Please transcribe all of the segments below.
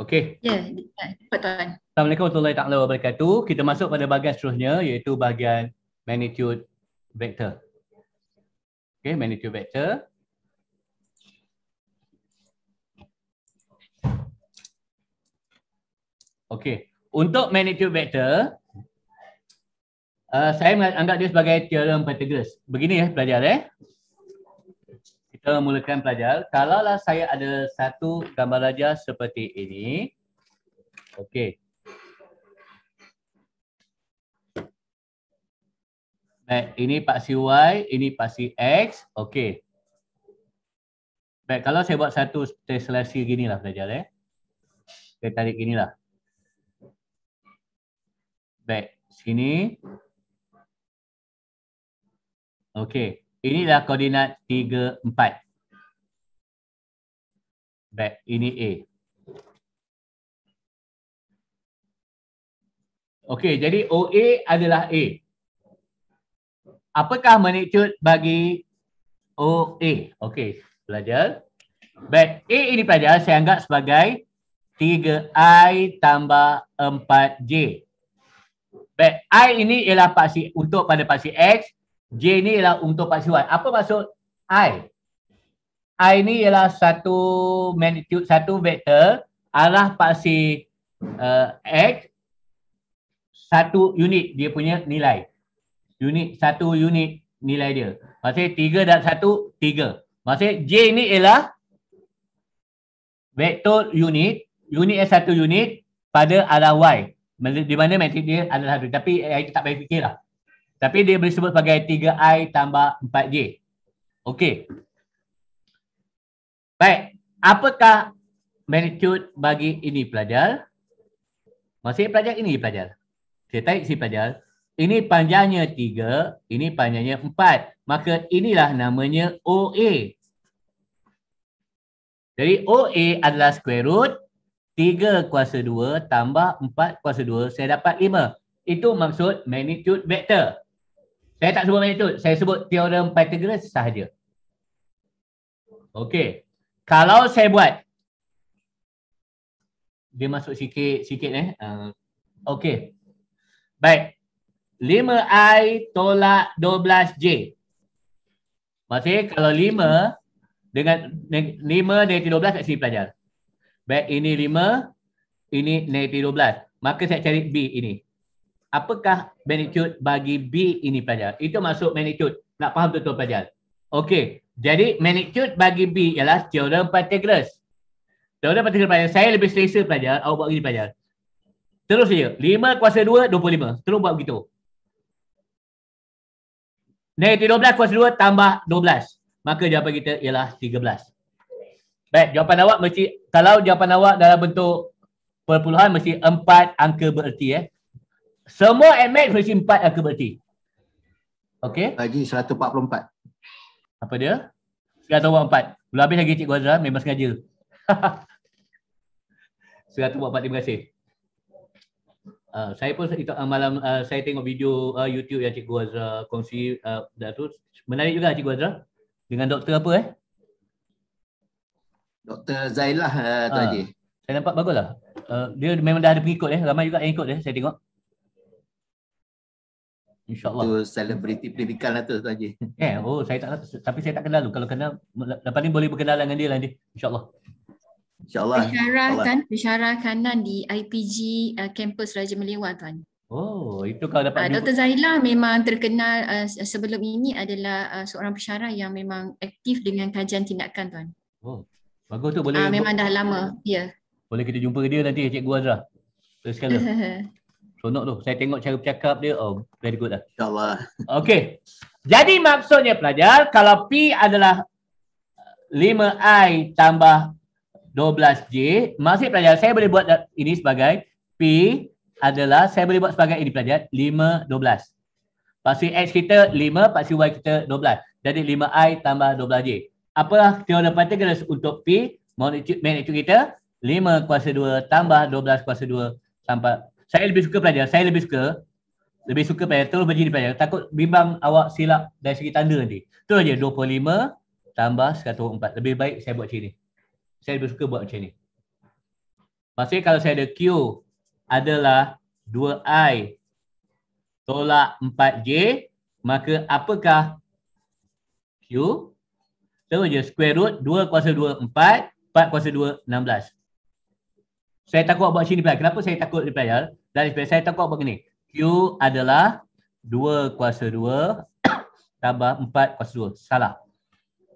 Okey. Ya, yeah. tuan. Assalamualaikum warahmatullahi taala wabarakatuh. Kita masuk pada bahagian seterusnya iaitu bahagian magnitude vector. Okey, magnitude vector. Okey, untuk magnitude vector uh, saya anggap dia sebagai teorem Pythagoras. Begini ya pelajar eh kita mulakan pelajar. Kalaulah saya ada satu gambar raja seperti ini. Okey. Baik, ini paksi Y, ini paksi X. Okey. Baik, kalau saya buat satu tesselasi gini lah pelajar. Eh. Saya tarik gini lah. Baik, sini. Okey. Inilah koordinat 3, 4. Baik, ini A. Okey, jadi OA adalah A. Apakah magnitude bagi OA? Okey, pelajar. Baik, A ini pelajar saya anggap sebagai 3I tambah 4J. Baik, I ini ialah paksi, untuk pada paksi X. J ni ialah untuk pasuan. Apa maksud I? I ni ialah satu magnitude, satu vektor arah paksi uh, eh, X satu unit dia punya nilai. Unit, satu unit nilai dia. Maksudnya tiga dan satu, tiga. Maksudnya J ni ialah vektor unit, unit yang satu unit pada arah Y. Di mana magnitude dia adalah satu. Tapi eh, I tak payah fikirlah. Tapi dia boleh sebut sebagai 3I tambah 4J. Okey. Baik. Apakah magnitude bagi ini pelajar? Masih pelajar ini pelajar. Saya tarik si pelajar. Ini panjangnya 3. Ini panjangnya 4. Maka inilah namanya OA. Jadi OA adalah square root 3 kuasa 2 tambah 4 kuasa 2. Saya dapat 5. Itu maksud magnitude vector. Saya tak sebut metode, saya sebut teorem Pythagoras sahaja. Okey. Kalau saya buat dia masuk sikit-sikit eh. Uh, Okey. Baik. 5i tolak 12j. Maksudnya kalau 5 dengan 5 negatif 12 kat sini pelajar. Baik, ini 5, ini negatif 12. Maka saya cari B ini apakah magnitude bagi B ini pelajar? Itu masuk magnitude. Nak faham betul pelajar? Okey. Jadi magnitude bagi B ialah teorem Pythagoras. Teorem Pythagoras pelajar. Saya lebih selesa pelajar. Awak buat begini pelajar. Terus saja. 5 kuasa 2, 25. Terus buat begitu. Negatif 12 kuasa 2 tambah 12. Maka jawapan kita ialah 13. Baik, jawapan awak mesti, kalau jawapan awak dalam bentuk perpuluhan mesti 4 angka bererti eh. Semua MX versi 4 aku berarti. Okey. Haji 144. Apa dia? tahu 144. Belum habis lagi Cikgu Azra, memang sengaja. 144, terima kasih. Uh, saya pun itu, uh, malam uh, saya tengok video uh, YouTube yang Cikgu Azra kongsi uh, dah tu. Menarik juga Cikgu Azra. Dengan doktor apa eh? Doktor Zailah uh, tu uh, Haji. Saya nampak baguslah. Uh, dia memang dah ada pengikut eh. Ramai juga yang ikut eh saya tengok. InsyaAllah. Itu selebriti pendidikan lah tu Tuan Haji. Eh, oh saya tak tapi saya tak kenal tu. Kalau kenal, lepas ni boleh berkenalan dengan dia lah InsyaAllah. InsyaAllah. Pesyarah kan, pesyarah kanan di IPG uh, Campus Raja Meliwa Tuan. Oh, itu kalau dapat uh, ah, Dr. Zailah memang terkenal uh, sebelum ini adalah uh, seorang pesyarah yang memang aktif dengan kajian tindakan Tuan. Oh, bagus tu boleh. Uh, memang dah lama, ya. Yeah. Boleh kita jumpa dia nanti Cikgu Azra. Terus sekali. Lah. Seronok tu. Saya tengok cara bercakap dia. Oh, very good lah. InsyaAllah. Okay. Jadi maksudnya pelajar, kalau P adalah 5I tambah 12J, maksudnya pelajar, saya boleh buat ini sebagai P adalah, saya boleh buat sebagai ini pelajar, 5, 12. Pasti X kita 5, pasti Y kita 12. Jadi 5I tambah 12J. Apalah teori Pythagoras untuk P, magnitude, magnitude kita, 5 kuasa 2 tambah 12 kuasa 2 tambah saya lebih suka pelajar. Saya lebih suka lebih suka pelajar. Terus berjaya di pelajar. Takut bimbang awak silap dari segi tanda nanti. Itu saja. 25 tambah 104. Lebih baik saya buat macam ni. Saya lebih suka buat macam ni. Maksudnya kalau saya ada Q adalah 2I tolak 4J. Maka apakah Q? Terus saja. Square root 2 kuasa 2, 4. 4 kuasa 2, 16. Saya takut buat sini pelajar. Kenapa saya takut di pelajar? Dan saya tengok begini. Q adalah 2 kuasa 2 tambah 4 kuasa 2. Salah.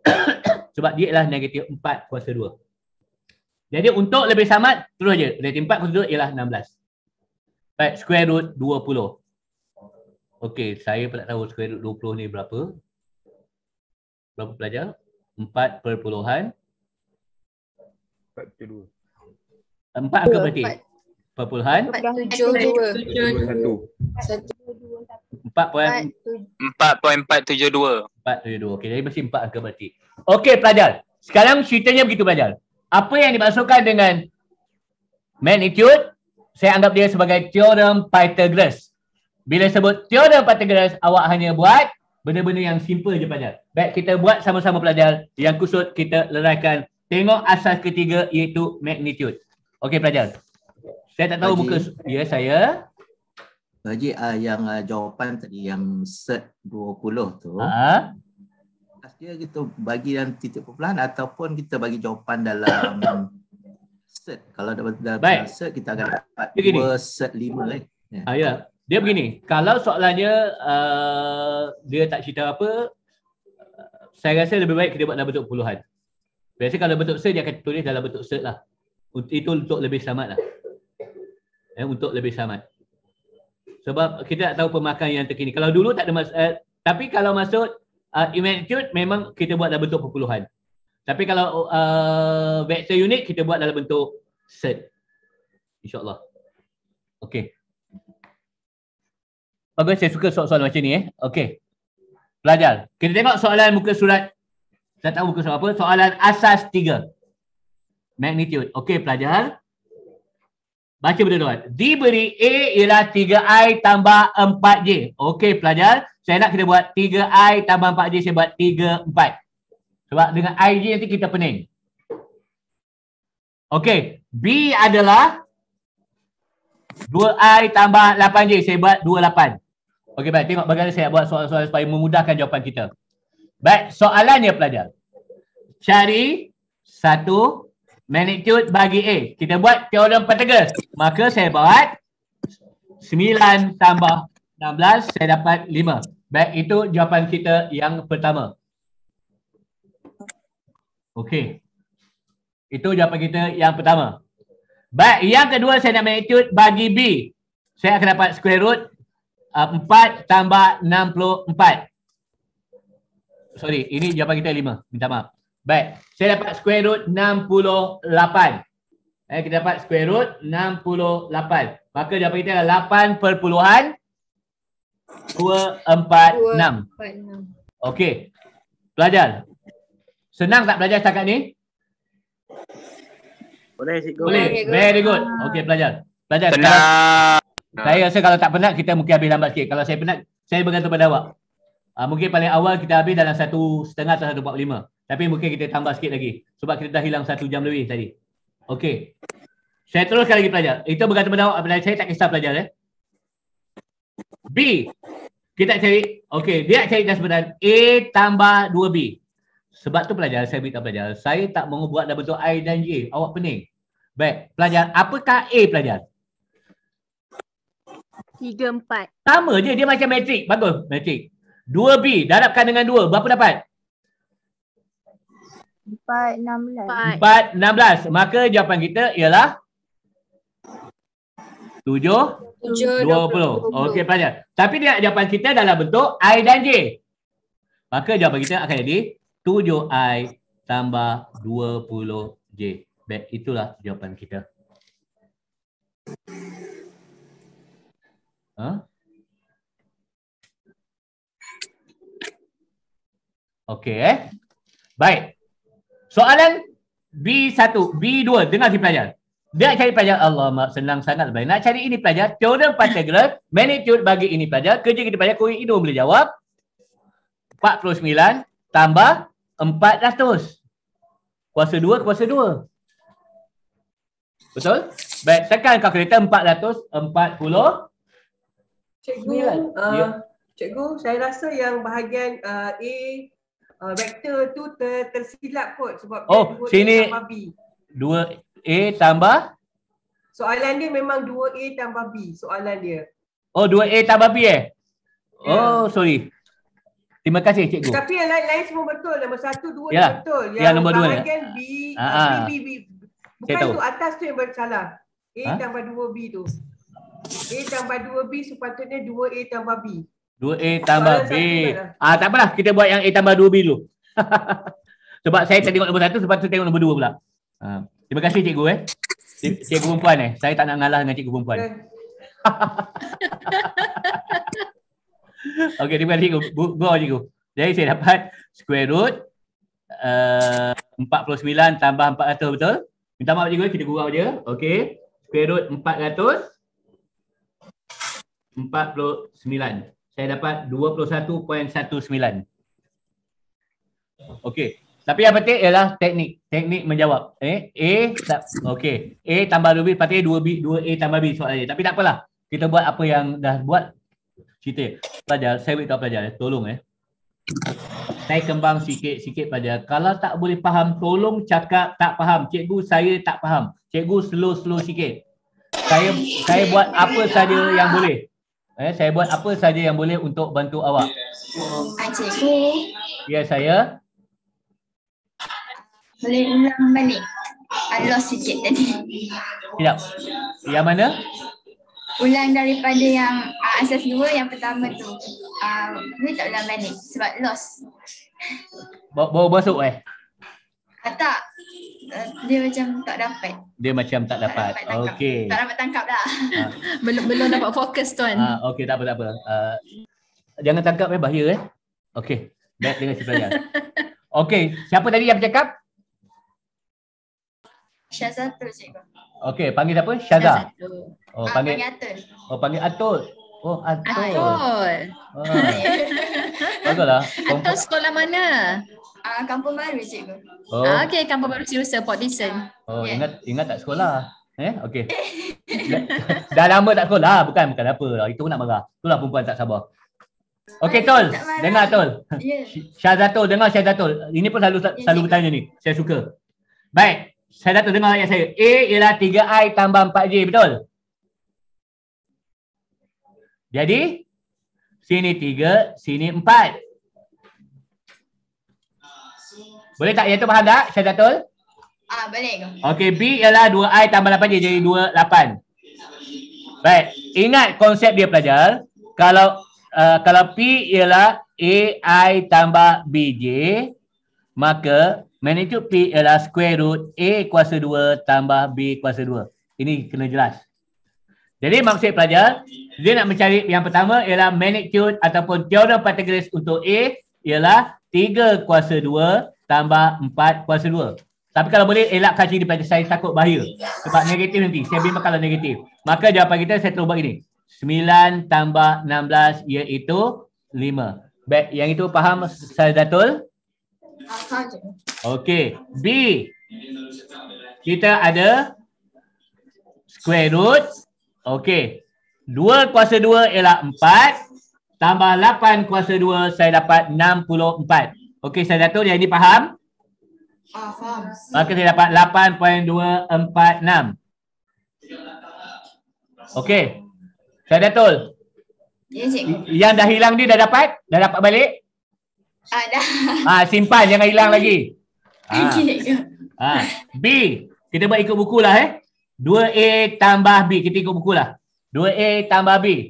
Sebab dia ialah negatif 4 kuasa 2. Jadi untuk lebih samat, terus je. Negatif 4 kuasa 2 ialah 16. Baik, square root 20. Okey, saya pun tak tahu square root 20 ni berapa. Berapa pelajar? 4 perpuluhan. puluhan. 4 per 2. 4 angka berarti? 4 empat. Empat. Empat. Empat. perpuluhan Empat. 4.472 4.472 okey jadi mesti Empat. angka berarti okey pelajar sekarang ceritanya begitu pelajar apa yang dimaksudkan dengan magnitude saya anggap dia sebagai teorem Pythagoras bila sebut teorem Pythagoras awak hanya buat benda-benda yang simple je pelajar baik kita buat sama-sama pelajar yang kusut kita leraikan tengok asas ketiga iaitu magnitude okey pelajar saya tak tahu Haji. muka ya saya. Haji uh, yang uh, jawapan tadi yang set 20 tu. Ha. Dia kita bagi dalam titik perpuluhan ataupun kita bagi jawapan dalam set. Kalau dapat dalam set kita akan dapat begini. dua set 5 lah. Eh. Ha, ya. Dia begini, kalau soalannya uh, dia tak cerita apa, saya rasa lebih baik kita buat dalam bentuk puluhan. Biasanya kalau bentuk set dia akan tulis dalam bentuk set lah. Itu untuk lebih selamat lah eh, untuk lebih selamat. Sebab kita tak tahu pemakan yang terkini. Kalau dulu tak ada mas eh, tapi kalau masuk uh, eh, immunitude memang kita buat dalam bentuk perpuluhan. Tapi kalau uh, vector unit kita buat dalam bentuk set. InsyaAllah. Okay. Bagus, saya suka soalan macam ni eh. Okay. Pelajar. Kita tengok soalan muka surat. Saya tak tahu muka surat apa. Soalan asas tiga. Magnitude. Okay, pelajar. Okay. Baca berdua-dua. Diberi A ialah 3I tambah 4J. Okey pelajar. Saya nak kita buat 3I tambah 4J. Saya buat 3, 4. Sebab dengan IJ nanti kita pening. Okey. B adalah 2I tambah 8J. Saya buat 2, 8. Okey baik. Tengok bagaimana saya buat soalan-soalan supaya memudahkan jawapan kita. Baik. Soalannya pelajar. Cari satu magnitude bagi A. Kita buat teorem Pythagoras. Maka saya buat 9 tambah 16 saya dapat 5. Baik itu jawapan kita yang pertama. Okey. Itu jawapan kita yang pertama. Baik, yang kedua saya nak magnitude bagi B. Saya akan dapat square root uh, 4 tambah 64. Sorry, ini jawapan kita 5. Minta maaf. Baik, saya dapat square root 68. Eh, kita dapat square root 68. Maka jawapan kita adalah 8 perpuluhan 246. Okey. pelajar, Senang tak belajar setakat ni? Boleh, cikgu. Boleh. Okay, Very good. Okey, pelajar, Belajar. Senang. Saya rasa kalau tak penat, kita mungkin habis lambat sikit. Kalau saya penat, saya bergantung pada awak. Uh, mungkin paling awal kita habis dalam satu setengah atau satu lima. Tapi mungkin kita tambah sikit lagi sebab kita dah hilang satu jam lebih tadi. Okey. Saya teruskan lagi pelajar. Itu berkata-kata apabila saya tak kisah pelajar eh. B. Kita cari. Okey, dia cari dan sebenar. A tambah 2B. Sebab tu pelajar, saya beritahu pelajar. Saya tak mau buat dalam bentuk I dan J. Awak pening. Baik, pelajar. Apakah A pelajar? 3, 4. Sama je. Dia macam matrik. Bagus, matrik. 2B. Darabkan dengan 2. Berapa dapat? 3. Empat, enam belas. Empat, enam belas. Maka jawapan kita ialah? Tujuh? dua puluh. Okey, pelajar. Tapi dia jawapan kita dalam bentuk I dan J. Maka jawapan kita akan jadi tujuh I tambah dua puluh J. Baik, itulah jawapan kita. Huh? Ha? Okey, eh? Baik. Soalan B1, B2, dengar si pelajar. Dia nak cari pelajar, Allah mak senang sangat sebenarnya. Nak cari ini pelajar, teorem particular, magnitude bagi ini pelajar, kerja kita pelajar, kau ini boleh jawab. 49 tambah 400. Kuasa 2, kuasa 2. Betul? Baik, tekan kau kereta 440. Cikgu, uh, ya. cikgu, saya rasa yang bahagian uh, A Uh, vektor tu ter, tersilap kot sebab oh, sini A B. 2A tambah Soalan dia memang dua a tambah B soalan dia. Oh dua a tambah B eh? Yeah. Oh sorry. Terima kasih cikgu. Tapi yang lain, lain semua betul. Nombor satu, dua yeah. betul. Yang yeah, nombor 2 ya. B, ah, ah, ah. B, B, B. Bukan tu atas tu yang bersalah. A ha? tambah dua b tu. A tambah dua b sepatutnya dua a tambah B. 2A tambah B. Ah, tak apalah, kita buat yang A tambah 2B dulu. sebab saya tengok nombor 1, sebab tu tengok nombor 2 pula. Ha. Terima kasih cikgu eh. Cikgu perempuan eh. Saya tak nak ngalah dengan cikgu perempuan. Okey, terima kasih cikgu. Go, cikgu. Jadi saya dapat square root eh, uh, 49 tambah 400 betul? Minta maaf cikgu, eh, kita gurau je. Okey. Square root 400 49 saya dapat 21.19. Okey. Tapi yang penting ialah teknik. Teknik menjawab. Eh, A, tak. Okey. A tambah 2B. Patutnya 2B, 2A tambah B soalan dia. Tapi tak apalah. Kita buat apa yang dah buat. Cerita. Pelajar. Saya beritahu pelajar. Eh. Tolong eh. Saya kembang sikit-sikit pelajar. Kalau tak boleh faham, tolong cakap tak faham. Cikgu saya tak faham. Cikgu slow-slow sikit. Saya saya buat apa saja yang boleh. Eh, saya buat apa saja yang boleh untuk bantu awak. Cikgu. Ya, saya. Boleh ulang balik. Alah sikit tadi. Tidak. Yang mana? Ulang daripada yang uh, asas dua yang pertama tu. Ah, boleh uh, tak ulang balik sebab lost. Bawa masuk eh? Ah, tak dia macam tak dapat. Dia macam tak dapat. dapat okey. Tak dapat tangkap dah. Ha. Ah. belum belum dapat fokus tuan. Ha, ah, okay tak apa tak apa. Uh, jangan tangkap eh bahaya eh. Okay. Baik dengan si saya. Okay. siapa tadi yang bercakap? Syazah tu cikgu. Okay panggil siapa? Syazah. Oh, panggil, panggil Atul. Oh, panggil Atul. Oh, Atul. Atul. Ah. Baguslah. Atul sekolah mana? Ah, uh, Kampung Baru cikgu. Oh. Ah, okay, Kampung Baru cikgu support Dixon. Oh, yeah. ingat ingat tak sekolah. Eh, okay. dah lama tak sekolah. Bukan, bukan apa. Itu nak marah. Itulah perempuan tak sabar. Okay, Tol. Dengar, Tol. Yeah. Syazatul, dengar Syazatul. Ini pun selalu yeah, selalu bertanya ni. Saya suka. Baik. Syazatul, dengar ayat saya. A ialah 3I tambah 4J. Betul? Jadi, sini 3, sini 4. Boleh tak yang tu faham tak Syazatul? Ah boleh ke? Okey B ialah 2i tambah 8 je jadi 28. Baik, ingat konsep dia pelajar. Kalau uh, kalau P ialah AI tambah BJ maka magnitude P ialah square root A kuasa 2 tambah B kuasa 2. Ini kena jelas. Jadi maksud pelajar, dia nak mencari yang pertama ialah magnitude ataupun teorem Pythagoras untuk A ialah 3 kuasa tambah 4 kuasa 2. Tapi kalau boleh elakkan sini daripada saya takut bahaya. Sebab negatif nanti. Saya bimbang kalau negatif. Maka jawapan kita saya terubah ini. 9 tambah 16 iaitu 5. Baik, yang itu faham Saldatul? Okey. B. Kita ada square root. Okey. 2 kuasa 2 ialah 4. Tambah 8 kuasa 2 saya dapat 64. 64. Okey, saya Datuk, yang ini faham? Ah, faham. Maka dia dapat 8.246. Okey. Saya Datul. Ya, Yang dah hilang dia dah dapat? Dah dapat balik? Ah, dah. Ah, simpan jangan hilang lagi. Ah. ah. B. Kita buat ikut buku lah eh. 2A tambah B. Kita ikut buku lah. 2A tambah B.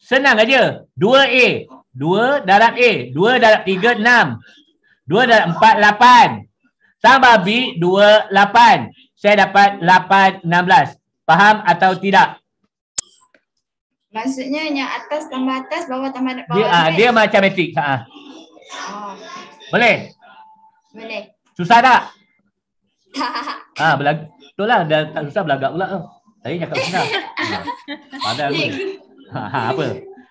Senang aja. 2A. 2 darab A. 2 darab 3, 6. Dua dan empat, lapan. Tambah B, dua, lapan. Saya dapat lapan, enam belas. Faham atau tidak? Maksudnya yang atas tambah atas, bawah tambah bawah. Ah, dia, ah, dia macam matrik. Ha. Oh. Boleh? Boleh. Susah tak? Tak. Ha, ah, belag Betul lah, dah tak susah belagak pula. Saya cakap susah. ha. Ha, apa?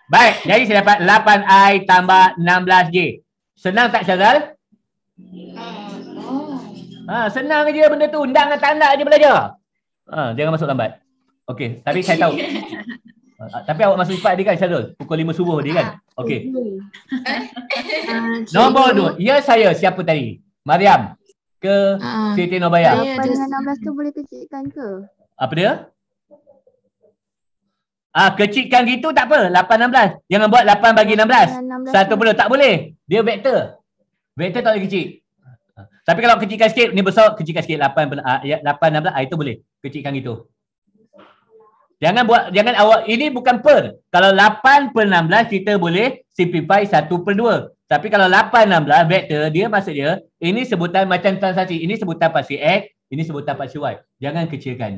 Baik, jadi saya dapat lapan i tambah enam belas j Senang tak Syazal? Senang. Ha, senang je benda tu. Undang tak nak je belajar. Ha, jangan masuk lambat. Okey, tapi saya tahu. Ha, tapi awak masuk cepat tadi kan Syazul? Pukul lima subuh tadi kan? Okey. Nombor 2. Ya saya siapa tadi? Mariam ke ha, Siti Nobaya? Saya 16 tu boleh kecilkan ke? Apa dia? Ah kecikkan gitu tak apa 8 16. Jangan buat 8 bagi 16. Satu 10 tak boleh. Dia vektor. Vector tak boleh kecil. Tapi kalau kecilkan sikit, ni besar, kecilkan sikit. 8, 8 16, itu boleh. Kecilkan gitu. Jangan buat, jangan awak, ini bukan per. Kalau 8 per 16, kita boleh simplify 1 per 2. Tapi kalau 8 16, vector, dia maksud dia, ini sebutan macam transaksi. Ini sebutan pasti X, ini sebutan pasti Y. Jangan kecilkan.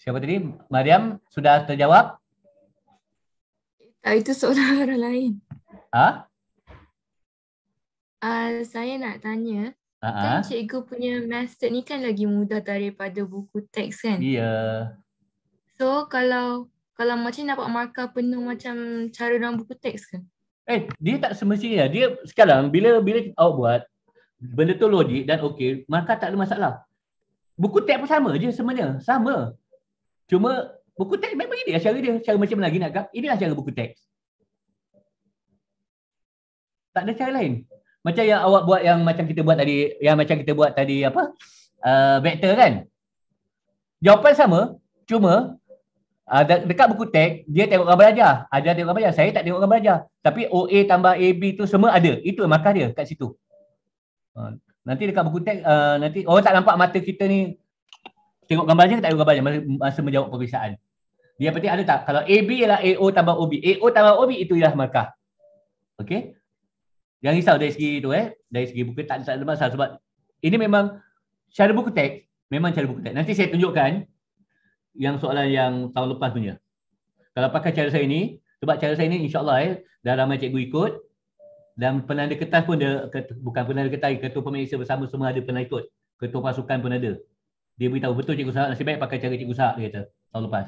Siapa tadi? Mariam, sudah terjawab? Ah, itu seorang orang lain. Ha? Uh, saya nak tanya, uh-huh. kan cikgu punya method ni kan lagi mudah daripada buku teks kan? Ya. Yeah. So kalau kalau macam dapat markah penuh macam cara dalam buku teks kan? Eh, dia tak semestinya. Dia sekarang bila bila awak buat benda tu logik dan okey, markah tak ada masalah. Buku teks pun sama je sebenarnya. Sama. Cuma buku teks memang ini lah cara dia. Cara macam mana lagi nak kap? Inilah cara buku teks. Tak ada cara lain macam yang awak buat yang macam kita buat tadi yang macam kita buat tadi apa uh, vektor kan jawapan sama cuma ada uh, dekat buku teks dia tengok gambar aja. ada tengok orang belajar saya tak tengok gambar aja. tapi OA tambah AB tu semua ada itu markah dia kat situ uh, nanti dekat buku teks uh, nanti orang tak nampak mata kita ni tengok gambar je ke tak tengok gambar je masa, masa menjawab perbisaan dia penting ada tak kalau AB ialah AO tambah OB AO tambah OB itu ialah markah Okay. Jangan risau dari segi tu eh. Dari segi buku tak, tak ada masalah sebab ini memang cara buku teks. Memang cara buku teks. Nanti saya tunjukkan yang soalan yang tahun lepas punya. Kalau pakai cara saya ni, sebab cara saya ni insyaAllah eh, dah ramai cikgu ikut dan penanda kertas pun dia, bukan penanda kertas, ketua pemeriksa bersama semua ada pernah ikut. Ketua pasukan pun ada. Dia beritahu betul cikgu sahab, nasib baik pakai cara cikgu sahab dia kata tahun lepas.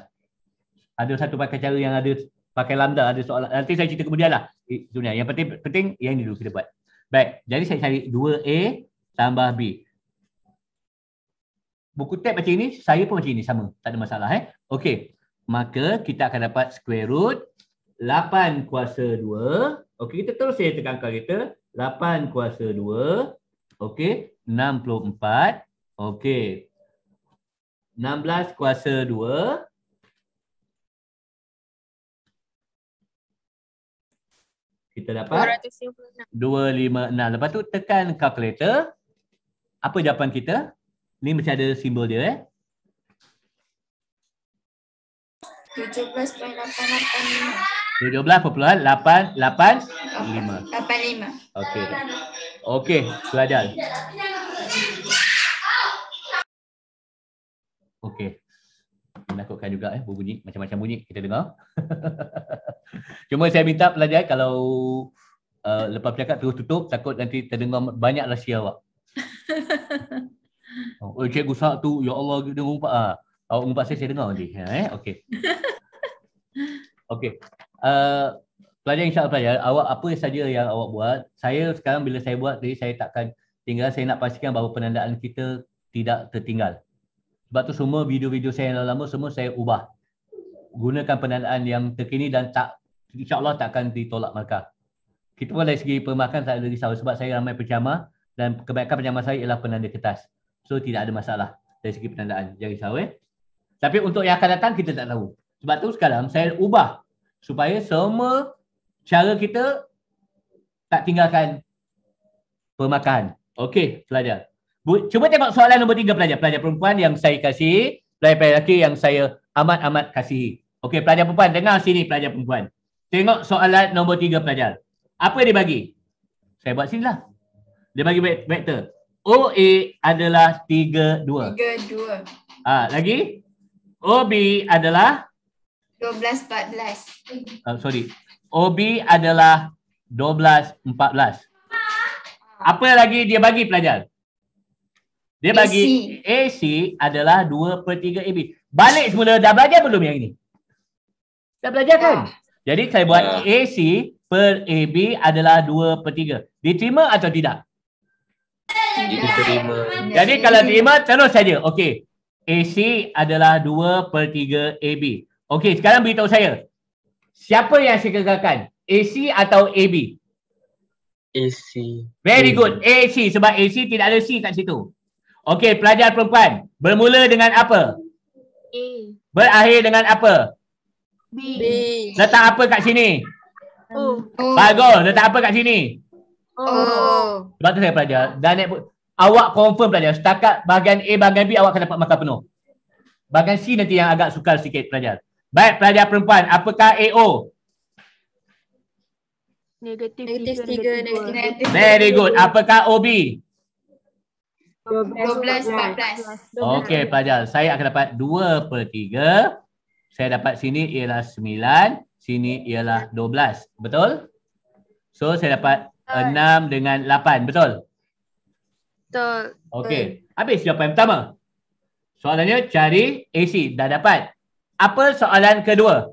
Ada satu pakai cara yang ada pakai lambda ada soalan nanti saya cerita kemudianlah Itu eh, dunia yang penting penting yang ini dulu kita buat baik jadi saya cari 2a tambah b buku tab macam ini saya pun macam ini sama tak ada masalah eh okey maka kita akan dapat square root 8 kuasa 2 okey kita terus saya tekan kereta 8 kuasa 2 okey 64 okey 16 kuasa kita dapat 256. 256. Lepas tu tekan calculator. Apa jawapan kita? Ni mesti ada simbol dia eh. 17.885. 17.885. Okey. Okey, pelajar. Okey menakutkan juga eh bunyi macam-macam bunyi kita dengar. Cuma saya minta pelajar kalau uh, lepas bercakap terus tutup takut nanti terdengar banyak rahsia awak. oh, eh, cikgu sak tu ya Allah dia ngumpat ah. Awak ngumpat saya saya dengar nanti. Ha, eh okey. Okey. Uh, pelajar insya-Allah pelajar awak apa saja yang awak buat, saya sekarang bila saya buat jadi saya takkan tinggal saya nak pastikan bahawa penandaan kita tidak tertinggal. Sebab tu semua video-video saya yang lama-lama semua saya ubah. Gunakan pendanaan yang terkini dan tak insyaAllah tak akan ditolak markah. Kita pun dari segi pemakan tak ada risau sebab saya ramai penjama dan kebanyakan penjama saya ialah penanda kertas. So tidak ada masalah dari segi penandaan. Jangan risau eh. Tapi untuk yang akan datang kita tak tahu. Sebab tu sekarang saya ubah supaya semua cara kita tak tinggalkan pemakan. Okey, pelajar. Cuba tengok soalan nombor tiga pelajar. Pelajar perempuan yang saya kasih, pelajar lelaki yang saya amat-amat kasihi. Okey, pelajar perempuan, dengar sini pelajar perempuan. Tengok soalan nombor tiga pelajar. Apa dia bagi? Saya buat sini lah. Dia bagi vektor. OA adalah tiga dua. Tiga dua. Ah lagi? OB adalah? dua 12, 14. Oh, sorry. OB adalah dua belas empat belas. Ha, ha. Apa lagi dia bagi pelajar? 12, dia AC. bagi AC adalah 2 per 3 AB. Balik semula. Dah belajar belum yang ini? Dah belajar kan? Ya. Jadi saya buat ya. AC per AB adalah 2 per 3. Diterima atau tidak? Diterima. Jadi kalau diterima, terus saja. Okey. AC adalah 2 per 3 AB. Okey, sekarang beritahu saya. Siapa yang saya gagalkan? AC atau AB? AC. Very good. AC. Sebab AC tidak ada C kat situ. Okey, pelajar perempuan. Bermula dengan apa? A. Berakhir dengan apa? B. Letak apa kat sini? O. Bagus. Letak apa kat sini? O. Sebab tu saya pelajar. Dan naik Awak confirm pelajar. Setakat bahagian A, bahagian B, awak akan dapat markah penuh. Bahagian C nanti yang agak sukar sikit pelajar. Baik, pelajar perempuan. Apakah AO? Negatif 3, negatif 2. Very good. Apakah O OB? 12, 14. Okey, Pak Jal. Saya akan dapat 2 per 3. Saya dapat sini ialah 9. Sini ialah 12. Betul? So, saya dapat Betul. 6 dengan 8. Betul? Betul. Okey. Habis jawapan yang pertama. Soalannya cari AC. Dah dapat. Apa soalan kedua?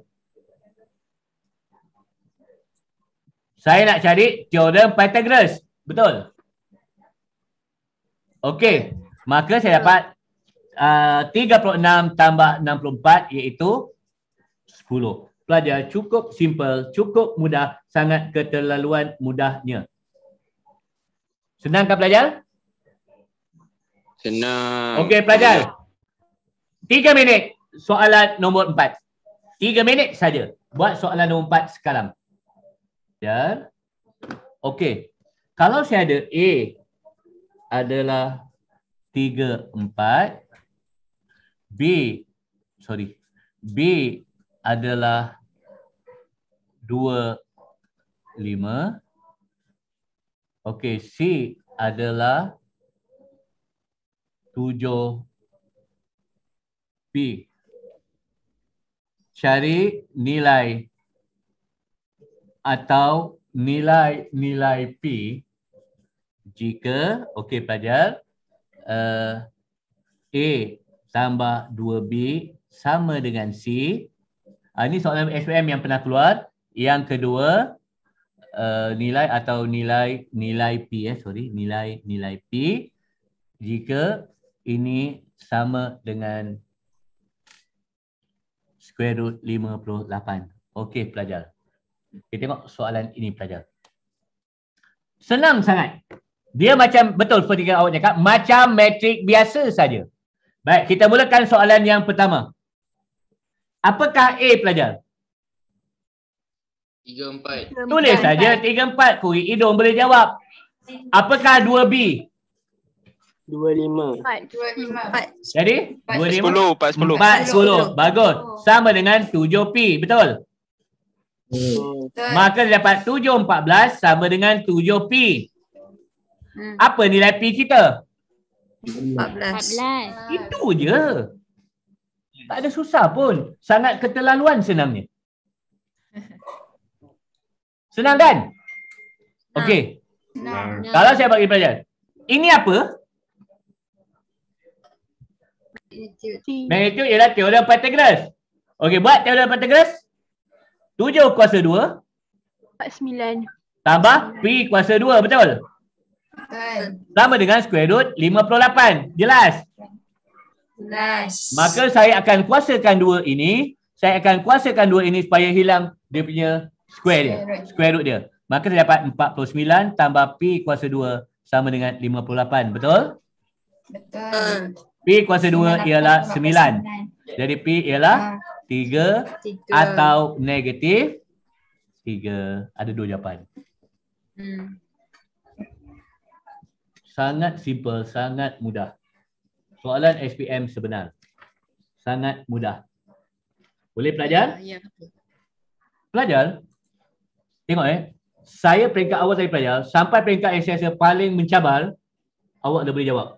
Saya nak cari teorem Pythagoras. Betul? Betul. Okey, maka saya dapat uh, 36 tambah 64 iaitu 10. Pelajar cukup simple, cukup mudah, sangat keterlaluan mudahnya. Senang kan pelajar? Senang. Okey pelajar. Ya. Tiga minit soalan nombor empat. Tiga minit saja buat soalan nombor empat sekarang. Ya. Okey. Kalau saya ada A adalah 3 4 B sorry B adalah 2 5 Okey C adalah 7 B cari nilai atau nilai-nilai P -nilai jika okey pelajar uh, A tambah 2B sama dengan C uh, ini soalan SPM yang pernah keluar yang kedua uh, nilai atau nilai nilai P eh sorry nilai nilai P jika ini sama dengan square root 58 okey pelajar kita tengok soalan ini pelajar Senang sangat. Dia macam betul pertiga awak cakap macam matrik biasa saja. Baik, kita mulakan soalan yang pertama. Apakah A pelajar? 34. Tulis saja 34 kuih hidung boleh jawab. Apakah 2B? 25. Jadi? 25. 10, 10. 10. Bagus. Sama dengan 7P. Betul? Hmm. Maka dia dapat 7, 14 sama dengan 7P. Hmm. Apa nilai P kita? 14. 14. Itu je. Tak ada susah pun. Sangat keterlaluan senangnya. Senang kan? Okey. Nah. Kalau saya bagi pelajar. Ini apa? Magnitude ialah teorem Pythagoras. Okey, buat teorem Pythagoras. 7 kuasa 2. 49. Tambah 9. P kuasa 2, betul? 58 kan? sama dengan square root 58. Jelas? Jelas. Maka saya akan kuasakan dua ini. Saya akan kuasakan dua ini supaya hilang dia punya square, dia. Square root dia. Maka saya dapat 49 tambah P kuasa 2 sama dengan 58. Betul? Betul. Hmm. P kuasa 2 ialah 9. Jadi P ialah ha. Ah. 3, atau negatif 3. Ada dua jawapan. Hmm sangat simple, sangat mudah. Soalan SPM sebenar. Sangat mudah. Boleh pelajar? Ya, ya. Pelajar? Tengok eh. Saya peringkat awal saya pelajar, sampai peringkat SSS paling mencabar, awak dah boleh jawab.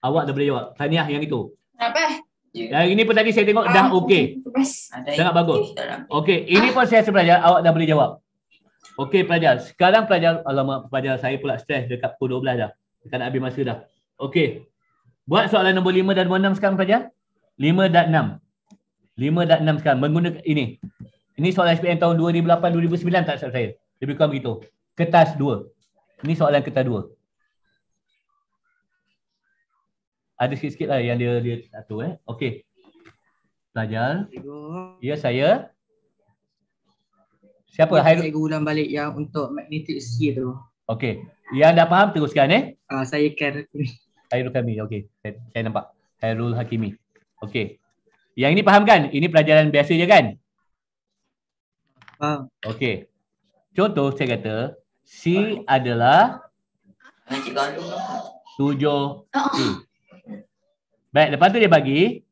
Awak dah boleh jawab. Tahniah yang itu. Apa? Yang ini pun tadi saya tengok ah, dah okey. Sangat bagus. Okey, ini ah. pun saya pelajar, awak dah boleh jawab. Okey pelajar, sekarang pelajar alamak pelajar saya pula stres dekat pukul 12 dah. Kita nak habis masa dah. Okey. Buat soalan nombor 5 dan nombor 6 sekarang pelajar. 5 dan 6. 5 dan 6 sekarang menggunakan ini. Ini soalan SPM tahun 2008 2009 tak salah saya. Lebih kurang begitu. Kertas 2. Ini soalan kertas 2. Ada sikit-sikit lah yang dia dia satu eh. Okey. Pelajar. Ya saya. Siapa? Hai Saya ulang balik yang untuk magnetic sphere tu. Okey. Yang dah faham teruskan eh. Uh, saya Ker. Hairul Kami. Okey. Saya, saya nampak. Hairul Hakimi. Okey. Yang ini faham kan? Ini pelajaran biasa je kan? Faham. Okey. Contoh saya kata C faham. adalah tujuh C. Oh. Baik, lepas tu dia bagi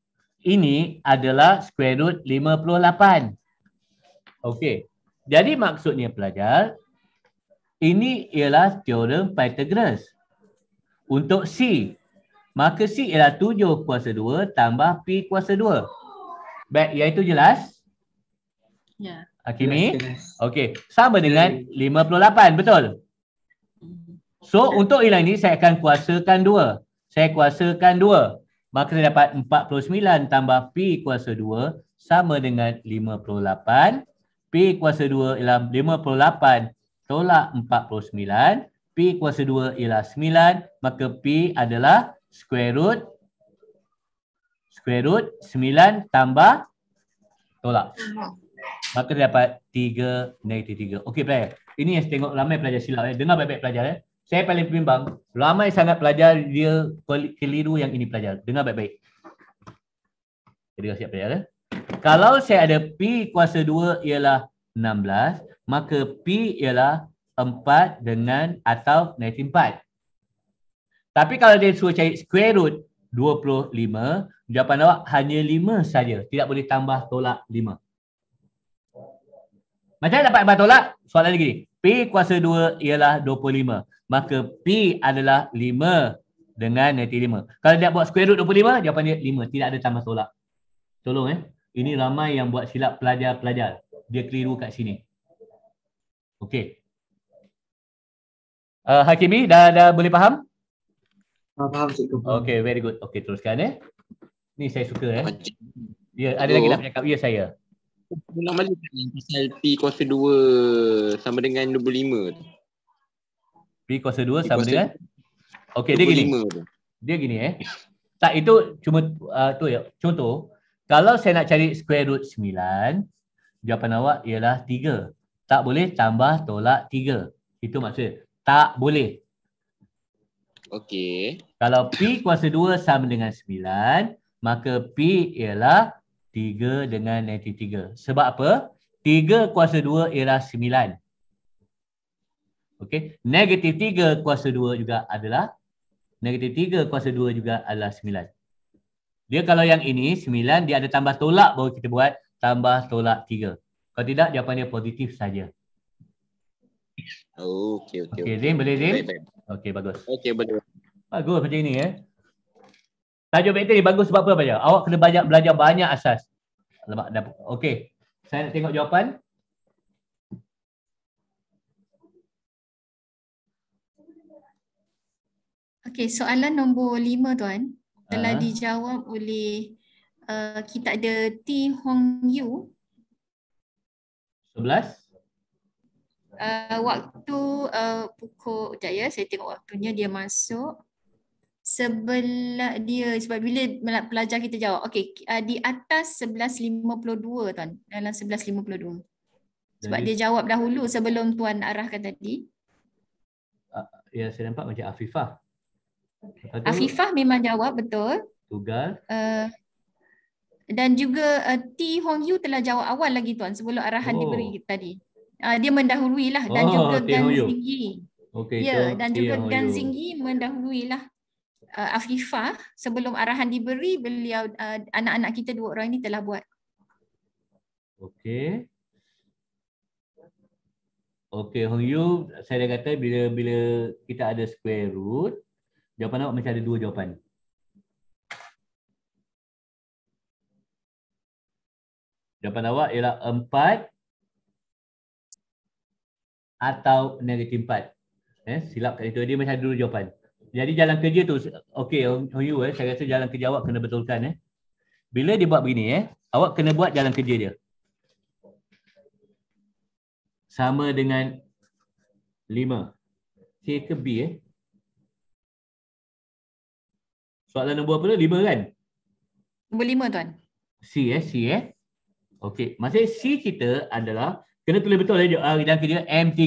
ini adalah square root lima puluh lapan. Okey. Jadi maksudnya pelajar, ini ialah teorem Pythagoras. Untuk C, maka C ialah 7 kuasa 2 tambah P kuasa 2. Baik, iaitu jelas? Ya. Yeah. Hakimi? Okey, sama dengan 58, betul? So, untuk nilai ini saya akan kuasakan 2. Saya kuasakan 2. Maka saya dapat 49 tambah P kuasa 2 sama dengan P kuasa 2 ialah 58 tolak 49. P kuasa 2 ialah 9. Maka P adalah square root. Square root 9 tambah tolak. Maka dapat 3 negatif 3. Okey pelajar. Ini yang saya tengok ramai pelajar silap. Eh. Dengar baik-baik pelajar. Eh. Saya paling bimbang. Ramai sangat pelajar dia keliru yang ini pelajar. Dengar baik-baik. Jadi kasih siap pelajar. Eh. Kalau saya ada P kuasa 2 ialah 16 Maka P ialah 4 dengan atau negatif 94 Tapi kalau dia suruh cari square root 25 Jawapan awak hanya 5 saja, Tidak boleh tambah tolak 5 Macam dapat tambah tolak? Soalan lagi ni P kuasa 2 ialah 25 Maka P adalah 5 dengan negatif 95 Kalau dia buat square root 25 Jawapan dia 5 Tidak ada tambah tolak Tolong eh ini ramai yang buat silap pelajar-pelajar. Dia keliru kat sini. Okey. Uh, Hakimi, dah, dah boleh faham? Ah, faham, cikgu. Okey, very good. Okey, teruskan eh. Ni saya suka eh. Ya, ada lagi nak cakap. Ya, saya. Nak balik kan? pasal P kuasa 2 sama dengan 25. P kuasa 2 sama dengan? Okey, dia gini. Dia gini eh. Tak, itu cuma uh, tu ya. Contoh, kalau saya nak cari square root 9, jawapan awak ialah 3. Tak boleh tambah tolak 3. Itu maksudnya. Tak boleh. Okey. Kalau P kuasa 2 sama dengan 9, maka P ialah 3 dengan negatif 3. Sebab apa? 3 kuasa 2 ialah 9. Okey. Negatif 3 kuasa 2 juga adalah negatif 3 kuasa 2 juga adalah 9. Dia kalau yang ini 9 dia ada tambah tolak baru kita buat tambah tolak 3. Kalau tidak jawapan dia positif saja. Okey okey okey. Okey Zim boleh Zim? Okey bagus. Okey boleh. Bagus macam ini ya. Eh? Tajuk vektor ni bagus sebab apa Pak Awak kena banyak belajar banyak asas. Lemak dah. Okey. Saya nak tengok jawapan. Okey, soalan nombor lima tuan telah uh-huh. dijawab oleh uh, kita ada T Hong Yu. sebelas. Uh, waktu uh, pukul sekejap ya saya tengok waktunya dia masuk sebelah dia sebab bila melak pelajar kita jawab okey uh, di atas 11.52 tuan dalam 11.52 sebab Jadi, dia jawab dahulu sebelum tuan arahkan tadi uh, ya saya nampak macam Afifah Afifah memang jawab betul. Tugas. Uh, dan juga uh, T Hong Yu telah jawab awal lagi tuan sebelum arahan oh. diberi tadi. Uh, dia mendahului lah dan oh, juga Gan Zinggi. Okey. Ya so, dan juga Gan Zinggi mendahului lah uh, eh, Afifah sebelum arahan diberi beliau anak-anak uh, kita dua orang ini telah buat. Okay. Okey Hong Yu saya dah kata bila bila kita ada square root Jawapan awak macam ada dua jawapan. Jawapan awak ialah empat atau negatif empat. Eh, silap kat situ. Dia macam ada dua jawapan. Jadi jalan kerja tu, okay, on, on you, eh, saya rasa jalan kerja awak kena betulkan. Eh. Bila dia buat begini, eh, awak kena buat jalan kerja dia. Sama dengan lima. C ke B eh. Soalan nombor apa tu? Lima kan? Nombor lima tuan. C eh, C eh. Okey, maksudnya C kita adalah kena tulis betul eh, uh, yang kerja M3.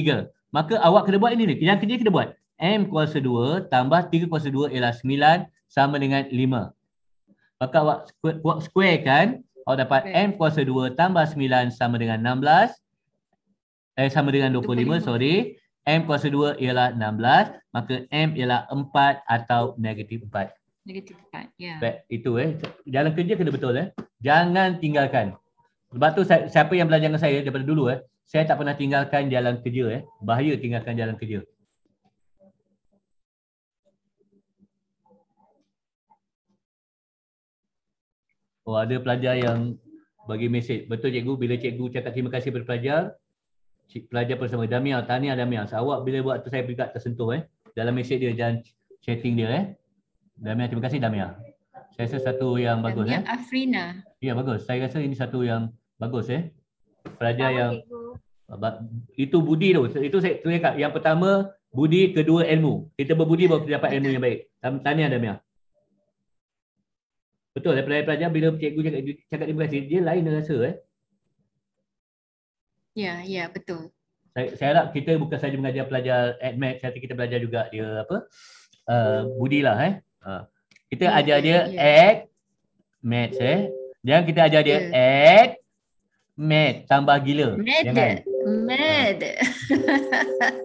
Maka awak kena buat ini ni, yang kerja kena buat. M kuasa 2 tambah 3 kuasa 2 ialah 9 sama dengan 5. Maka awak square, square kan, awak dapat okay. M kuasa 2 tambah 9 sama dengan 16. Eh, sama dengan 25, 25. sorry. M kuasa 2 ialah 16. Maka M ialah 4 atau negatif 4 negatif part yeah. baik itu eh dalam kerja kena betul eh jangan tinggalkan sebab tu siapa yang belajar dengan saya daripada dulu eh saya tak pernah tinggalkan jalan kerja eh bahaya tinggalkan jalan kerja Oh ada pelajar yang bagi mesej. Betul cikgu, bila cikgu cakap terima kasih kepada pelajar, cik, pelajar bersama Damia, tahniah Damia. Sebab awak bila buat tu saya juga tersentuh eh dalam mesej dia jangan chatting dia eh. Damia, terima kasih Damia. Saya rasa satu yang Damia bagus. Damia eh? Afrina. Eh? Ya, bagus. Saya rasa ini satu yang bagus. Eh? Pelajar Sama yang... Cikgu. Itu budi tu. Itu saya tunjukkan. Yang pertama, budi. Kedua, ilmu. Kita berbudi baru kita dapat ilmu yang baik. Tanya Damia. Betul. Pelajar-pelajar eh? bila cikgu cakap, cakap terima kasih, dia lain rasa. Eh? Ya, ya, betul. Saya, saya harap kita bukan saja mengajar pelajar admat, saya kita belajar juga dia apa uh, budilah eh. Uh, kita yeah, ajar dia yeah. add math eh. Jangan kita ajar dia yeah. add math tambah gila. Mad. Jangan. Mad.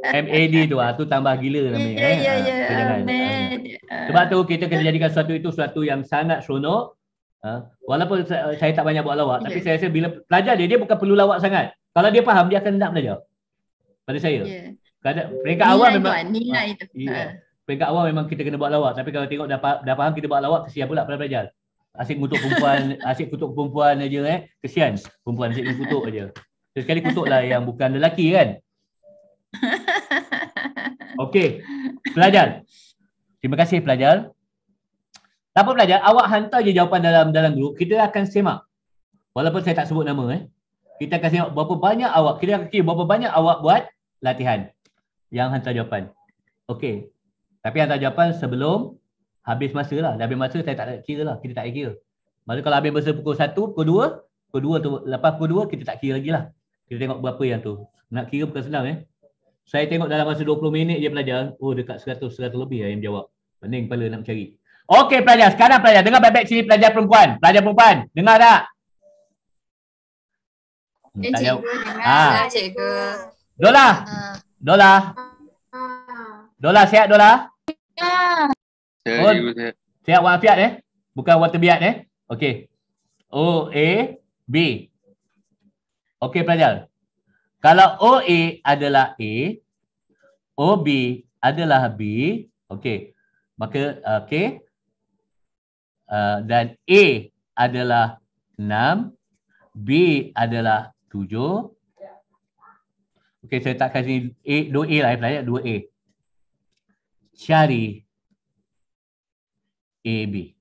MAD tu ah tu tambah gila namanya yeah, eh. Ya ya ya. Mad. Sebab tu kita kena jadikan suatu itu suatu yang sangat seronok. Uh, walaupun saya, tak banyak buat lawak yeah. tapi saya rasa bila pelajar dia dia bukan perlu lawak sangat. Kalau dia faham dia akan nak belajar. Pada saya. Ya. Yeah. Kadang peringkat awal memang kan, nilai itu. Ha. Uh, peringkat awal memang kita kena buat lawak tapi kalau tengok dah, dah faham kita buat lawak kesian pula pada pelajar asyik kutuk perempuan asyik kutuk perempuan aja eh kesian perempuan asyik kutuk aja sekali lah yang bukan lelaki kan okey pelajar terima kasih pelajar tak apa pelajar awak hantar je jawapan dalam dalam grup kita akan semak walaupun saya tak sebut nama eh kita akan semak berapa banyak awak kira kira berapa banyak awak buat latihan yang hantar jawapan Okey, tapi antara jawapan sebelum habis masa lah. Dah habis masa saya tak kira lah. Kita tak kira. Maksudnya kalau habis masa pukul 1, pukul 2, pukul 2 tu, lepas pukul 2 kita tak kira lagi lah. Kita tengok berapa yang tu. Nak kira bukan senang eh. Saya tengok dalam masa 20 minit je pelajar. Oh dekat 100, 100 lebih lah yang jawab. Pening kepala nak cari. Okey pelajar, sekarang pelajar. Dengar baik-baik sini pelajar perempuan. Pelajar perempuan, dengar tak? Encik Guru, ah. dengar Encik Dola, ah. Dola. Dola sihat Dola? Ya. Yeah. Saya oh, juga sihat. Sihat wafiat eh? Bukan water biat eh? Okey. O, A, B. Okey pelajar. Kalau O, A adalah A. O, B adalah B. Okey. Maka, okey. Uh, dan A adalah 6. B adalah 7. Okey, saya takkan sini. A, 2A lah eh pelajar. 2A syari AB.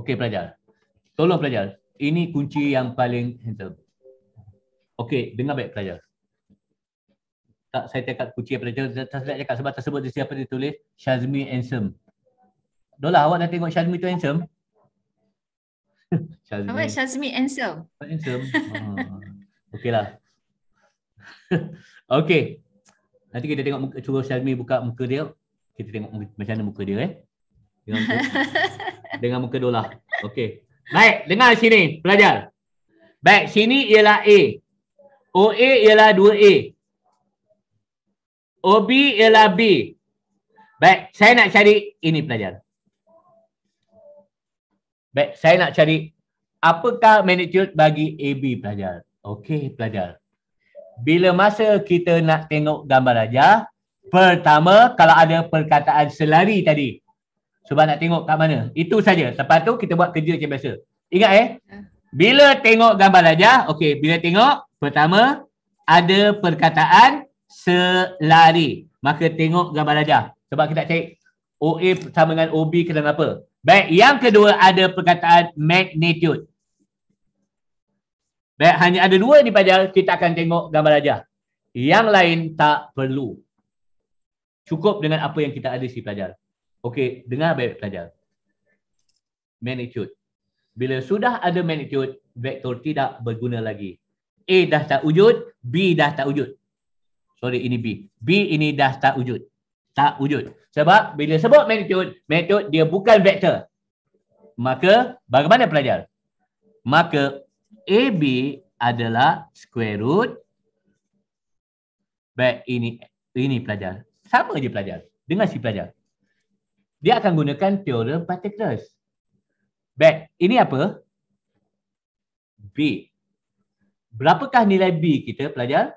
Okey pelajar. Tolong pelajar. Ini kunci yang paling handle. Okey, dengar baik pelajar. Tak saya cakap kunci yang pelajar. Tak saya cakap sebab tersebut dia siapa dia tulis. Shazmi Ansem. Dolah awak dah tengok Shazmi tu Ansem? Shazmi. Awak Shazmi Ansem. Ansem. Ah, okeylah. Okey. Nanti kita tengok muka suruh Syalmi buka muka dia. Kita tengok muka, macam mana muka dia eh. Dengan muka, dengan muka dolar. Okey. Baik, dengar sini pelajar. Baik, sini ialah A. OA ialah 2A. OB ialah B. Baik, saya nak cari ini pelajar. Baik, saya nak cari apakah magnitude bagi AB pelajar. Okey, pelajar bila masa kita nak tengok gambar aja, pertama kalau ada perkataan selari tadi. Cuba nak tengok kat mana. Itu saja. Lepas tu kita buat kerja macam biasa. Ingat eh? Ah. Bila tengok gambar aja, okey, bila tengok pertama ada perkataan selari. Maka tengok gambar aja. Sebab kita cek OA sama dengan OB kena apa. Baik, yang kedua ada perkataan magnitude. Baik, hanya ada dua yang pajal, kita akan tengok gambar aja. Yang lain tak perlu. Cukup dengan apa yang kita ada si pelajar. Okey, dengar baik pelajar. Magnitude. Bila sudah ada magnitude, vektor tidak berguna lagi. A dah tak wujud, B dah tak wujud. Sorry, ini B. B ini dah tak wujud. Tak wujud. Sebab bila sebut magnitude, magnitude dia bukan vektor. Maka bagaimana pelajar? Maka AB adalah square root baik ini ini pelajar. Sama je pelajar. Dengar si pelajar. Dia akan gunakan teorem Pythagoras Baik, ini apa? B. Berapakah nilai B kita pelajar?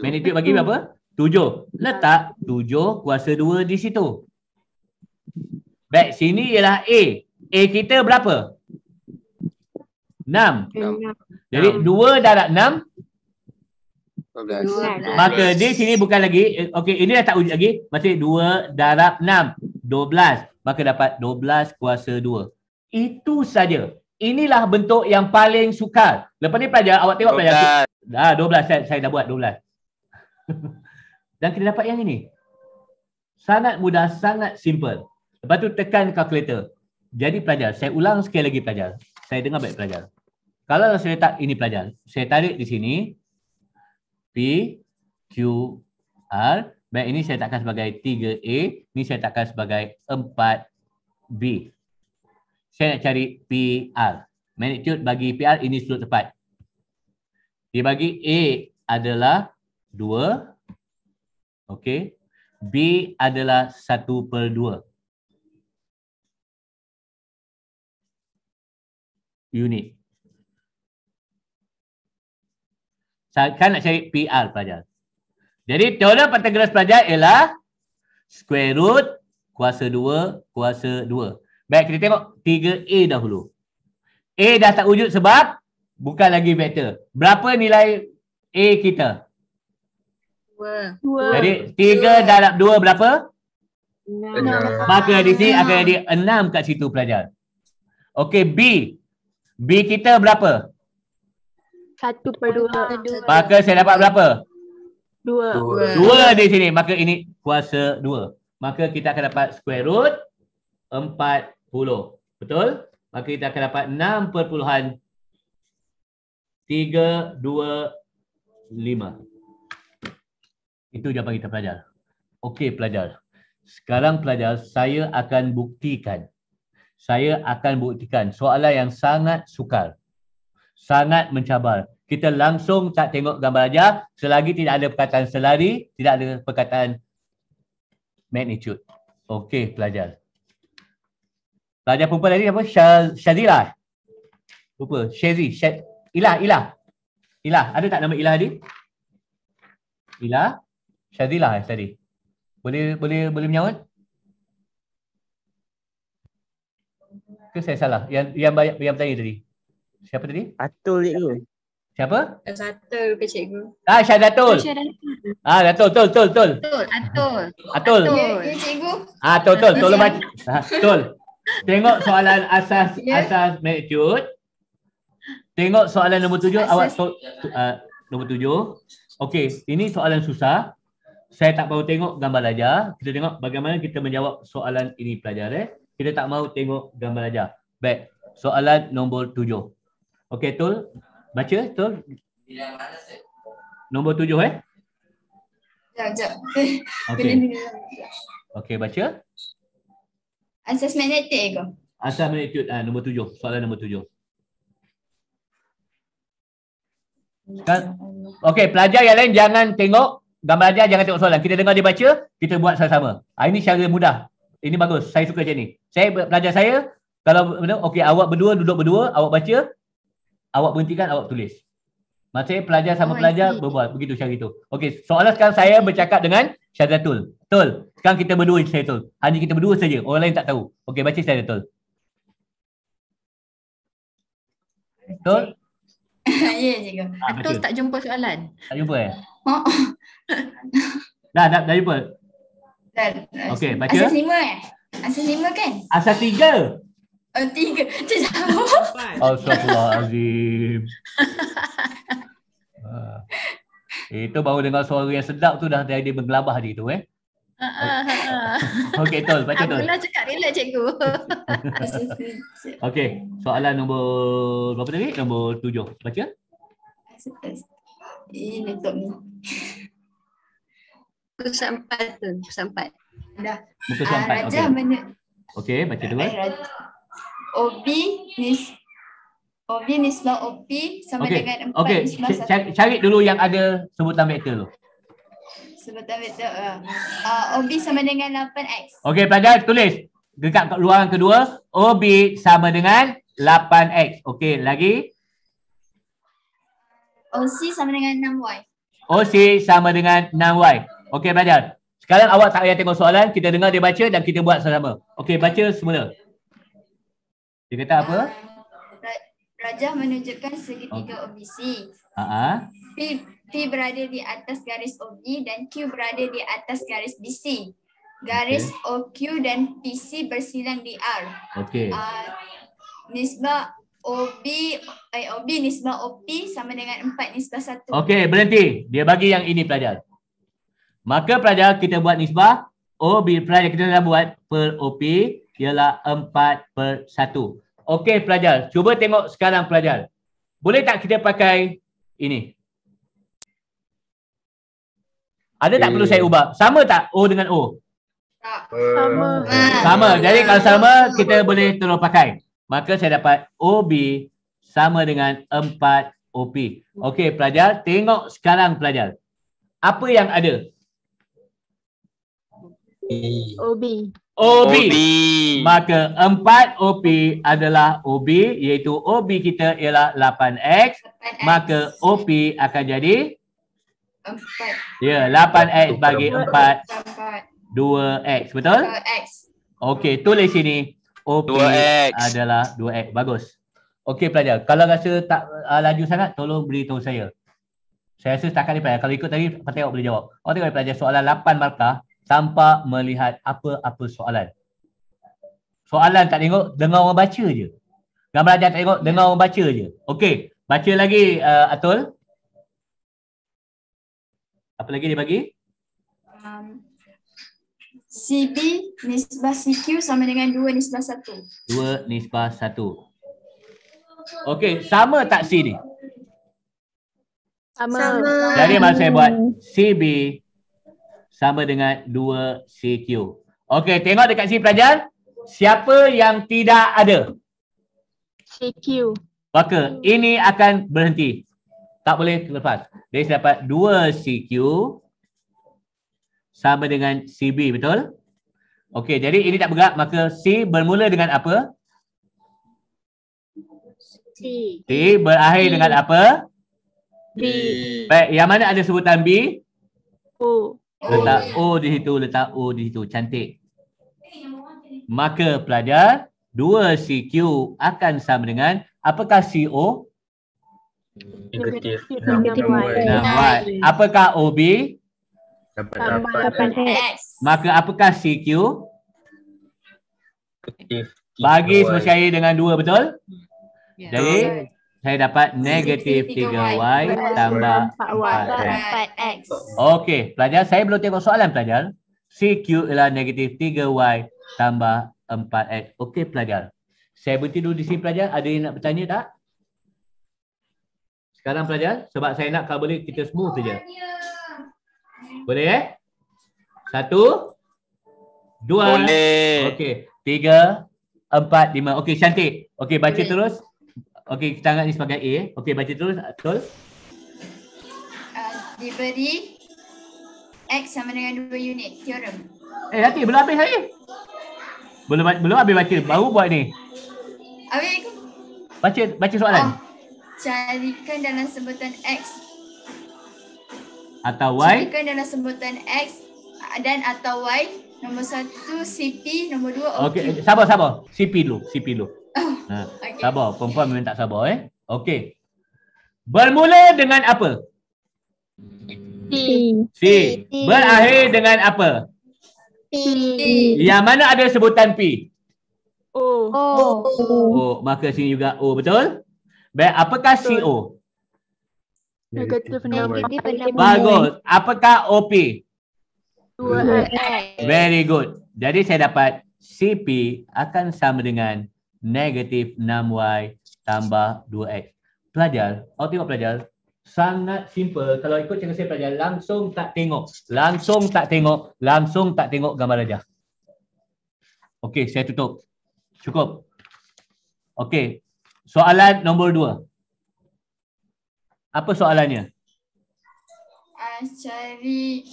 Magnitude bagi berapa? 7. Letak 7 kuasa 2 di situ. Baik, sini ialah A. A kita berapa? Enam. Jadi dua darab enam. Maka di sini bukan lagi. Okey, ini dah tak wujud lagi. Mesti dua darab enam. Dua belas. Maka dapat dua belas kuasa dua. Itu saja. Inilah bentuk yang paling sukar. Lepas ni pelajar, awak tengok pelajar. Dah, dua belas. Saya dah buat dua belas. Dan kita dapat yang ini. Sangat mudah, sangat simple. Lepas tu tekan kalkulator. Jadi pelajar, saya ulang sekali lagi pelajar. Saya dengar baik pelajar. Kalau saya letak ini pelajar, saya tarik di sini P Q R. Baik ini saya letakkan sebagai 3A, ini saya letakkan sebagai 4B. Saya nak cari r. Magnitude bagi p r ini sudut tepat. Dia bagi A adalah 2. Okey. B adalah 1 per 2. Unit. Kan nak cari PR pelajar. Jadi teorem Pythagoras pelajar ialah square root kuasa 2 kuasa 2. Baik, kita tengok 3A dahulu. A dah tak wujud sebab bukan lagi vektor. Berapa nilai A kita? 2. Jadi 3 darab 2 berapa? 6. Maka di sini akan jadi 6 kat situ pelajar. Okey, B. B kita berapa? Satu per dua. dua. Maka saya dapat berapa? Dua. dua. Dua di sini. Maka ini kuasa dua. Maka kita akan dapat square root empat puluh. Betul? Maka kita akan dapat enam perpuluhan tiga dua lima. Itu jawapan kita pelajar. Okey pelajar. Sekarang pelajar saya akan buktikan. Saya akan buktikan soalan yang sangat sukar. Sangat mencabar kita langsung tak tengok gambar aja selagi tidak ada perkataan selari, tidak ada perkataan magnitude. Okey, pelajar. Pelajar perempuan tadi apa? Shazila. Lupa. Shazi. Ilah, Ilah. Ilah. Ada tak nama Ilah tadi? Ilah. Shazila eh, tadi. Boleh boleh boleh menyawat? Ke saya salah? Yang yang yang tadi tadi. Siapa tadi? Atul itu. Siapa? Azatul ke cikgu? Ah, Syah Datul. Datul. Oh, ah, Datul, tul, tul, tul. Atul. Atul. Ya, ya cikgu. Ah, tul, tul, tolong baca. Ah, tul. Tengok soalan asas yeah. asas magnitude. Tengok soalan nombor tujuh. Awak so, uh, ah, nombor tujuh. Okey, ini soalan susah. Saya tak mau tengok gambar saja. Kita tengok bagaimana kita menjawab soalan ini pelajar. Eh. Kita tak mau tengok gambar saja. Baik, soalan nombor tujuh. Okey, Tul. Baca tu. Nombor tujuh eh? Ya, ya. Okey. Okey, baca. Assessment attitude ego. Assessment attitude ah nombor tujuh. Soalan nombor tujuh. Kan? Okey, pelajar yang lain jangan tengok gambar aja jangan tengok soalan. Kita dengar dia baca, kita buat sama-sama. Ah, ini cara mudah. Ini bagus. Saya suka macam ni. Saya pelajar saya kalau okay awak berdua duduk berdua, awak baca, awak berhentikan, awak tulis. Maksudnya pelajar sama oh, pelajar berbual. Begitu cara itu. Okey, soalan sekarang saya bercakap dengan Syazatul. Tul, sekarang kita berdua Syazatul. Hanya kita berdua saja. Orang lain tak tahu. Okey, baca Syazatul. Tul? ya, cikgu. Ha, Tul tak jumpa soalan. Tak jumpa eh? Oh. dah, dah, dah jumpa? Dah. Okey, baca. Asas lima eh? Asas lima kan? Asas tiga. 呃，第一个这家伙。Astaghfirullahalazim。itu ah. baru dengar suara yang sedap tu dah tadi menggelabah dia tu eh. Ha, ha, ha, okey, Tol. Baca Tol. Alhamdulillah cakap relax, cikgu. Okey, soalan nombor berapa tadi? Nombor tujuh. Baca. Ini laptop ni. Pusat empat tu. sampai, Dah. Pusat sampai, ah, okay. Okey, baca dulu. Eh, OB is OB nisbah OP sampai okay. dengan 4 okay. nisbah 1. Cari dulu yang ada sebutan vektor tu. Sebutan vektor. Uh, uh OB sama dengan 8X. Okey pelajar tulis. Dekat ruangan kedua. OB sama dengan 8X. Okey lagi. OC sama dengan 6Y. OC sama dengan 6Y. Okey pelajar. Sekarang awak tak payah tengok soalan. Kita dengar dia baca dan kita buat sama-sama. Okey baca semula. Dia kata apa? Uh, menunjukkan segitiga oh. OBC. uh-huh. P, P berada di atas garis OB dan Q berada di atas garis BC. Garis okay. OQ dan PC bersilang di R. Okey. Uh, nisbah OB eh, OB nisbah OP sama dengan 4 nisbah 1. Okey, berhenti. Dia bagi yang ini pelajar. Maka pelajar kita buat nisbah OB pelajar kita dah buat per OP ialah 4 per Okey pelajar, cuba tengok sekarang pelajar. Boleh tak kita pakai ini? Ada tak e. perlu saya ubah? Sama tak O dengan O? Tak. Eh. Sama. Sama. Eh. Jadi kalau sama kita boleh terus pakai. Maka saya dapat OB sama dengan 4 OP. Okey pelajar, tengok sekarang pelajar. Apa yang ada? OB. OB. OB. Maka 4 OP adalah OB iaitu OB kita ialah 8X. 8X. Maka OP akan jadi 4. Ya, 8X bagi 4. 2. 2X, betul? 2X. Okey, tulis sini. OP 2X. adalah 2X. Bagus. Okey pelajar, kalau rasa tak uh, laju sangat, tolong beritahu saya. Saya rasa setakat ni pelajar, kalau ikut tadi, tengok boleh jawab. Kalau tengok pelajar, soalan 8 markah, tanpa melihat apa-apa soalan. Soalan tak tengok, dengar orang baca je. Gambar belajar tak tengok, dengar orang baca je. Okey, baca lagi uh, Atul. Apa lagi dia bagi? Um, CB nisbah CQ sama dengan 2 nisbah 1. 2 nisbah 1. Okey, sama tak C ni? Sama. Jadi masa saya buat CB sama dengan 2 CQ. Okey, tengok dekat sini pelajar. Siapa yang tidak ada? CQ. Maka hmm. ini akan berhenti. Tak boleh lepas. Jadi dapat 2 CQ sama dengan CB, betul? Okey, jadi ini tak bergerak. Maka C bermula dengan apa? C. C berakhir B. dengan apa? B. Baik, yang mana ada sebutan B? U. Oh. Letak O di situ, letak O di situ. Cantik. Eh, Maka pelajar 2CQ akan sama dengan apakah CO? Negatif. Nah, apakah OB? Tambah 8X. Maka apakah CQ? Negatif. Bagi semua sekali dengan 2 betul? Ya. Jadi, saya dapat negatif 3Y, 3 tambah 4X. 4X. Okey, pelajar. Saya belum tengok soalan, pelajar. CQ ialah negatif 3Y tambah 4X. Okey, pelajar. Saya berhenti dulu di sini, pelajar. Ada yang nak bertanya tak? Sekarang, pelajar. Sebab saya nak kalau boleh kita semua saja. Boleh, eh? Satu. Dua. Boleh. Okey. Tiga. Empat, lima. Okey, cantik. Okey, baca boleh. terus. Okey, kita anggap ni sebagai A. Okey, baca terus. Betul? Uh, diberi X sama dengan 2 unit. Theorem. Eh, nanti belum habis lagi. Belum belum habis baca. Baru buat ni. Habis Baca, baca soalan. Oh, carikan dalam sebutan X. Atau Y. Carikan dalam sebutan X dan atau Y. Nombor satu CP, nombor dua OQ. Okay, sabar, sabar. CP dulu, CP dulu. Oh, ha. okay. Sabar, perempuan memang tak sabar eh. Okey. Bermula dengan apa? P. P. P. Berakhir dengan apa? P. Yang mana ada sebutan P? O. O. o. o. Oh, maka sini juga O, betul? Baik, apakah C O? Bagus. Apakah O P? Very good. Jadi saya dapat C P akan sama dengan 2 negatif 6y tambah 2x. Pelajar, awak tengok pelajar, sangat simple. Kalau ikut cara saya pelajar, langsung tak tengok. Langsung tak tengok. Langsung tak tengok gambar aja. Okey, saya tutup. Cukup. Okey, soalan nombor dua. Apa soalannya? Ah, cari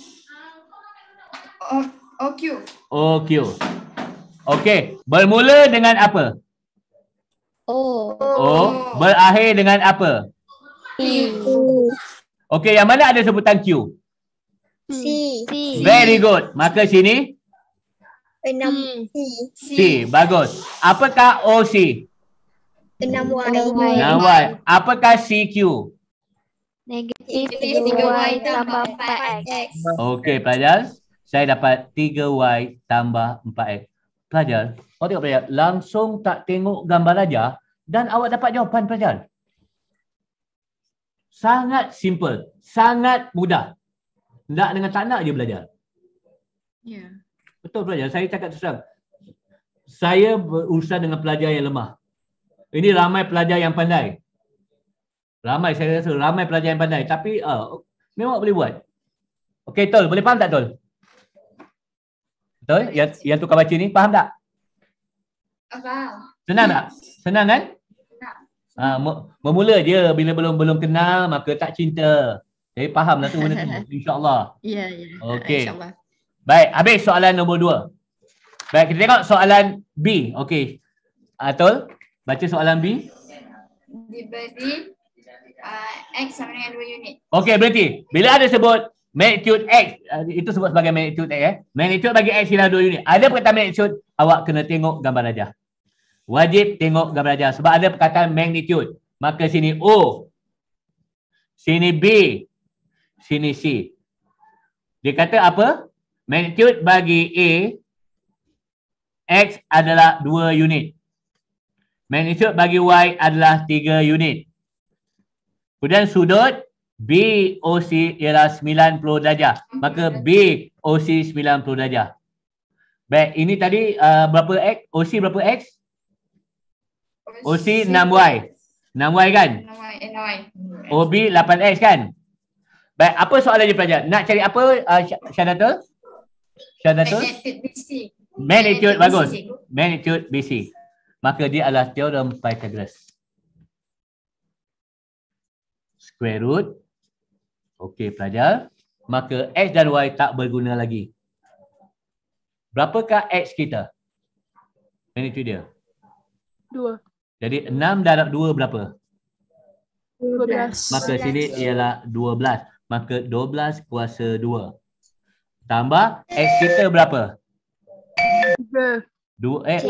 OQ. OQ. Okey, bermula dengan apa? Oh. Oh, berakhir dengan apa? Q. Okey, yang mana ada sebutan Q? C. Very good. Maka sini? Enam C. C, bagus. Apakah O C? Enam Y. Enam Y. Apakah C Q? Negatif 3Y tambah 4X. pelajar. saya dapat 3Y tambah 4X. Pelajar, awak tengok pelajar, langsung tak tengok gambar aja, dan awak dapat jawapan pelajar. Sangat simple, sangat mudah. Nak dengan tak nak je belajar. Yeah. Betul pelajar, saya cakap terserah. Saya berusaha dengan pelajar yang lemah. Ini ramai pelajar yang pandai. Ramai, saya rasa ramai pelajar yang pandai. Tapi uh, memang boleh buat. Okey, Tol. Boleh faham tak, Tol? Tol, yang, yang tukar baca ni, faham tak? Faham. Uh-huh. Senang tak? Senang kan? Ha, bermula je bila belum belum kenal maka tak cinta. Eh faham lah tu benda tu insya-Allah. Ya yeah, ya. Yeah. Okay. Insya-Allah. Baik, habis soalan nombor dua. Baik, kita tengok soalan B. Okey. Atul, baca soalan B. Dibagi uh, X sama dengan 2 unit. Okey, berarti bila ada sebut magnitude X, uh, itu sebut sebagai magnitude X eh. Magnitude bagi X ialah 2 unit. Ada perkataan magnitude, awak kena tengok gambar rajah. Wajib tengok gambar belajar sebab ada perkataan magnitude. Maka sini O. Sini B. Sini C. Dia kata apa? Magnitude bagi A X adalah 2 unit. Magnitude bagi Y adalah 3 unit. Kemudian sudut BOC ialah 90 darjah. Maka BOC 90 darjah. Baik, ini tadi uh, berapa X? OC berapa X? 90. OC 6Y. 6Y kan? 6Y and Y. Hmm. OB 8X kan? Baik, apa soalan dia pelajar? Nak cari apa uh, Syahdatul? Syahdatul? Magnitude BC. Magnitude, bagus. Magnitude BC. Maka dia adalah teorem Pythagoras. Square root. Okey pelajar. Maka X dan Y tak berguna lagi. Berapakah X kita? Magnitude dia? Dua. Jadi 6 darab 2 berapa? 12. Maka sini ialah 12. Maka 12 kuasa 2. Tambah x kita berapa? 3. Dua, eh,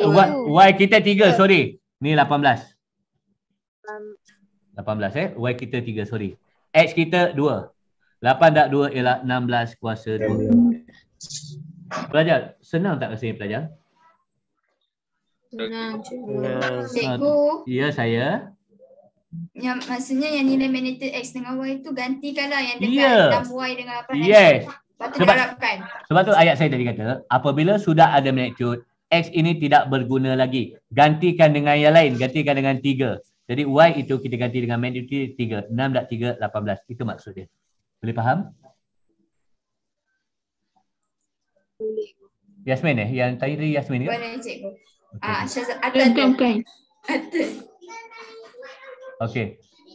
y, kita 3, sorry. Ni 18. 18 eh. Y kita 3, sorry. X kita 2. 8 darab 2 ialah 16 kuasa 2. Pelajar, senang tak rasanya pelajar? Cikgu. Ya, saya. Yang maksudnya yang nilai magnetik X dengan Y tu gantikanlah yang dekat yeah. 6Y dengan 8X. Yes. Sebab, sebab tu ayat saya tadi kata, apabila sudah ada magnitud, X ini tidak berguna lagi. Gantikan dengan yang lain, gantikan dengan 3. Jadi Y itu kita ganti dengan magnitud 3. 6, 3, 18. maksud dia. Boleh faham? Boleh. Yasmin eh? Yang tadi Yasmin ke? Boleh, cikgu. Syazah Atta. Okay. okay.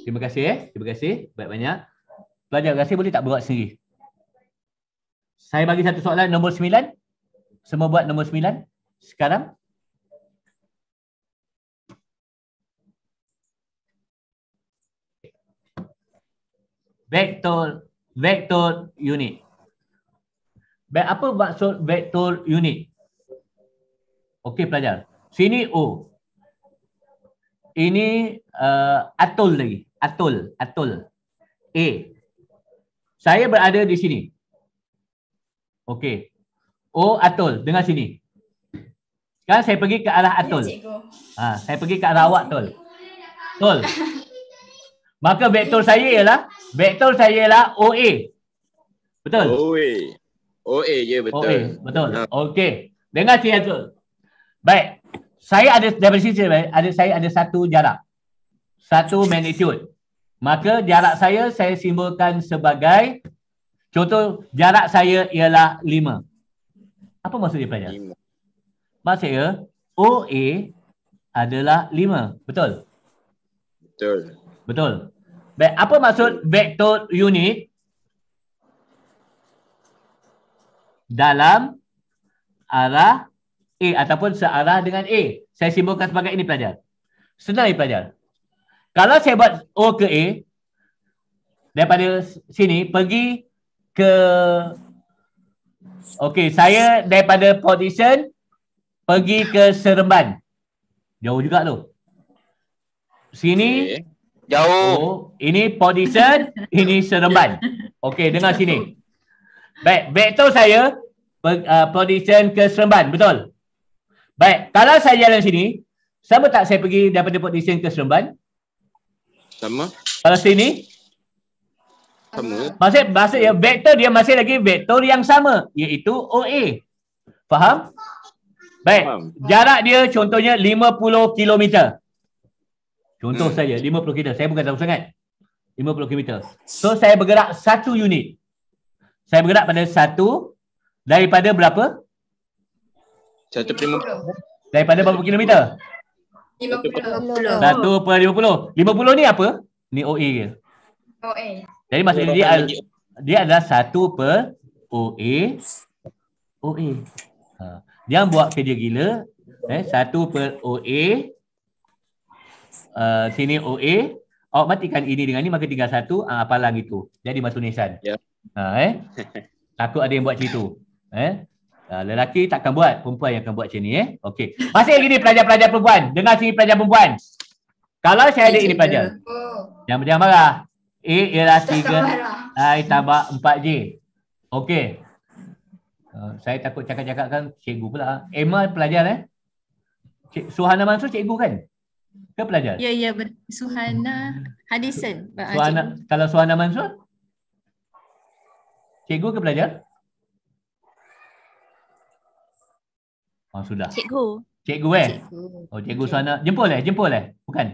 Terima kasih. Eh. Terima kasih. Baik banyak. Pelajar terima kasih boleh tak buat sendiri? Saya bagi satu soalan nombor sembilan. Semua buat nombor sembilan. Sekarang. Vektor. Vektor unit. Apa maksud vektor unit? Okey pelajar. Sini O. Oh. Ini uh, Atul lagi. Atul. Atul. A. Saya berada di sini. Okey. O Atul. Dengar sini. Sekarang saya pergi ke arah Atul. Ya, ha, saya pergi ke arah awak Atul. Atul. Maka vektor saya ialah vektor saya ialah OA. Betul? OA. OA ya yeah, betul. OA. Betul. Okey. Dengar sini Atul. Baik. Saya ada dari sisi ada saya ada satu jarak. Satu magnitude. Maka jarak saya saya simbolkan sebagai contoh jarak saya ialah 5. Apa maksud dia pelajar? 5. Maksudnya OA adalah 5. Betul? Betul. Betul. Baik, apa maksud vector unit dalam arah A ataupun searah dengan A. Saya simbolkan sebagai ini pelajar. Senang ni pelajar. Kalau saya buat O ke A, daripada sini pergi ke... Okey, saya daripada position pergi ke Seremban. Jauh juga tu. Sini okay. jauh. Oh, ini position, ini Seremban. Okey, dengar sini. Baik, back saya uh, position ke Seremban, betul? Baik, kalau saya jalan sini, sama tak saya pergi daripada Port ke Seremban? Sama. Kalau sini? Sama. Maksud, maksud ya, vektor dia masih lagi vektor yang sama, iaitu OA. Faham? Baik, Faham. jarak dia contohnya 50 km. Contoh hmm. saja, 50 km. Saya bukan tahu sangat. 50 km. So, saya bergerak satu unit. Saya bergerak pada satu daripada berapa? Satu prima Daripada berapa kilometer? 50. Satu per 50. 50 ni apa? Ni OA ke? OA. Jadi maksudnya dia, dia adalah satu per OA. OA. Ha. Yang buat kerja gila. Eh, satu per OA. Uh, sini OA. Awak matikan ini dengan ini maka tinggal satu. Uh, ah, apalah gitu. Jadi maksudnya Nisan. Ya. Yeah. Ha, eh. Takut ada yang buat macam itu. Eh. Ah, lelaki takkan buat, perempuan yang akan buat macam ni eh. Okey. Masih lagi ni pelajar-pelajar perempuan. Dengar sini pelajar perempuan. Kalau saya ada ini pelajar. yang jangan marah. A ialah 3 I tambah 4J. Okey. Uh, saya takut cakap-cakap kan cikgu pula. Emma pelajar eh. Cik Suhana Mansur cikgu kan? Ke pelajar? Ya, ya. Suhana Hadison. Suhana, ah, kalau Suhana Mansur? Cikgu ke pelajar? Cikgu. Oh sudah. Cikgu. Cikgu eh? Cikgu. Oh cikgu, cikgu. sana. Jemput eh? Jemput eh? Bukan.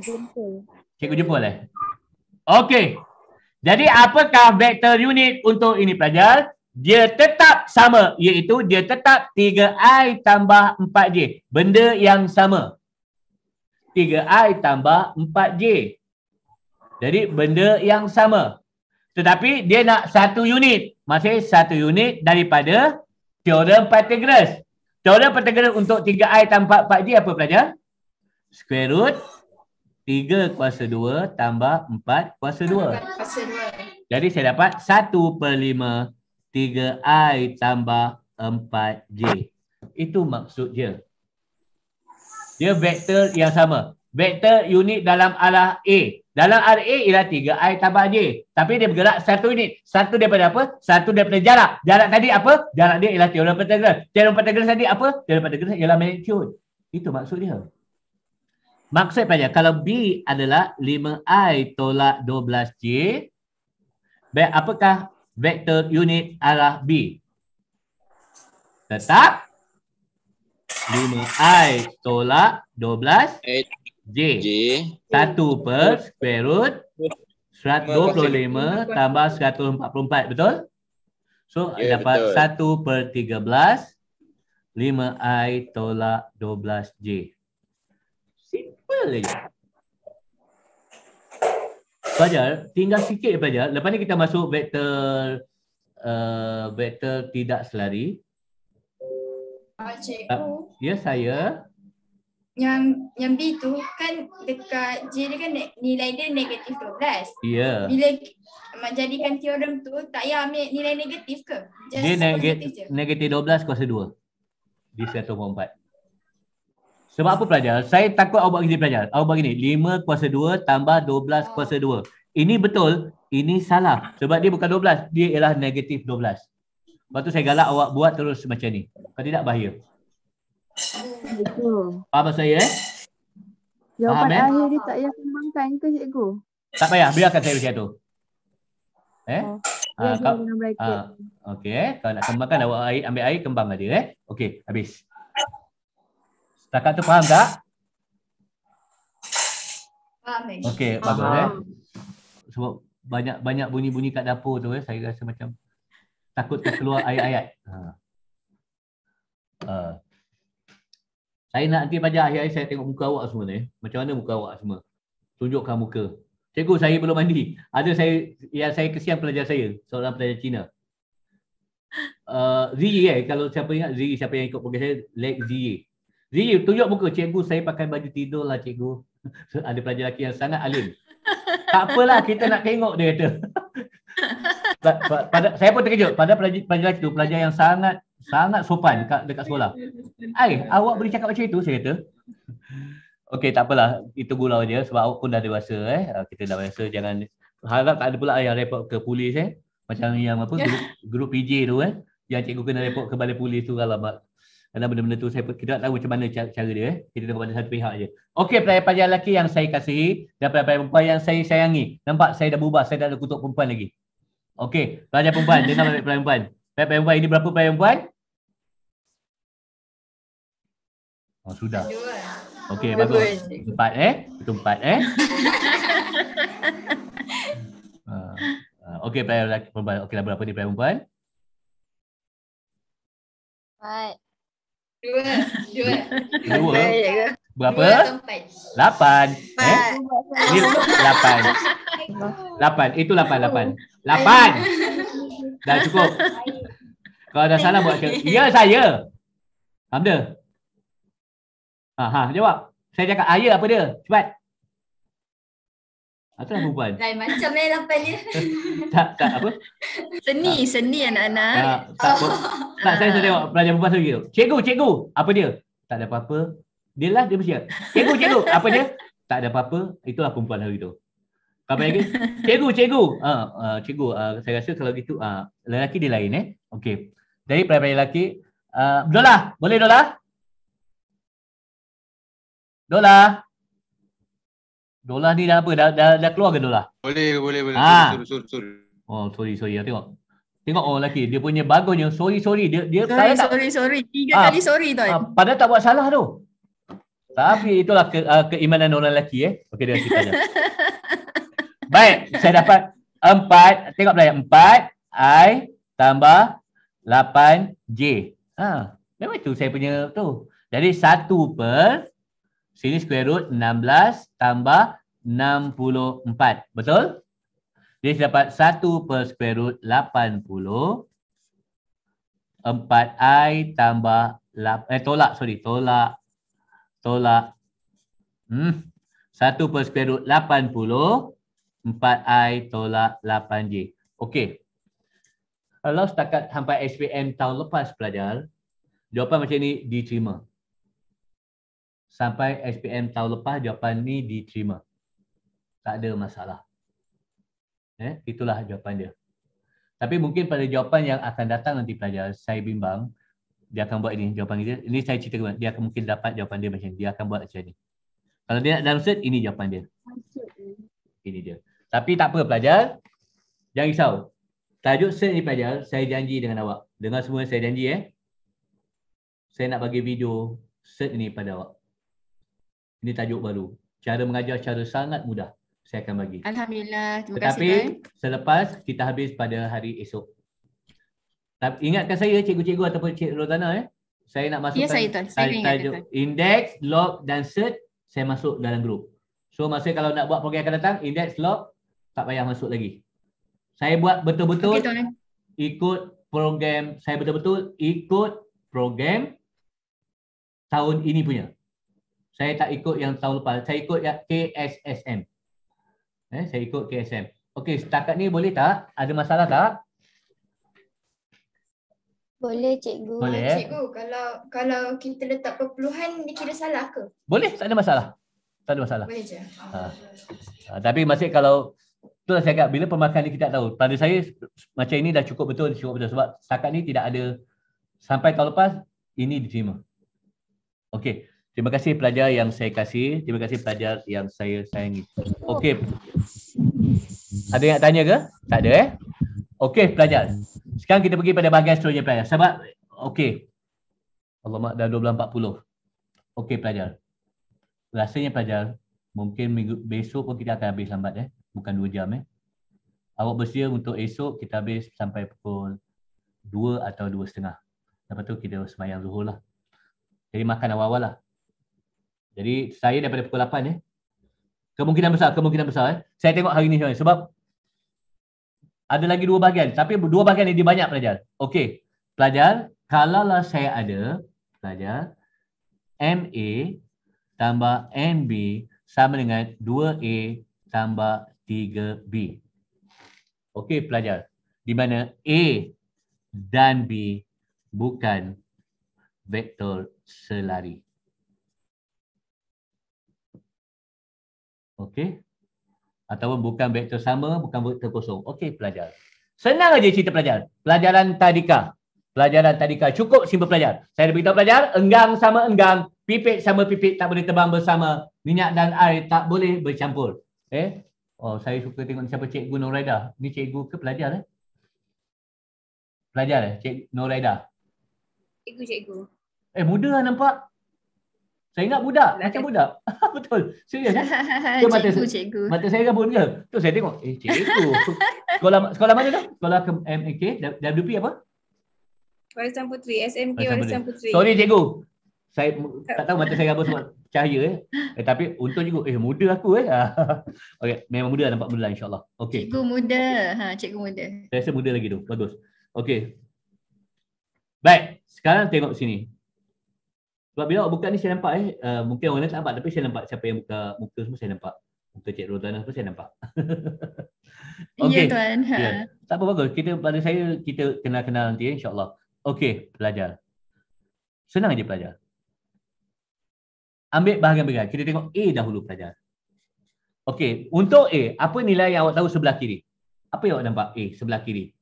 Jemput. Cikgu jemput eh? Okey. Jadi apakah vector unit untuk ini pelajar? Dia tetap sama iaitu dia tetap 3i tambah 4j. Benda yang sama. 3i tambah 4j. Jadi benda yang sama. Tetapi dia nak satu unit. Masih satu unit daripada teorem Pythagoras. Teorem Pythagoras untuk 3i tambah 4 j apa pelajar? Square root 3 kuasa 2 tambah 4 kuasa 2. Jadi saya dapat 1 per 5 3i tambah 4j. Itu maksud dia. Dia vektor yang sama vektor unit dalam arah A. Dalam arah A ialah 3i tambah j. Tapi dia bergerak satu unit. Satu daripada apa? Satu daripada jarak. Jarak tadi apa? Jarak dia ialah teorem pentagram. Teorem pentagram tadi apa? Teorem pentagram ialah magnitude. Itu maksud dia. Maksud pada kalau B adalah 5i tolak 12j, baik apakah vektor unit arah B? Tetap 5i tolak 12 J. J. 1 per square root 125 tambah 144. Betul? So, yeah, dapat betul. 1 per 13 5I tolak 12J. Simple je. Pelajar, tinggal sikit je pelajar. Lepas ni kita masuk vektor uh, eh, tidak selari. Ah, cikgu. Uh, ya, saya. Ya, saya yang yang B tu kan dekat J dia kan nilai dia negatif 12. Ya. Yeah. Bila mak jadikan teorem tu tak payah ambil nilai negatif ke? Just dia negat- negatif negatif 12 kuasa 2. Di satu empat. Sebab apa pelajar? Saya takut awak bagi pelajar. Awak bagi ni. 5 kuasa 2 tambah 12 oh. kuasa 2. Ini betul. Ini salah. Sebab dia bukan 12. Dia ialah negatif 12. Lepas tu saya galak awak buat terus macam ni. Kalau tidak bahaya. Faham saya eh? Jawapan Faham, eh? akhir dia tak payah kembangkan ke cikgu? Tak payah, biarkan saya macam tu. Eh? Oh, ah, kau, ah, okay, kalau nak kembangkan awak air, ambil air kembang dia eh. Okey, habis. Setakat tu faham tak? Faham. Eh. Okey, bagus eh. Sebab banyak banyak bunyi-bunyi kat dapur tu eh, saya rasa macam takut terkeluar air ayat. Ha. Ah. ah. Saya nak nanti belajar akhir-akhir saya tengok muka awak semua ni. Macam mana muka awak semua? Tunjukkan muka. Cikgu saya belum mandi. Ada saya yang saya kesian pelajar saya, seorang pelajar Cina. Uh, Zee eh, kalau siapa ingat Ziyi, siapa yang ikut pergi saya, Lek Zee. Zee, tunjuk muka cikgu saya pakai baju tidur lah cikgu. So, ada pelajar lelaki yang sangat alim. Tak apalah kita nak tengok dia kata. pada, pada, saya pun terkejut pada pelajar pelajar itu pelajar yang sangat sangat sopan dekat dekat sekolah. Ai, awak boleh cakap macam itu saya kata. Okey, tak apalah. Itu gurau dia sebab awak pun dah dewasa eh. Ah, kita dah biasa jangan harap tak ada pula yang report ke polis eh. Macam yang apa grup, grup PJ tu eh. Yang cikgu kena report ke balai polis tu kalau mak kerana benda-benda tu saya tidak tahu macam mana cara dia. Eh. Kita tengok pada satu pihak aje. Okey, pelayan-pelayan lelaki yang saya kasihi dan pelayan-pelayan perempuan yang saya sayangi. Nampak saya dah berubah, saya dah ada kutuk perempuan lagi. Okey, pelayan perempuan, dengar pelayan perempuan. Pelayan perempuan ini berapa pelayan perempuan? Oh, sudah. Kan? Okey, bagus. Ketempat eh. Ketempat eh. uh, uh, Okey, pelayan lelaki perempuan. Okey, berapa ni pelayan perempuan? Empat. Dua. Dua. Dua. Dua. Berapa? Lapan. Eh? Lapan. Lapan. Itu lapan, lapan. Lapan! Dah cukup. Kalau dah salah buat ke. Ya, saya. Hamdah. Aha, jawab. Saya cakap ayah apa dia? Cepat. Apa ah, lah nama perempuan? Lain macam eh lapan dia. tak, tak apa? Seni, tak. seni anak-anak. Tak, tak, oh. tak saya sedang tengok pelajar perempuan saya. Cikgu, cikgu, apa dia? Tak ada apa-apa. Dia lah, dia mesti. Cikgu, cikgu, apa dia? Tak ada apa-apa. Itulah perempuan hari tu. Kau lagi? Cikgu, cikgu. Ah, uh, uh, cikgu, uh, saya rasa kalau gitu uh, lelaki dia lain eh. Okey. Jadi pelajar lelaki, uh, Dola, boleh Dola? Dola. Dola ni dah apa? Dah dah, dah keluar ke Dola? Boleh, boleh, boleh. Ha. Sorry, sorry, Oh, sorry, sorry. Tengok. Tengok oh lelaki, dia punya bagus yang Sorry, sorry. Dia dia sorry, saya sorry, tak Sorry, sorry. Tiga ha. kali ah. sorry tuan. Ah, ha. padahal tak buat salah tu. Tapi itulah ke, uh, keimanan orang lelaki eh. Okey, dia kita. Baik, saya dapat empat. Tengok belayar. Empat. I tambah 8 J. Ha. Memang itu saya punya tu. Jadi satu per Sini square root 16 tambah 64. Betul? Dia dapat 1 per square root 80. 4i tambah 8. Eh, tolak. Sorry. Tolak. Tolak. Hmm. 1 per square root 80. 4i tolak 8j. Okey. Kalau setakat sampai SPM tahun lepas pelajar, jawapan macam ni diterima sampai SPM tahun lepas jawapan ni diterima. Tak ada masalah. Eh, itulah jawapan dia. Tapi mungkin pada jawapan yang akan datang nanti pelajar, saya bimbang, dia akan buat ini jawapan dia. Ini saya cerita kepada, dia akan mungkin dapat jawapan dia macam ni. Dia akan buat macam ni. Kalau dia nak dalam set, ini jawapan dia. Ini dia. Tapi tak apa pelajar, jangan risau. Tajuk set ni pelajar, saya janji dengan awak. Dengan semua saya janji eh. Saya nak bagi video set ini pada awak. Ini tajuk baru. Cara mengajar cara sangat mudah. Saya akan bagi. Alhamdulillah. Terima Tetapi kasih, selepas kita habis pada hari esok. Tapi ingatkan saya, cikgu-cikgu ataupun cik Rosana. Eh. Saya nak masukkan ya, saya, Saya tajuk, tajuk index, log dan cert. Saya masuk dalam grup. So masa kalau nak buat program akan datang, index, log, tak payah masuk lagi. Saya buat betul-betul okay, ikut program. Saya betul-betul ikut program tahun ini punya saya tak ikut yang tahun lepas. Saya ikut yang KSSM. Eh, saya ikut KSSM. Okey, setakat ni boleh tak? Ada masalah tak? Boleh cikgu. Boleh. Eh? Cikgu, kalau kalau kita letak perpuluhan dikira salah ke? Boleh, tak ada masalah. Tak ada masalah. Boleh je. Ha. Ha, tapi masih kalau tu saya kata bila pemakan ni kita tak tahu. Pada saya macam ini dah cukup betul, cukup betul sebab setakat ni tidak ada sampai tahun lepas ini diterima. Okey. Terima kasih pelajar yang saya kasih. Terima kasih pelajar yang saya sayangi. Okey. Ada yang nak tanya ke? Tak ada eh? Okey pelajar. Sekarang kita pergi pada bahagian seterusnya pelajar. Sebab okey. Allah mak dah 12.40. Okey pelajar. Rasanya pelajar mungkin minggu besok pun kita akan habis lambat eh. Bukan 2 jam eh. Awak bersedia untuk esok kita habis sampai pukul 2 atau 2.30. Lepas tu kita semayang zuhur lah. Jadi makan awal-awal lah. Jadi saya daripada pukul 8 eh. Kemungkinan besar, kemungkinan besar eh. Saya tengok hari ni sebab ada lagi dua bahagian. Tapi dua bahagian ni dia banyak pelajar. Okey. Pelajar, kalaulah saya ada pelajar MA tambah MB sama dengan 2A tambah 3B. Okey pelajar. Di mana A dan B bukan vektor selari. Okey. Ataupun bukan vektor sama, bukan vektor kosong. Okey, pelajar. Senang aja cerita pelajar. Pelajaran tadika. Pelajaran tadika. Cukup simple pelajar. Saya dah beritahu pelajar, enggang sama enggang, pipit sama pipit tak boleh terbang bersama, minyak dan air tak boleh bercampur. Eh? Oh, saya suka tengok siapa Cikgu Noraida. Ni cikgu ke pelajar eh? Pelajar eh, Cik Noraida. Cikgu, cikgu. Eh, muda lah nampak. Saya ingat budak, macam budak. Betul. Serius kan? Cikgu, mata, cikgu. Mata saya rambut ke? Tu saya tengok, eh cikgu. sekolah sekolah mana tu? Sekolah ke MAK, WP apa? Warisan Puteri, SMK Warisan Puteri. Sorry cikgu. Saya tak tahu mata saya rambut sebab cahaya eh. eh tapi untung cikgu, eh muda aku eh. Okey, memang muda lah, nampak muda lah insyaAllah. Okay. Cikgu muda. Ha, cikgu muda. Saya rasa muda lagi tu, bagus. Okey. Baik, sekarang tengok sini. Sebab bila awak buka ni saya nampak eh uh, Mungkin orang lain tak nampak tapi saya nampak siapa yang buka muka semua saya nampak Muka Cik Rotana semua saya nampak okay. Ya tuan ha. Ya. Yeah. Tak apa bagus, kita pada saya kita kenal-kenal nanti eh, insyaAllah Okay, pelajar Senang je pelajar Ambil bahagian bahagian, kita tengok A dahulu pelajar Okay, untuk A, apa nilai yang awak tahu sebelah kiri? Apa yang awak nampak A sebelah kiri?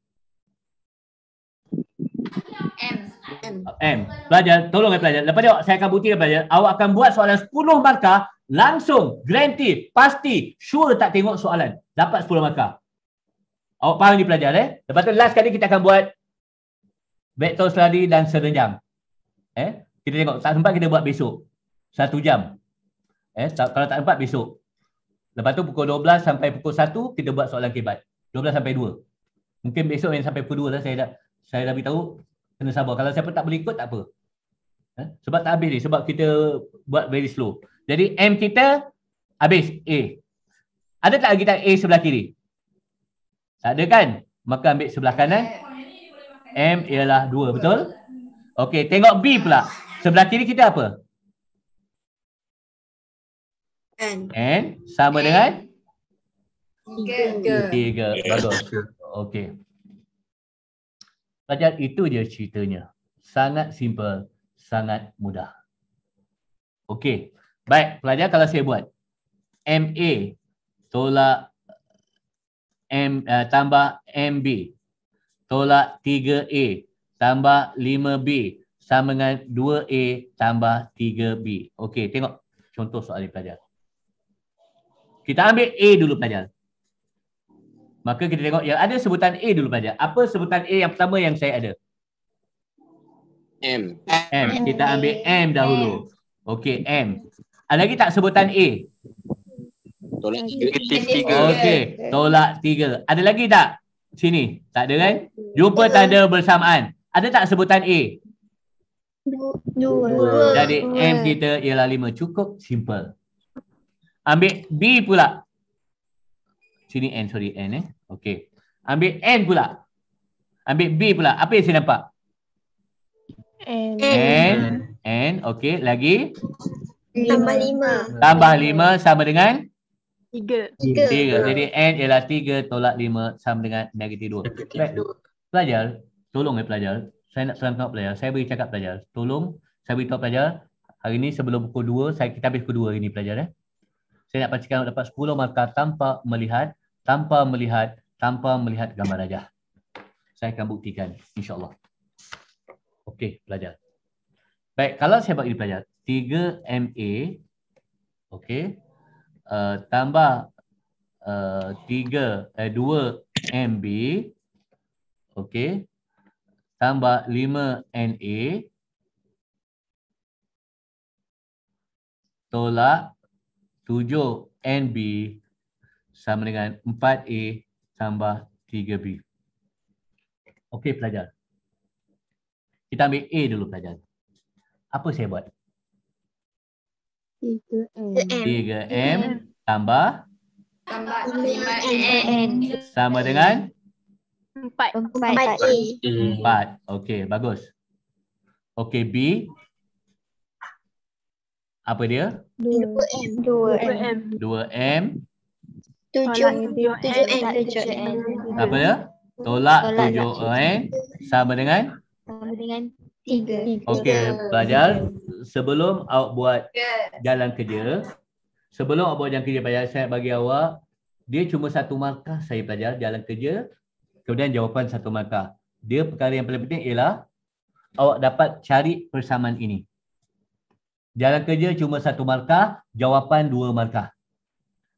M. M. Pelajar, tolong ya, pelajar. Lepas tu saya akan bukti ya, pelajar. Awak akan buat soalan 10 markah langsung guarantee pasti sure tak tengok soalan dapat 10 markah. Awak faham ni pelajar eh? Lepas tu last kali kita akan buat vector study dan serenjang. Eh? Kita tengok tak sempat kita buat besok. Satu jam. Eh, tak, kalau tak sempat besok. Lepas tu pukul 12 sampai pukul 1 kita buat soalan kibat. 12 sampai 2. Mungkin besok yang sampai pukul 2 lah saya dah saya dah beritahu kena sabar. Kalau siapa tak boleh ikut, tak apa. Eh? Sebab tak habis ni. Sebab kita buat very slow. Jadi M kita habis. A. Ada tak lagi tak A sebelah kiri? Tak ada kan? Maka ambil sebelah kanan. M ialah 2. Betul? Okey. Tengok B pula. Sebelah kiri kita apa? N. N. Sama N. dengan? Tiga. Tiga. Bagus. Okey. Pelajar itu dia ceritanya. Sangat simple, sangat mudah. Okey. Baik, pelajar kalau saya buat MA tolak M uh, tambah MB tolak 3A tambah 5B sama dengan 2A tambah 3B. Okey, tengok contoh soalan pelajar. Kita ambil A dulu pelajar. Maka kita tengok yang ada sebutan A dulu banyak. Apa sebutan A yang pertama yang saya ada? M. M. Kita ambil M dahulu. Okey, M. Ada lagi tak sebutan A? Tolak tiga. Okey, tolak tiga. Ada lagi tak? Sini. Tak ada kan? Jumpa tanda bersamaan. Ada tak sebutan A? Dua. Jadi M kita ialah lima. Cukup simple. Ambil B pula. Sini N sorry N eh. okay Ambil N pula. Ambil B pula. Apa yang saya nampak? N. N. N. Okey. Lagi? Tambah lima. Tambah lima sama dengan? Tiga. Tiga. Jadi N ialah tiga tolak lima sama dengan negatif dua. Pelajar, tolong eh pelajar. Saya nak selamat pelajar. Saya beri cakap pelajar. Tolong saya beri beritahu pelajar. Hari ni sebelum pukul dua, saya, kita habis pukul dua hari ni pelajar eh. Saya nak pastikan dapat 10 markah tanpa melihat tanpa melihat tanpa melihat gambar rajah. Saya akan buktikan insya-Allah. Okey, pelajar. Baik, kalau saya bagi pelajar 3MA okey uh, tambah uh, 3 eh, 2MB okey tambah 5NA tolak 7NB sama dengan 4A tambah 3B. Okey pelajar. Kita ambil A dulu pelajar. Apa saya buat? 3M. 3M tambah? Tambah 5N. Sama dengan? 4A. 4A. Okey bagus. Okey B. Apa dia? 2M. 2M. 2M tujuh N Apa ya. Tolak tujuh N eh? sama dengan? Sama dengan tiga. Okey, pelajar Sebelum awak buat jalan kerja Sebelum awak buat jalan kerja pelajar Saya bagi awak Dia cuma satu markah saya pelajar Jalan kerja Kemudian jawapan satu markah Dia perkara yang paling penting ialah Awak dapat cari persamaan ini Jalan kerja cuma satu markah Jawapan dua markah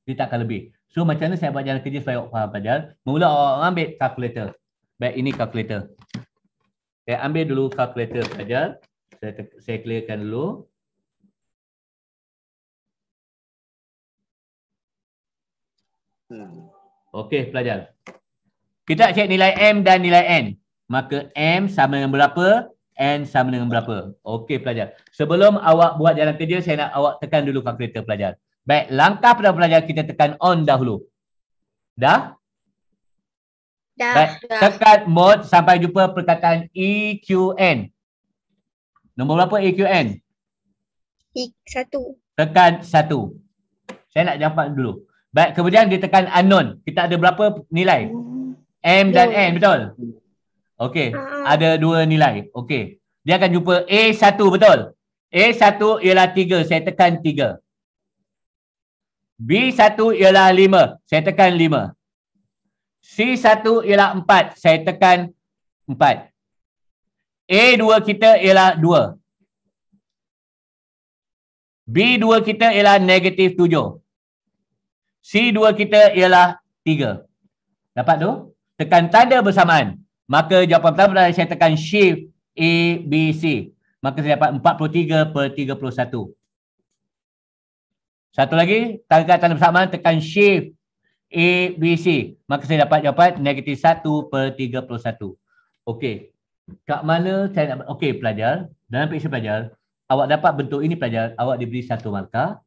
Dia takkan lebih So macam mana saya buat jalan kerja supaya awak faham pelajar? Mula awak ambil kalkulator. Baik ini kalkulator. Saya ambil dulu kalkulator pelajar. Saya saya clearkan dulu. Hmm. Okey pelajar. Kita cek nilai M dan nilai N. Maka M sama dengan berapa? N sama dengan berapa? Okey pelajar. Sebelum awak buat jalan kerja, saya nak awak tekan dulu kalkulator pelajar. Baik, langkah pada pelajar kita tekan on dahulu. Dah? Dah. Baik, dah. tekan mode sampai jumpa perkataan EQN. Nombor berapa EQN? E Satu. Tekan satu. Saya nak jumpa dulu. Baik, kemudian dia tekan unknown. Kita ada berapa nilai? Hmm. M dan N, betul? Okey, hmm. ada dua nilai. Okey, dia akan jumpa A1, betul? A1 ialah tiga. Saya tekan tiga. B1 ialah 5. Saya tekan 5. C1 ialah 4. Saya tekan 4. A2 kita ialah 2. B2 kita ialah negatif 7. C2 kita ialah 3. Dapat tu? Tekan tanda bersamaan. Maka jawapan pertama adalah saya tekan shift A, B, C. Maka saya dapat 43 per 31. Satu lagi, tangga tanda persamaan tekan shift A, B, C. Maka saya dapat jawapan negatif 1 per 31. Okey. Kat mana saya nak... Okey, pelajar. Dalam peksa pelajar, awak dapat bentuk ini pelajar. Awak diberi satu markah.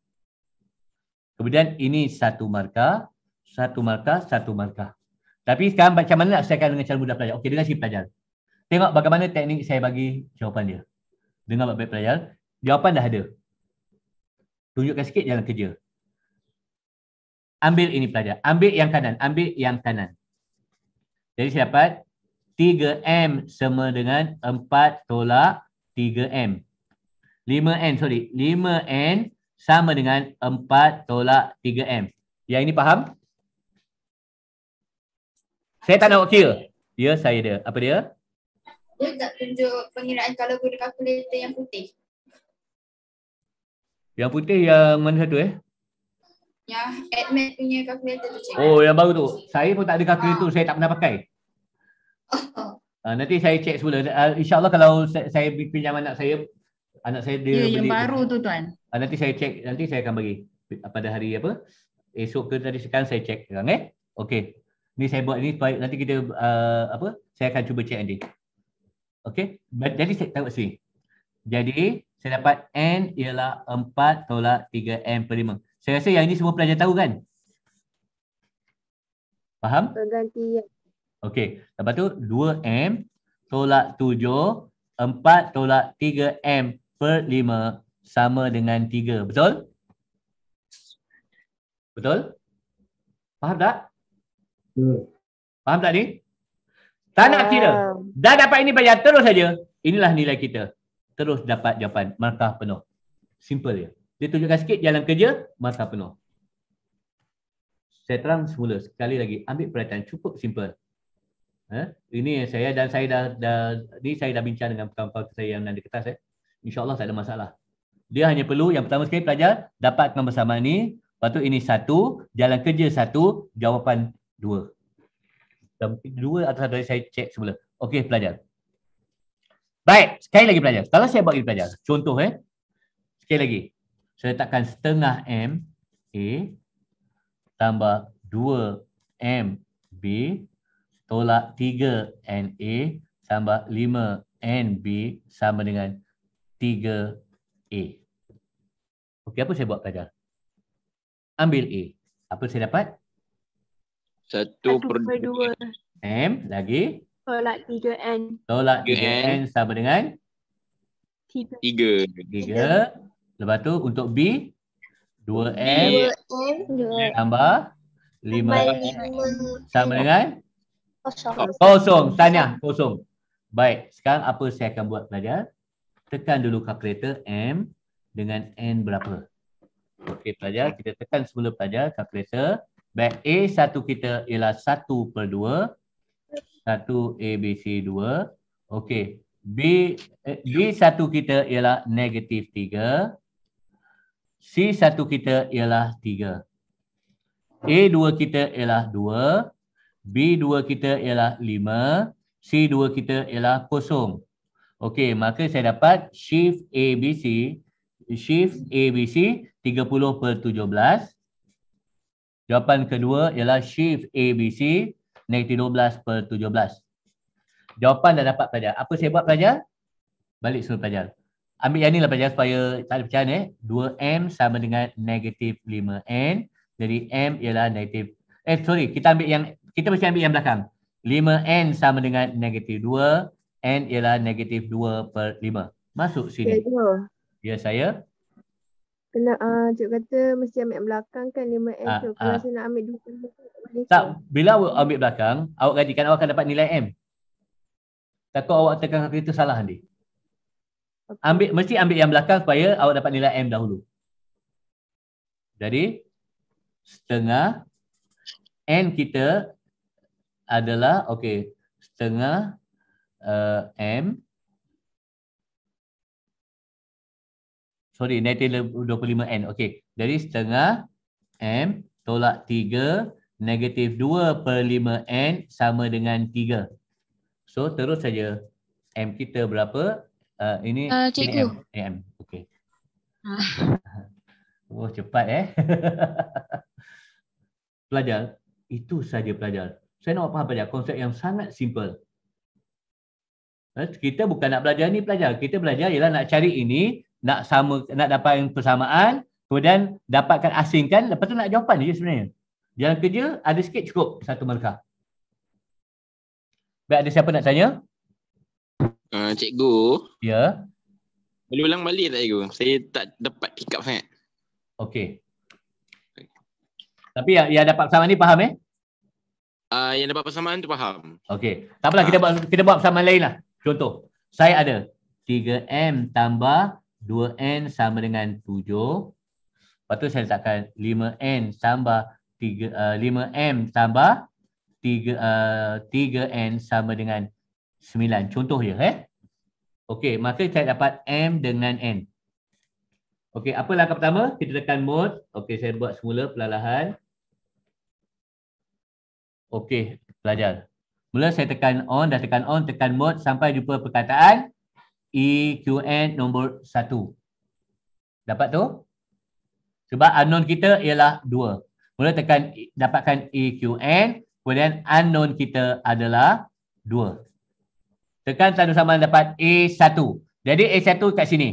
Kemudian ini satu markah. Satu markah, satu markah. Tapi sekarang macam mana nak selesaikan dengan cara mudah pelajar? Okey, dengar sikit pelajar. Tengok bagaimana teknik saya bagi jawapan dia. Dengar baik-baik pelajar. Jawapan dah ada. Tunjukkan sikit jalan kerja. Ambil ini pelajar. Ambil yang kanan. Ambil yang kanan. Jadi saya dapat 3M sama dengan 4 tolak 3M. 5N sorry. 5N sama dengan 4 tolak 3M. Yang ini faham? Saya tak nak kira. Ya, saya dia. Apa dia? Dia tak tunjuk pengiraan kalau guna kalkulator yang putih. Yang putih yang mana satu eh? Yang admin punya calculator tu cik. Oh yang baru tu. Saya pun tak ada calculator ha. Saya tak pernah pakai. Ha, nanti saya cek semula. Uh, InsyaAllah kalau saya, saya pinjam anak saya. Anak saya dia ya, beli. Yang baru tu tuan. Ha, nanti saya cek. Nanti saya akan bagi. Pada hari apa. Esok ke tadi sekarang saya cek. Sekarang, eh? Okay. Ni saya buat ni supaya nanti kita uh, apa saya akan cuba cek nanti. Okay. But, jadi saya tengok sini. Jadi saya dapat N ialah 4 tolak 3 n per 5. Saya rasa yang ini semua pelajar tahu kan? Faham? Pergantian. Okey. Lepas tu 2M tolak 7, 4 tolak 3M per 5 sama dengan 3. Betul? Betul? Faham tak? Betul. Faham tak ni? Tak nak kira. Dah dapat ini belajar terus saja. Inilah nilai kita terus dapat jawapan markah penuh. Simple dia. Dia tunjukkan sikit jalan kerja, markah penuh. Saya terang semula sekali lagi ambil perhatian cukup simple. Eh, ini yang saya dan saya dah, dah ni saya dah bincang dengan kawan-kawan saya yang nanti kertas eh. Insya-Allah tak ada masalah. Dia hanya perlu yang pertama sekali pelajar dapatkan bersama ni, lepas tu ini satu, jalan kerja satu, jawapan dua. Dan dua atas dari saya cek semula. Okey pelajar. Baik, sekali lagi pelajar. Sekarang saya bagi pelajar. Contoh eh. Sekali lagi. Saya letakkan setengah M A tambah 2 M B tolak 3 N A tambah 5 N B sama dengan 3 A. Okey, apa saya buat pelajar? Ambil A. Apa saya dapat? 1 per 2. M lagi? Tolak tiga n Tolak tiga n sama dengan? tiga. Tiga. Lepas tu untuk B, dua m Tambah lima Sama dengan? Kosong. Kosong. Tanya kosong. Baik. Sekarang apa saya akan buat pelajar? Tekan dulu kalkulator M dengan N berapa. Okey pelajar. Kita tekan semula pelajar kalkulator. Baik. a satu kita ialah satu per dua satu A, B, C, dua. Okey. B, eh, B satu kita ialah negatif tiga. C satu kita ialah tiga. A dua kita ialah dua. B dua kita ialah lima. C dua kita ialah kosong. Okey, maka saya dapat shift ABC. Shift ABC 30 per 17. Jawapan kedua ialah shift ABC negatif 12 per 17. Jawapan dah dapat pelajar. Apa saya buat pelajar? Balik suruh pelajar. Ambil yang ni lah pelajar supaya tak ada percayaan eh. 2M sama dengan negatif 5N. Jadi M ialah negatif. Eh sorry, kita ambil yang, kita mesti ambil yang belakang. 5N sama dengan negatif 2. N ialah negatif 2 per 5. Masuk sini. Ya saya. Kena, uh, cik kata mesti ambil yang belakang kan 5N. Ha, so, kalau ah. saya nak ambil 2 tak, bila awak ambil belakang, awak gantikan awak akan dapat nilai M. Takut awak tekan itu salah nanti. Okay. Ambil mesti ambil yang belakang supaya awak dapat nilai M dahulu. Jadi setengah N kita adalah okey, setengah uh, M Sorry, 95N. Okey. Jadi setengah M tolak negatif 2 per 5 N sama dengan 3. So terus saja M kita berapa? Uh, ini uh, M. Eh, M. Okay. Uh. Ah. Oh cepat eh. pelajar, itu saja pelajar. Saya nak faham pelajar, konsep yang sangat simple. Eh, kita bukan nak belajar ni pelajar. Kita belajar ialah nak cari ini, nak sama, nak dapat persamaan, kemudian dapatkan asingkan, lepas tu nak jawapan je sebenarnya. Jalan kerja ada sikit cukup satu markah. Baik ada siapa nak tanya? Uh, cikgu. Ya. Boleh ulang balik tak cikgu? Saya tak dapat pick up sangat. Okey. Tapi yang, yang dapat persamaan ni faham eh? Uh, yang dapat persamaan tu faham. Okey. Tak apalah uh. kita ah. buat kita buat persamaan lain lah. Contoh. Saya ada 3M tambah 2N sama dengan 7. Lepas tu saya letakkan 5N tambah 3, uh, 5M tambah 3, uh, 3N sama dengan 9. Contoh je. Eh? Okey, maka saya dapat M dengan N. Okey, apa langkah pertama? Kita tekan mode. Okey, saya buat semula perlahan-lahan. Okey, pelajar. Mula saya tekan on, dah tekan on, tekan mode sampai jumpa perkataan EQN nombor 1. Dapat tu? Sebab unknown kita ialah 2. Mula tekan dapatkan AQN. Kemudian unknown kita adalah 2. Tekan tanda sama dapat A1. Jadi A1 kat sini.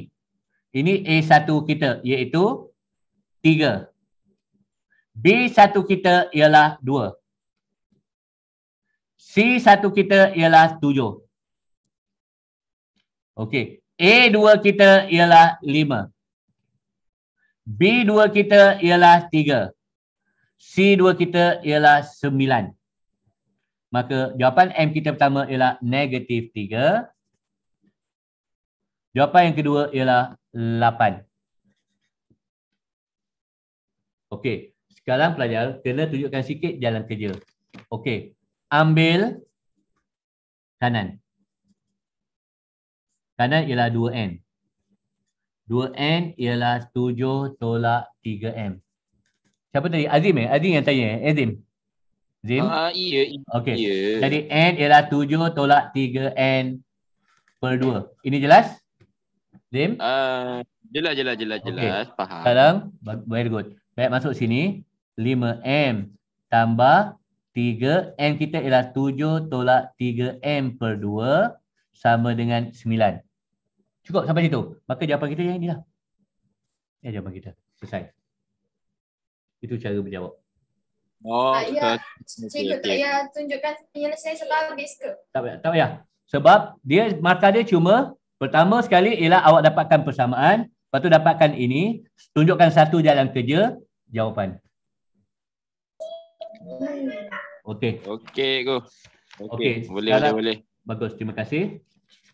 Ini A1 kita iaitu 3. B1 kita ialah 2. C1 kita ialah 7. Okey. A2 kita ialah 5. B2 kita ialah C2 kita ialah 9. Maka jawapan M kita pertama ialah negatif 3. Jawapan yang kedua ialah 8. Okey, sekarang pelajar kena tunjukkan sikit jalan kerja. Okey, ambil kanan. Kanan ialah 2N. 2N ialah 7 tolak 3M. Siapa tadi? Azim eh? Azim yang tanya. eh Azim. Azim? Ha, uh, iya. Okey. Yeah. Jadi N ialah 7 tolak 3 N per 2. Ini jelas? Azim? Uh, jelas, jelas, jelas, okay. jelas. Faham. Sekarang, very good. Baik, masuk sini. 5 M tambah 3 N kita ialah 7 tolak 3 N per 2 sama dengan 9. Cukup sampai situ. Maka jawapan kita yang lah. Ya, jawapan kita. Selesai. Itu cara berjawab. Oh, tak payah. Ya. Cikgu tak payah tunjukkan penyelesaian sebab habis ke? Tak payah. Tak payah. Sebab dia markah dia cuma pertama sekali ialah awak dapatkan persamaan. Lepas tu dapatkan ini. Tunjukkan satu jalan kerja. Jawapan. Okey. Okey, go. Okey, okay. boleh, boleh, boleh. Bagus, terima kasih.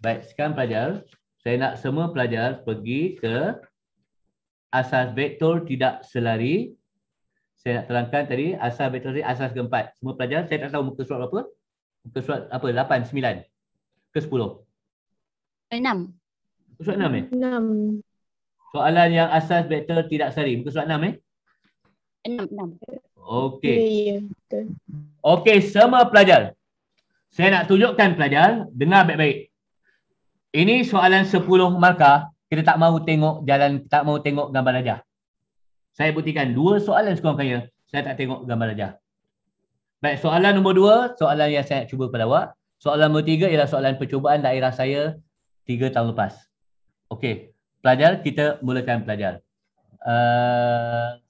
Baik, sekarang pelajar. Saya nak semua pelajar pergi ke asas vektor tidak selari saya nak terangkan tadi asas metodologi asas keempat. Semua pelajar saya tak tahu muka surat berapa. Muka surat apa? 8, 9 ke 10. 6. Muka surat 6 eh? 6. Soalan yang asas vektor tidak sari. Muka surat 6 eh? 6. 6. Okey. Ya, ya, betul. Okey, semua pelajar. Saya nak tunjukkan pelajar, dengar baik-baik. Ini soalan 10 markah. Kita tak mau tengok jalan, tak mau tengok gambar ajar. Saya buktikan dua soalan sekurang kaya saya tak tengok gambar rajah. Baik, soalan nombor dua, soalan yang saya cuba pada awak. Soalan nombor tiga ialah soalan percubaan daerah saya tiga tahun lepas. Okey, pelajar, kita mulakan pelajar. Uh,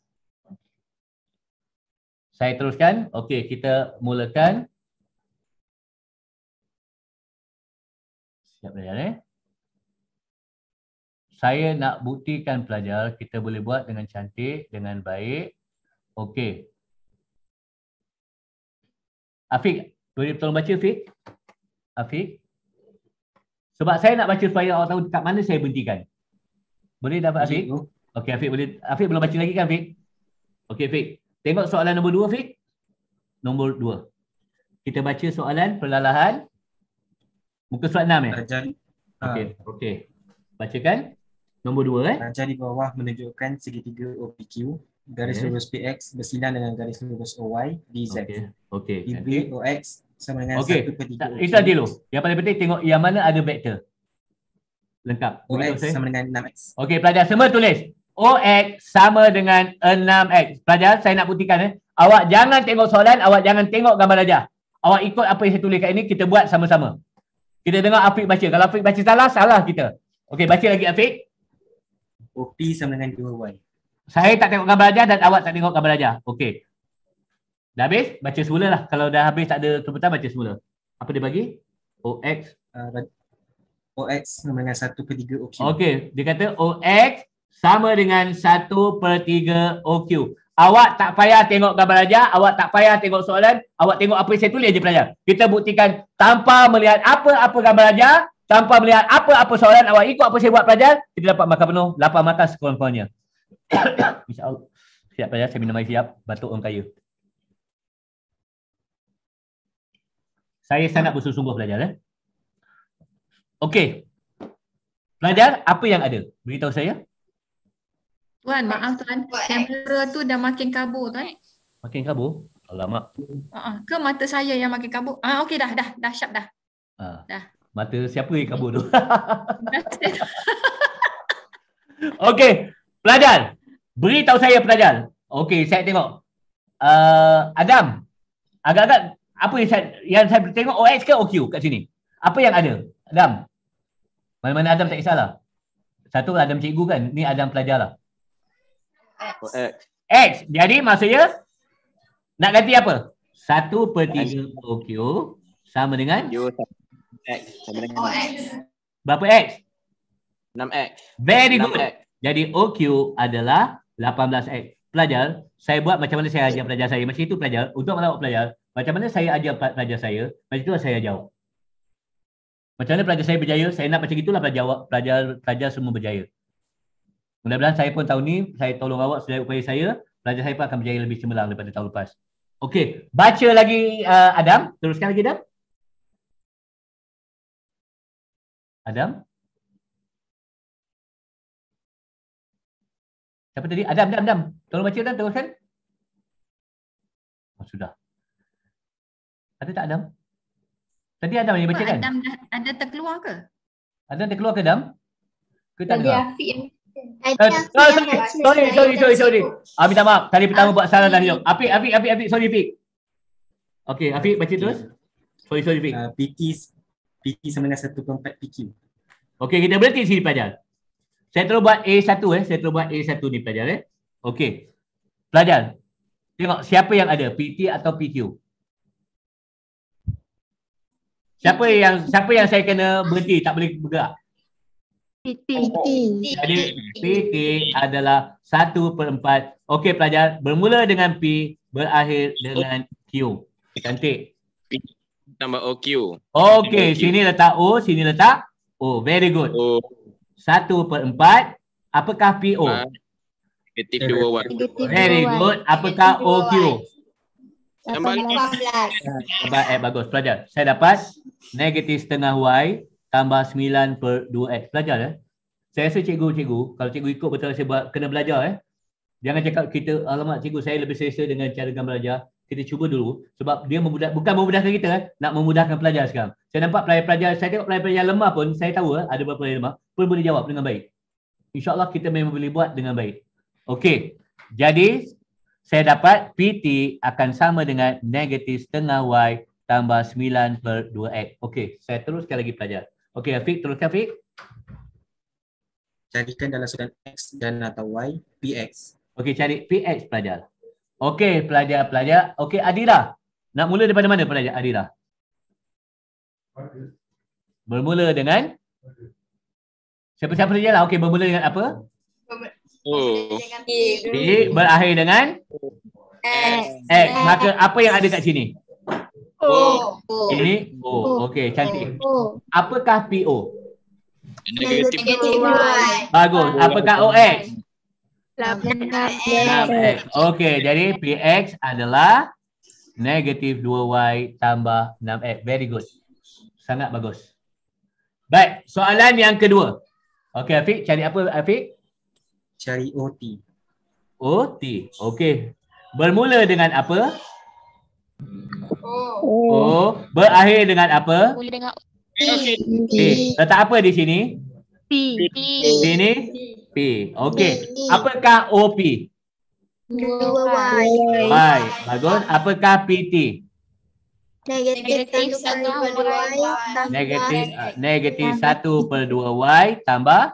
saya teruskan. Okey, kita mulakan. Siap belajar eh saya nak buktikan pelajar kita boleh buat dengan cantik, dengan baik. Okey. Afiq, boleh tolong baca Afiq? Afiq? Sebab saya nak baca supaya awak tahu dekat mana saya berhentikan. Boleh dapat Afiq? Okey Afiq boleh. Afiq belum baca lagi kan Afiq? Okey Afiq. Tengok soalan nombor dua Afiq. Nombor dua. Kita baca soalan perlahan-lahan. Muka surat enam ya? Eh? Okey. Ah. Okay. Bacakan. Nombor dua eh. Rancah di bawah menunjukkan segitiga OPQ garis okay. lurus PX bersilang dengan garis lurus OY DZ. Okey. Okay. DB okay. OX sama dengan okay. 1 per 3 OQ. Itu dulu. Yang paling penting tengok yang mana ada vektor. Lengkap. OX okay. Eh? sama dengan 6X. Okey pelajar semua tulis. OX sama dengan 6X. Pelajar saya nak buktikan eh. Awak jangan tengok soalan, awak jangan tengok gambar rajah. Awak ikut apa yang saya tulis kat ini, kita buat sama-sama. Kita dengar Afiq baca. Kalau Afiq baca salah, salah kita. Okey, baca lagi Afiq. Oh, P sama dengan 2Y. Saya tak tengok gambar ajar dan awak tak tengok gambar ajar. Okey. Dah habis? Baca semula lah. Kalau dah habis tak ada terputar, baca semula. Apa dia bagi? OX. Uh, ah, OX sama dengan 1 per 3 OQ. Okey. Dia kata OX sama dengan 1 per 3 OQ. Awak tak payah tengok gambar ajar. Awak tak payah tengok soalan. Awak tengok apa yang saya tulis je pelajar. Kita buktikan tanpa melihat apa-apa gambar ajar tanpa melihat apa-apa soalan awak ikut apa saya buat pelajar kita dapat markah penuh lapan mata sekurang-kurangnya insyaallah siap pelajar saya minum air siap batuk orang kaya saya sangat bersungguh-sungguh pelajar eh okey pelajar apa yang ada beritahu saya Tuan, maaf tuan. Kamera tu dah makin kabur tuan. Makin kabur? Alamak. Uh-uh. Ke mata saya yang makin kabur? Ah, uh, okey dah, dah, dah syap dah. Uh. Dah. Mata siapa yang kabur tu? Okey, pelajar. Beritahu saya pelajar. Okey, saya tengok. Uh, Adam, agak-agak apa yang saya, yang saya tengok OX ke OQ kat sini? Apa yang ada? Adam. Mana-mana Adam tak kisahlah. Satu Adam cikgu kan? Ni Adam pelajar lah. X. X. Jadi maksudnya nak ganti apa? Satu per tiga OQ sama dengan? X sama oh, X. Berapa X? 6X. Very 6X. good. Jadi OQ adalah 18X. Pelajar, saya buat macam mana saya ajar pelajar saya. Macam itu pelajar. Untuk mana pelajar, macam mana saya ajar pelajar saya, macam itu saya jawab. Macam mana pelajar saya berjaya, saya nak macam itulah pelajar, pelajar, pelajar semua berjaya. Mudah-mudahan saya pun tahun ni, saya tolong awak sedaya upaya saya, pelajar saya pun akan berjaya lebih cemerlang daripada tahun lepas. Okey, baca lagi uh, Adam. Teruskan lagi Adam. Adam. Siapa tadi? Adam, Adam, Adam. Tolong baca Adam, teruskan. Oh, sudah. Ada tak Adam? Tadi Adam yang baca kan? Adam dah ada terkeluar ke? Ada terkeluar ke Adam? Ke tak keluar? Uh, oh, sorry, sorry, sorry, sorry, sorry, sorry. Ah, maaf. Tadi pertama buat salah dah. Api, api, api, Afiq. Sorry, Afiq. Okay, api baca terus. Sorry, sorry, Afiq. Uh, PT, PQ sama dengan satu per empat PQ. Okey, kita berhenti sini pelajar. Saya terus buat A1 eh. Saya terus buat A1 ni pelajar eh. Okey. Pelajar. Tengok siapa yang ada. PT atau PQ. Siapa yang siapa yang saya kena berhenti tak boleh bergerak? PT. Jadi PT adalah 1 per 4. Okey pelajar. Bermula dengan P. Berakhir dengan Q. Cantik tambah OQ. Okey, sini letak O, sini letak O. Very good. O. satu per empat. Apakah PO? Uh, ah, negatif dua watt. Very good. Apakah OQ? Ah, tambah lima 8. Eh, bagus. Pelajar, saya dapat negatif setengah Y tambah sembilan per dua x Pelajar, eh? saya rasa cikgu-cikgu, kalau cikgu ikut betul saya buat, kena belajar. Eh? Jangan cakap kita, alamat cikgu, saya lebih selesa dengan cara gambar belajar kita cuba dulu sebab dia memudah, bukan memudahkan kita eh. nak memudahkan pelajar sekarang. Saya nampak pelajar-pelajar, saya tengok pelajar-pelajar lemah pun, saya tahu eh, ada beberapa yang lemah, pun boleh jawab dengan baik. InsyaAllah kita memang boleh buat dengan baik. Okey, jadi saya dapat PT akan sama dengan negatif setengah Y tambah 9 per 2X. Okey, saya teruskan lagi pelajar. Okey, Afiq, teruskan Afiq. Carikan dalam sudan X dan atau Y, PX. Okey, cari PX pelajar. Okey, pelajar-pelajar. Okey, Adira. Nak mula daripada mana pelajar Adira? Bermula dengan? Siapa-siapa saja lah. Okey, bermula dengan apa? Oh. E, berakhir dengan? X. X. Maka apa yang ada kat sini? O. Ini? O. Oh. Okey, cantik. Apakah PO? Negatif. Bagus. Apakah OX? 8x. Okey, jadi px adalah negatif 2y tambah 6x. Very good. Sangat bagus. Baik, soalan yang kedua. Okay, Afiq, cari apa Afiq? Cari OT. OT. Okay. Bermula dengan apa? Oh. Oh. Berakhir dengan apa? Bermula dengan T. Okay. Letak apa di sini? T. Di sini. T. P. Okey. Apakah OP? Dua Y. Bagus. Apakah PT? Negatif 1 ah, per 2Y Negatif 1 per 2Y Tambah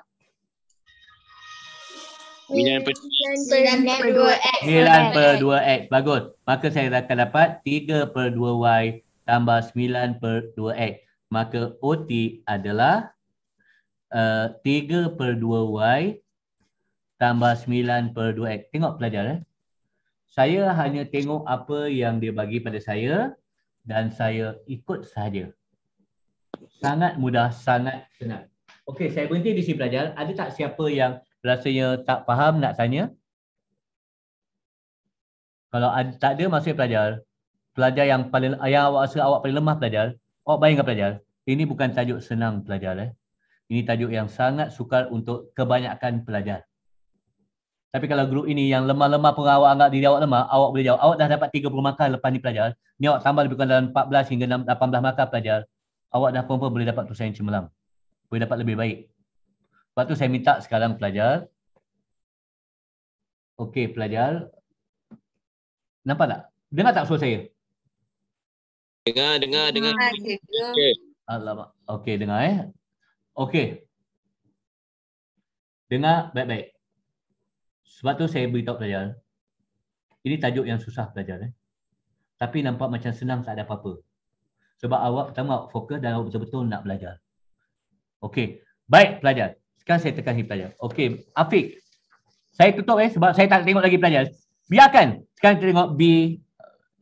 Minyan per 2X 9 per 2X Bagus Maka saya akan dapat 3 per 2Y Tambah 9 per 2X Maka OT adalah uh, eh, 3 per 2Y tambah 9 per 2x. Tengok pelajar. Eh? Saya hanya tengok apa yang dia bagi pada saya dan saya ikut sahaja. Sangat mudah, sangat senang. Okey, saya berhenti di sini pelajar. Ada tak siapa yang rasanya tak faham nak tanya? Kalau ada, tak ada, masih pelajar. Pelajar yang paling ayah awak rasa awak paling lemah pelajar. Awak bayangkan pelajar. Ini bukan tajuk senang pelajar. Eh? Ini tajuk yang sangat sukar untuk kebanyakan pelajar. Tapi kalau grup ini yang lemah-lemah pun awak anggap diri awak lemah, awak boleh jawab. Awak dah dapat 30 makan lepas ni pelajar. Ni awak tambah lebih kurang dalam 14 hingga 18 makan pelajar. Awak dah pun, pun boleh dapat tulisan yang cemerlang. Boleh dapat lebih baik. Lepas tu saya minta sekarang pelajar. Okey pelajar. Nampak tak? Dengar tak suara saya? Dengar, dengar, dengar. Okey. Alamak. Okey, dengar eh. Okey. Dengar baik-baik. Sebab tu saya beritahu pelajar. Ini tajuk yang susah pelajar. Eh? Tapi nampak macam senang tak ada apa-apa. Sebab awak pertama awak fokus dan awak betul-betul nak belajar. Okey. Baik pelajar. Sekarang saya tekan hit pelajar. Okey. Afiq. Saya tutup eh sebab saya tak tengok lagi pelajar. Biarkan. Sekarang kita tengok B.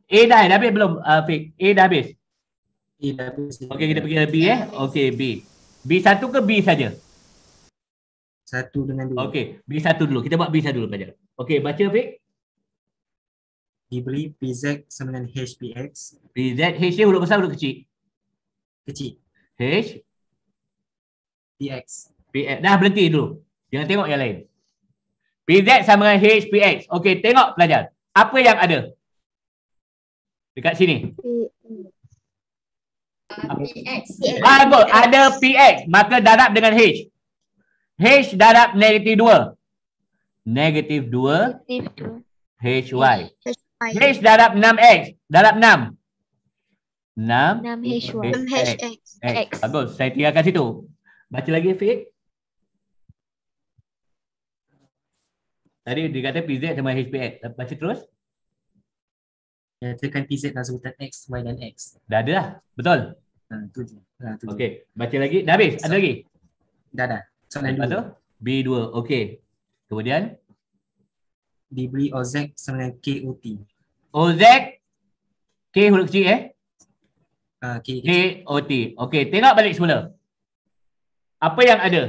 A dah, eh, dah habis belum Afiq? A dah habis? A dah habis. Okey kita pergi ke B eh. Okey B. B satu ke B saja? Satu dengan dua. Okey, B1 dulu. Kita buat B1 dulu pelajar. Okey, baca Fik. Diberi PZ sama dengan HPX. PZ, H dia huruf besar huruf kecil? Kecil. H? PX. PX. Dah berhenti dulu. Jangan tengok yang lain. PZ sama dengan HPX. Okey, tengok pelajar. Apa yang ada? Dekat sini. PX. Bagus. Ada PX. Maka darab dengan H. H darab negatif 2. Negatif 2. H, H, Y. H, darab 6X. Darab 6. 6 H1 H X. X. Bagus. Saya tinggalkan situ. Baca lagi Fik. Tadi dia kata PZ sama HPX. Baca terus. Ya, tekan PZ dan sebutan X, Y dan X. Dah ada lah. Betul? Ha, tu ha, je. Okey. Baca lagi. Dah habis? Ada lagi? Dah dah. Soalan Apa B2. Okey. Kemudian? Diberi OZ sama KOT. OZ? K huruf kecil eh? Uh, ah, KOT. Okey. Tengok balik semula. Apa yang ada?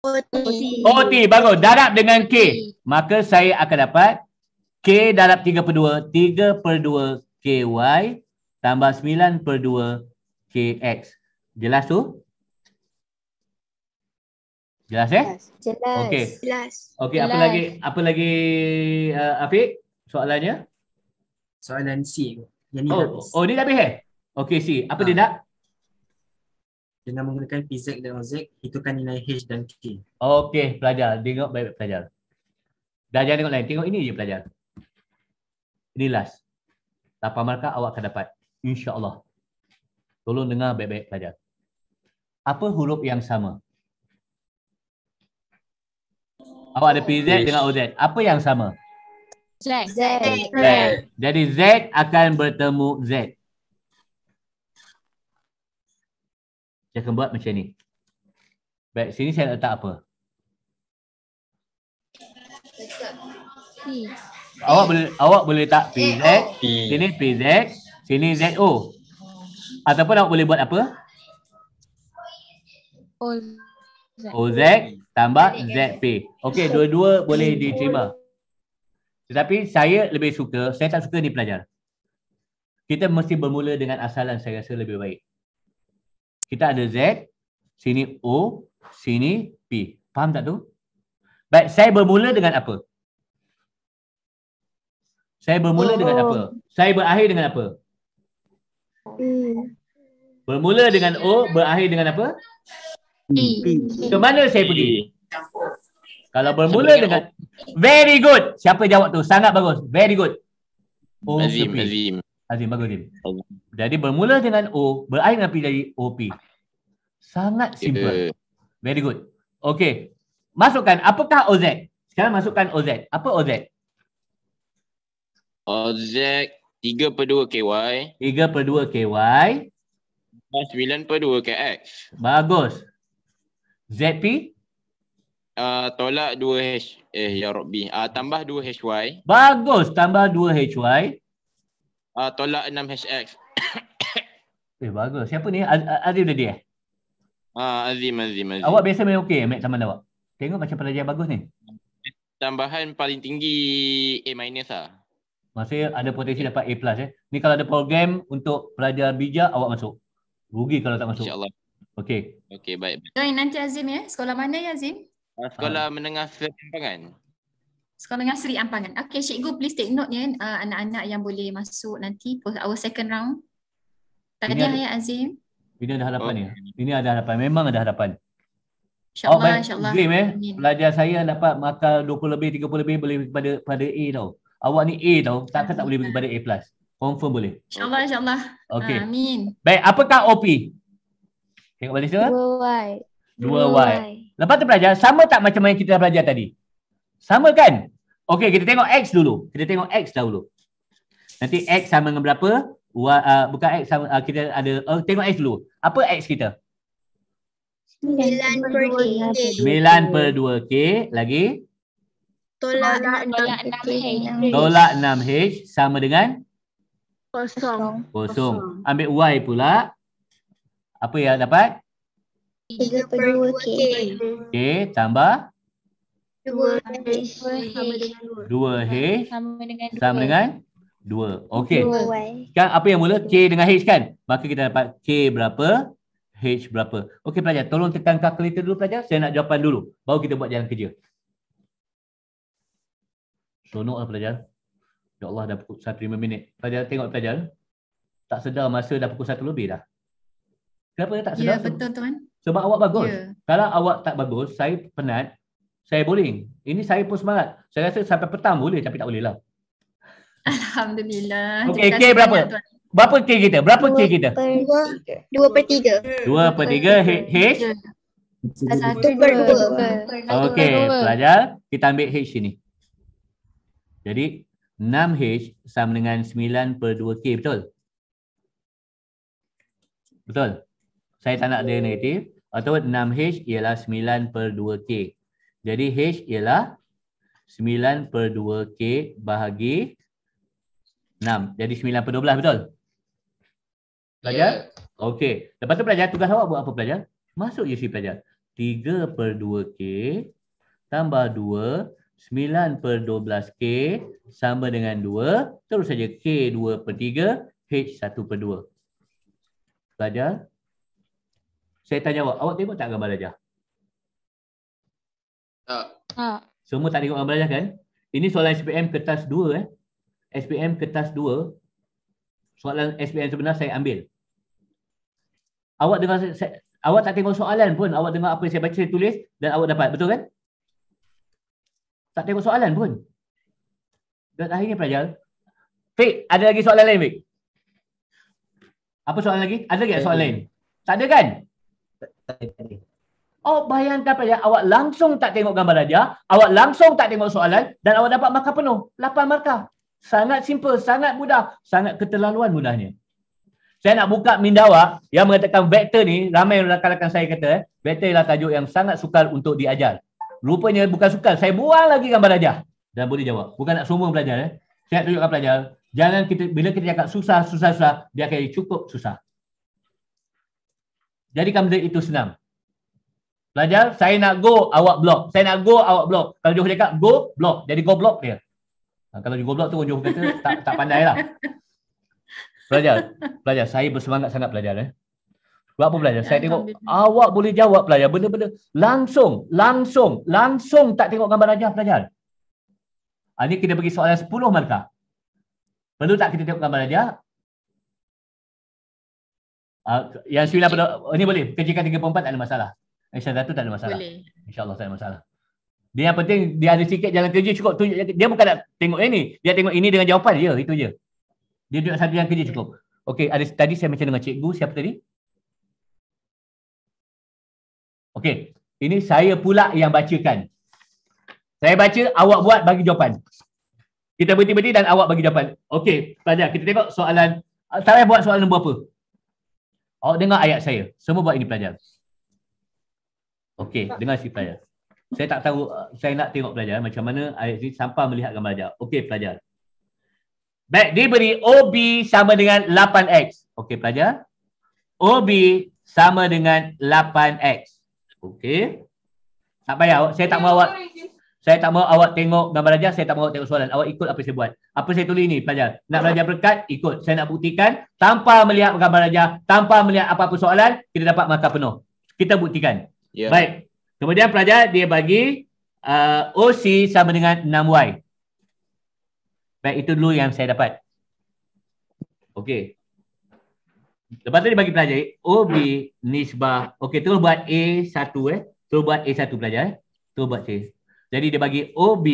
OT. OT. Bagus. Darab dengan K. Maka saya akan dapat K darab 3 per 2. 3 per 2 KY tambah 9 per 2 KX. Jelas tu? Jelas eh? Jelas. Okey. Jelas. Okey, apa lagi? Apa lagi uh, Afiq? Soalannya? Soalan C. Yang oh, oh, dia dah habis eh? Okey, C. Apa ha. dia nak? Dengan menggunakan PZ dan OZ, hitungkan nilai H dan K. Okey, pelajar. Tengok baik-baik pelajar. Dah jangan tengok lain. Tengok ini je pelajar. Ini last. Lapan markah awak akan dapat. Allah. Tolong dengar baik-baik pelajar. Apa huruf yang sama? Awak ada PZ yes. dengan OZ. Apa yang sama? Z. Z. Z. Z. Jadi Z akan bertemu Z. Saya akan buat macam ni. Baik, sini saya nak letak apa? P. Awak boleh awak boleh letak PZ. P. Sini PZ. Sini ZO. Ataupun awak boleh buat apa? Z oh, tambah Z P. Okey, dua-dua boleh diterima. Tetapi saya lebih suka, saya tak suka ni pelajar. Kita mesti bermula dengan asalan saya rasa lebih baik. Kita ada Z, sini O, sini P. Faham tak tu? Baik, saya bermula dengan apa? Saya bermula dengan oh. apa? Saya berakhir dengan apa? Hmm. Bermula dengan O, berakhir dengan apa? Ke mana saya pergi? Kalau bermula dengan Very good Siapa jawab tu? Sangat bagus Very good O Azim, Azim Azim bagus Azim Jadi bermula dengan O Berakhir dengan P O P. Sangat simple Very good Okay Masukkan apakah O Z? Sekarang masukkan O Z. Apa O Z? O Z 3 per 2 Y. 3 per 2 KY 9 per 2 X. Bagus ZP? Uh, ah, tolak 2H. Eh, ya Rabbi. Uh, tambah 2HY. Bagus. Tambah 2HY. Uh, ah, tolak 6HX. eh, bagus. Siapa ni? Azim tadi eh? Uh, Azim, Azim, Azim. Awak biasa main okey, Mac Taman awak? Tengok macam pelajar bagus ni. Tambahan paling tinggi A minus lah. Masih ada potensi dapat A plus eh. Ni kalau ada program untuk pelajar bijak, awak masuk. Rugi kalau tak masuk. InsyaAllah. Okey. Okey, baik. Join nanti Azim ya. Sekolah mana ya Azim? Ah, sekolah ha. Menengah Seri Ampangan. Sekolah Menengah Seri Ampangan. Okey, cikgu please take note ya ah, anak-anak yang boleh masuk nanti for our second round. Tadi ya Azim. Ini ada harapan ya. Oh. Ini ada harapan. Memang ada harapan. InsyaAllah, oh, insyaAllah. Dream, ya? eh? Pelajar saya dapat makal 20 lebih, 30 lebih boleh pada pada A tau. Awak ni A tau. Takkan tak boleh pergi kepada A plus. Confirm boleh. InsyaAllah, insyaAllah. Okay. Amin. Baik, apakah OP? Tengok balik situ. 2y. 2y. Lepas tu pelajar, sama tak macam yang kita dah belajar tadi? Sama kan? Okey, kita tengok x dulu. Kita tengok x dahulu. Nanti x sama dengan berapa? Y, uh, bukan x sama, uh, kita ada, uh, tengok x dulu. Apa x kita? 9 per 2k. 9 per 2k. Lagi? Tolak 6H. Tolak 6H sama dengan? Kosong. Kosong. Ambil Y pula. Apa yang dapat? 3 per 2K. K tambah? 2H. 2H sama dengan 2. Okey. Sekarang apa yang mula? K dengan H kan? Maka kita dapat K berapa? H berapa? Okey pelajar, tolong tekan calculator dulu pelajar. Saya nak jawapan dulu. Baru kita buat jalan kerja. Senang lah pelajar. Ya Allah dah pukul 1.5 minit. Pelajar tengok pelajar. Tak sedar masa dah pukul 1 lebih dah. Kenapa tak ya, sedap? Ya, yeah, betul tuan. Sebab awak bagus. Yeah. Kalau awak tak bagus, saya penat, saya boleh. Ini saya pun semangat. Saya rasa sampai petang boleh tapi tak boleh lah. Alhamdulillah. Okey, K berapa? Tuan. Berapa K kita? Berapa K kita? 2 per 3. 2 per 3. H? Per tiga. H? Satu per dua. Okey, pelajar. Kita ambil H sini. Jadi, 6H sama dengan 9 per 2K, betul? Betul? saya tak nak dia negatif. Atau 6H ialah 9 per 2K. Jadi H ialah 9 per 2K bahagi 6. Jadi 9 per 12 betul? Pelajar? Yeah. Okey. Lepas tu pelajar tugas awak buat apa pelajar? Masuk je pelajar. 3 per 2K tambah 2. 9 per 12K sama dengan 2. Terus saja K 2 per 3. H 1 per 2. Pelajar? Saya tanya awak, awak tengok tak gambar belajar? Tak. Tak. Semua tak tengok gambar belajar kan? Ini soalan SPM kertas 2 eh. SPM kertas 2. Soalan SPM sebenar saya ambil. Awak dengar saya, awak tak tengok soalan pun, awak dengar apa yang saya baca saya tulis dan awak dapat, betul kan? Tak tengok soalan pun. Dan akhirnya pelajar. Fik, ada lagi soalan lain, Fik? Apa soalan lagi? Ada lagi soalan eh, lain? Tak ada kan? tadi. Oh bayangkan pada awak langsung tak tengok gambar raja, awak langsung tak tengok soalan dan awak dapat markah penuh. 8 markah. Sangat simple, sangat mudah, sangat keterlaluan mudahnya. Saya nak buka minda awak yang mengatakan vektor ni ramai rakan-rakan saya kata eh, vektor ialah tajuk yang sangat sukar untuk diajar. Rupanya bukan sukar, saya buang lagi gambar raja dan boleh jawab. Bukan nak semua belajar eh. Saya tunjukkan pelajar, jangan kita bila kita cakap susah, susah, susah, dia akan cukup susah jadikan benda itu senam. Pelajar, saya nak go, awak block. Saya nak go, awak block. Kalau Johor cakap, go, block. Jadi go block dia. Ha, kalau Johor block tu, Johor kata, tak, tak pandai lah. Pelajar, pelajar, saya bersemangat sangat pelajar. Eh. Buat apa pelajar? Saya tengok, awak boleh jawab pelajar. Benda-benda langsung, langsung, langsung tak tengok gambar ajar pelajar. Ha, ini kita bagi soalan 10 markah. Perlu tak kita tengok gambar ajar? Uh, yang 90 ini boleh kerjakan 34 tak ada masalah. Yang 100 tak ada masalah. Boleh. insya tak ada masalah. Dia yang penting dia ada sikit jalan kerja cukup tunjuk dia bukan nak tengok ini, dia tengok ini dengan jawapan dia, itu je. Dia duduk satu jalan kerja cukup. Okey, ada tadi saya macam dengan cikgu siapa tadi? Okey, ini saya pula yang bacakan. Saya baca, awak buat bagi jawapan. Kita berhenti-berhenti dan awak bagi jawapan. Okey, pelajar, kita tengok soalan. Ah, saya buat soalan nombor apa? Awak dengar ayat saya. Semua buat ini pelajar. Okey, dengar si pelajar. Saya tak tahu, uh, saya nak tengok pelajar macam mana ayat ini sampai gambar pelajar. Okey, pelajar. Baik, dia beri OB sama dengan 8X. Okey, pelajar. OB sama dengan 8X. Okey. Tak payah, saya tak mahu awak. Saya tak mahu awak tengok gambar aja. saya tak mahu awak tengok soalan. Awak ikut apa saya buat. Apa saya tulis ni, pelajar? Nak belajar berkat, ikut. Saya nak buktikan tanpa melihat gambar aja, tanpa melihat apa-apa soalan, kita dapat mata penuh. Kita buktikan. Yeah. Baik. Kemudian pelajar, dia bagi uh, OC sama dengan 6Y. Baik, itu dulu yang saya dapat. Okey. Lepas tu dia bagi pelajar. OB nisbah. Okey, terus buat A1 eh. Terus buat A1 pelajar eh. Terus buat C. Jadi dia bagi OB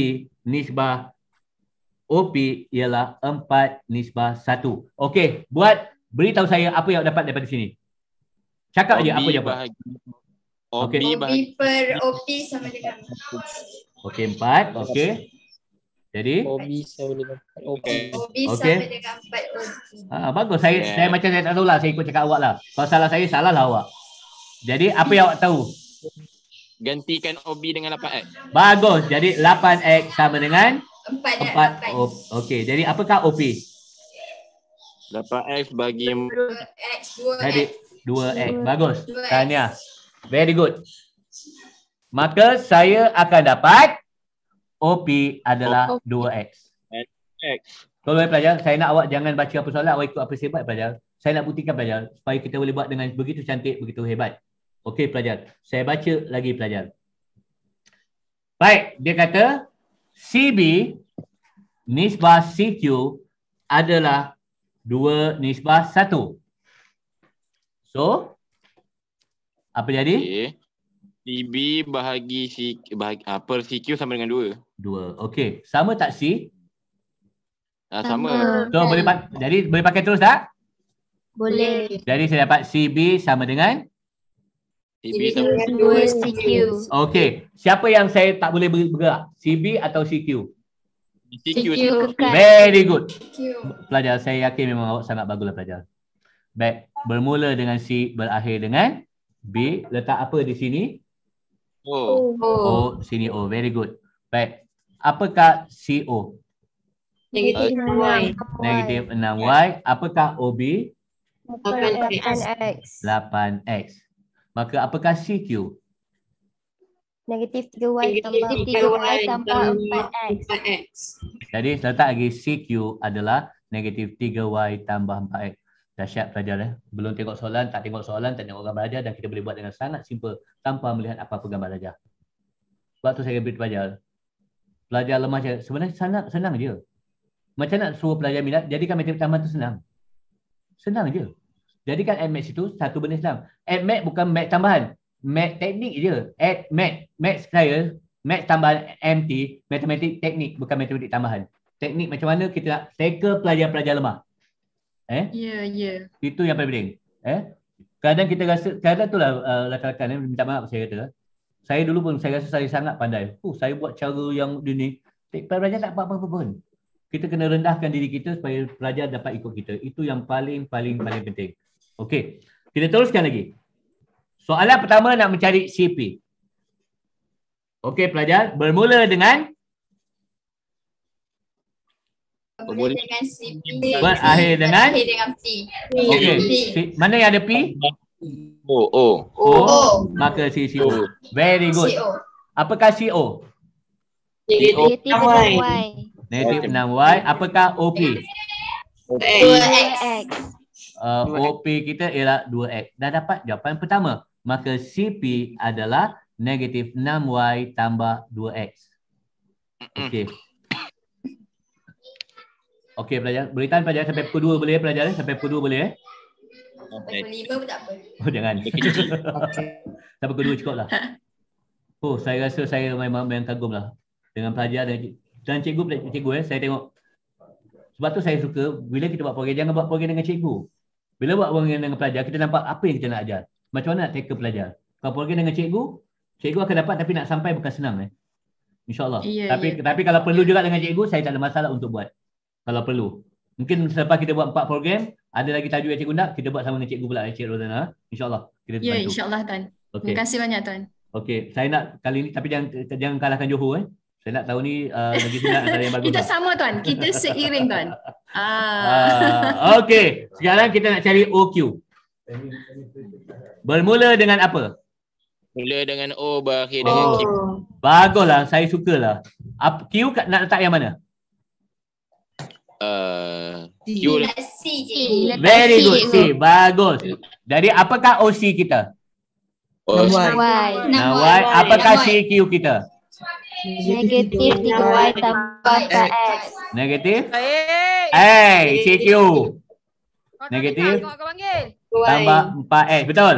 nisbah OP ialah 4 nisbah 1. Okey, buat beritahu saya apa yang dapat daripada sini. Cakap aja apa yang dapat. Okey, bahagi. OB per OP sama dengan Okey, 4. Okey. Jadi OB sama dengan 4 OP. OB sama dengan 4 OP. Ah, bagus. Saya yeah. saya macam saya tak tahu lah. Saya ikut cakap awak lah. Kalau salah saya, salah lah awak. Jadi apa yang awak tahu? gantikan Obi dengan 8X. Bagus. Jadi 8X sama dengan 4. 4. 4. Oh, Okey. Jadi apakah OP? 8X bagi 2X. 2X. Jadi 2X. Bagus. 2X. Tanya. Very good. Maka saya akan dapat OP adalah 2X. X. Kalau so, pelajar, saya nak awak jangan baca apa soalan, awak ikut apa sebab pelajar. Saya nak buktikan pelajar supaya kita boleh buat dengan begitu cantik, begitu hebat. Okey pelajar. Saya baca lagi pelajar. Baik, dia kata CB nisbah CQ adalah dua nisbah satu. So, apa jadi? Okay. CB bahagi C, bahagi, uh, per CQ sama dengan dua. Dua. Okey. Sama tak C? Uh, sama. So, boleh pa- jadi boleh pakai terus tak? Boleh. Jadi saya dapat CB sama dengan CB atau CQ. Okey, siapa yang saya tak boleh bergerak? CB atau CQ? CQ. Very good. CQ. Pelajar saya yakin memang awak sangat baguslah pelajar. Baik, bermula dengan C berakhir dengan B. Letak apa di sini? O. O sini O. Very good. Baik. Apakah CO? Negatif 6Y. Negatif 6Y. Apakah OB? 8 8X. 8X. Maka apakah CQ? Negatif 3Y tambah 4X. Jadi letak lagi CQ adalah negatif 3Y tambah 4X. Dah siap pelajar. Eh? Belum tengok soalan, tak tengok soalan, tengok gambar belajar dan kita boleh buat dengan sangat simple tanpa melihat apa-apa gambar belajar. Sebab tu saya beri pelajar. Pelajar lemah saja. Sebenarnya sangat senang je. Macam nak suruh pelajar minat, jadikan matematik pertama tu senang. Senang je. Jadi kan add match itu satu benda Islam. Add match bukan match tambahan. Match teknik je. Add match. Match saya. Match tambahan MT. Matematik teknik. Bukan matematik tambahan. Teknik macam mana kita nak tackle pelajar-pelajar lemah. Eh? Ya, yeah, ya. Yeah. Itu yang paling penting. Eh? Kadang kita rasa, kadang tu lah uh, lakan-lakan. Eh? Minta maaf saya kata. Saya dulu pun saya rasa saya sangat pandai. Uh, saya buat cara yang ni. Pelajar tak apa-apa pun kita kena rendahkan diri kita supaya pelajar dapat ikut kita. Itu yang paling paling paling penting. Okey. Kita teruskan lagi. Soalan pertama nak mencari CP. Okey pelajar, bermula dengan bermula dengan CP berakhir dengan P. Okey. Mana yang ada P? O O O. Maka C O. Very good. Apakah CO? Negatif 6Y. Negatif 6Y. Apakah OP? OP. X uh, OP kita ialah 2X. Dah dapat jawapan pertama. Maka CP adalah negatif 6Y tambah 2X. Okey. Okey pelajar. Boleh tahan pelajar sampai pukul 2 boleh ya, pelajar? Sampai pukul 2 boleh? Ya? Sampai pukul 5 pun tak apa. Oh jangan. okay. Sampai pukul 2 cukup lah. Oh saya rasa saya memang, memang kagum lah. Dengan pelajar dan cikgu. Dan cikgu, cikgu eh, saya tengok. Sebab tu saya suka bila kita buat program, jangan buat program dengan cikgu. Bila buat dengan, dengan pelajar, kita nampak apa yang kita nak ajar. Macam mana nak tackle pelajar. Kalau program dengan cikgu, cikgu akan dapat tapi nak sampai bukan senang. Eh? InsyaAllah. Yeah, tapi yeah. tapi kalau perlu juga dengan cikgu, saya tak ada masalah untuk buat. Kalau perlu. Mungkin selepas kita buat empat program, ada lagi tajuk yang cikgu nak, kita buat sama dengan cikgu pula, eh, Cik Rosana. InsyaAllah. Ya, yeah, insyaAllah, Tuan. Okay. Terima kasih banyak, Tuan. Okey, saya nak kali ini, tapi jangan, jangan kalahkan Johor. Eh. Saya nak tahu ni uh, Negeri Senat antara yang bagus Kita lah. sama tuan Kita seiring tuan ah. Uh, ah, okay Sekarang kita nak cari OQ Bermula dengan apa? Mula dengan O Berakhir dengan oh. Q Baguslah Saya sukalah Up, Q kat, nak letak yang mana? Uh, Q lah. C Very good C Bagus Jadi apakah OC kita? Oh, Y. Y. Y. Y. Apakah CQ kita? Negatif 3Y tambah 4X. Negatif? Hey, CQ. Negatif? Kau panggil. Tambah 4X. Betul?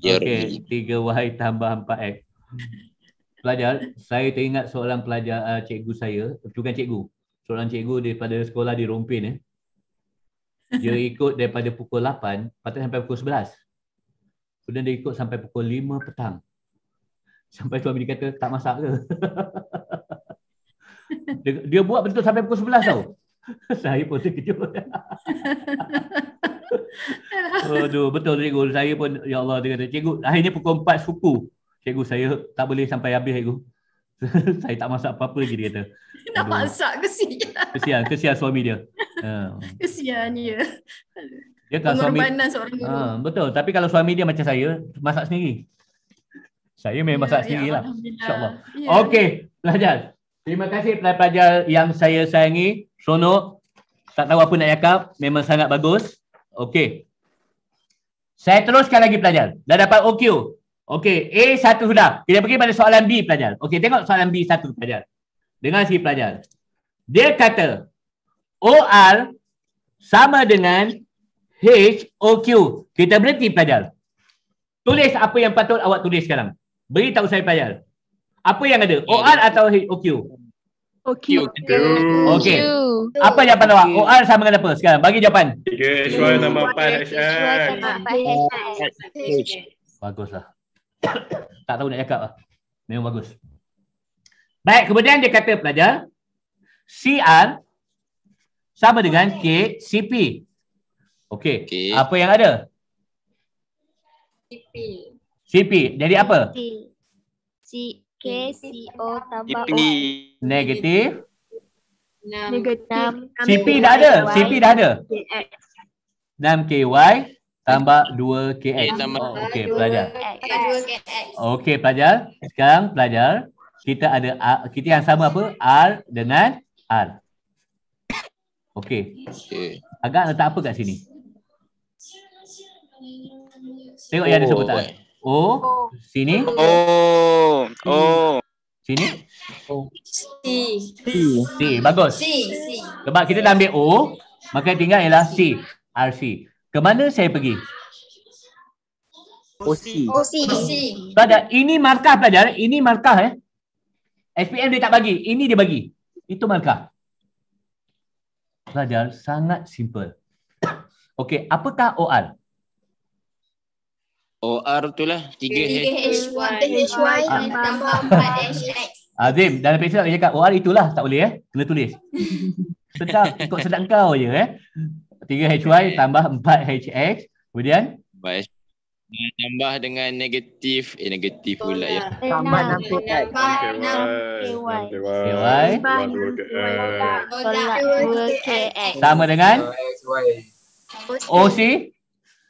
Okay, 3Y tambah 4X. Pelajar, saya teringat soalan pelajar uh, cikgu saya. Bukan cikgu. Soalan cikgu daripada sekolah di Rompin. Eh. Dia ikut daripada pukul 8, patut sampai pukul 11. Kemudian dia ikut sampai pukul 5 petang sampai suami dia kata tak masak ke dia, dia buat betul sampai pukul 11 tau saya pun terkejut aduh betul cikgu saya pun ya Allah dia kata cikgu akhirnya pukul 4 suku cikgu saya tak boleh sampai habis cikgu saya tak masak apa-apa lagi dia kata tak masak kesian kesian kesian suami dia ah. kesian ya dia kalau suami, seorang guru. Ha, betul tapi kalau suami dia macam saya masak sendiri saya memang yeah, saksi lah. InsyaAllah. Yeah. Okey, pelajar. Terima kasih pelajar-pelajar yang saya sayangi. Sono. Tak tahu apa nak yakap, Memang sangat bagus. Okey. Saya teruskan lagi pelajar. Dah dapat OQ. Okey, A satu sudah. Kita pergi pada soalan B pelajar. Okey, tengok soalan B satu pelajar. Dengar sikit pelajar. Dia kata, OR sama dengan HOQ. Kita berhenti pelajar. Tulis apa yang patut awak tulis sekarang. Beritahu saya Payal. Apa yang ada? OR atau OQ? OQ. OQ. Okey. Apa jawapan awak? OR sama dengan apa? Sekarang bagi jawapan. Okey, suara tambahan HR. Baguslah. tak tahu nak cakap lah. Memang bagus. Baik, kemudian dia kata pelajar CR sama dengan KCP. Okey. Okay. Apa yang ada? CP. CP. Jadi apa? C C K C O tambah O. Negatif. Negatif. CP dah ada. CP dah ada. Enam K Y tambah dua K X. Oh, okey, pelajar. Okey, pelajar. Sekarang pelajar, kita ada kita yang sama apa? R dengan R. Okey. Okey. Agak letak apa kat sini? Tengok yang ada oh, sebutan. Oh, O oh, oh. sini. O. Oh. O. Sini. O. C. C. C. Bagus. C. C. Sebab kita dah ambil O, maka tinggal ialah C. RC. Ke mana saya pergi? O OC. OC. Pada hmm. ini markah pelajar, ini markah eh. SPM dia tak bagi, ini dia bagi. Itu markah. Pelajar sangat simple. Okey, apakah OR? Oh, R tu lah 3 H Y H Y tambah 4 H X Azim dalam pesa dia cakap O oh, R itulah tak boleh eh kena tulis sedap ikut sedang kau je eh 3 H Y tambah 4 H X kemudian baik tambah dengan negatif eh negatif Betul pula ya tambah 6 KY 6 sama dengan OC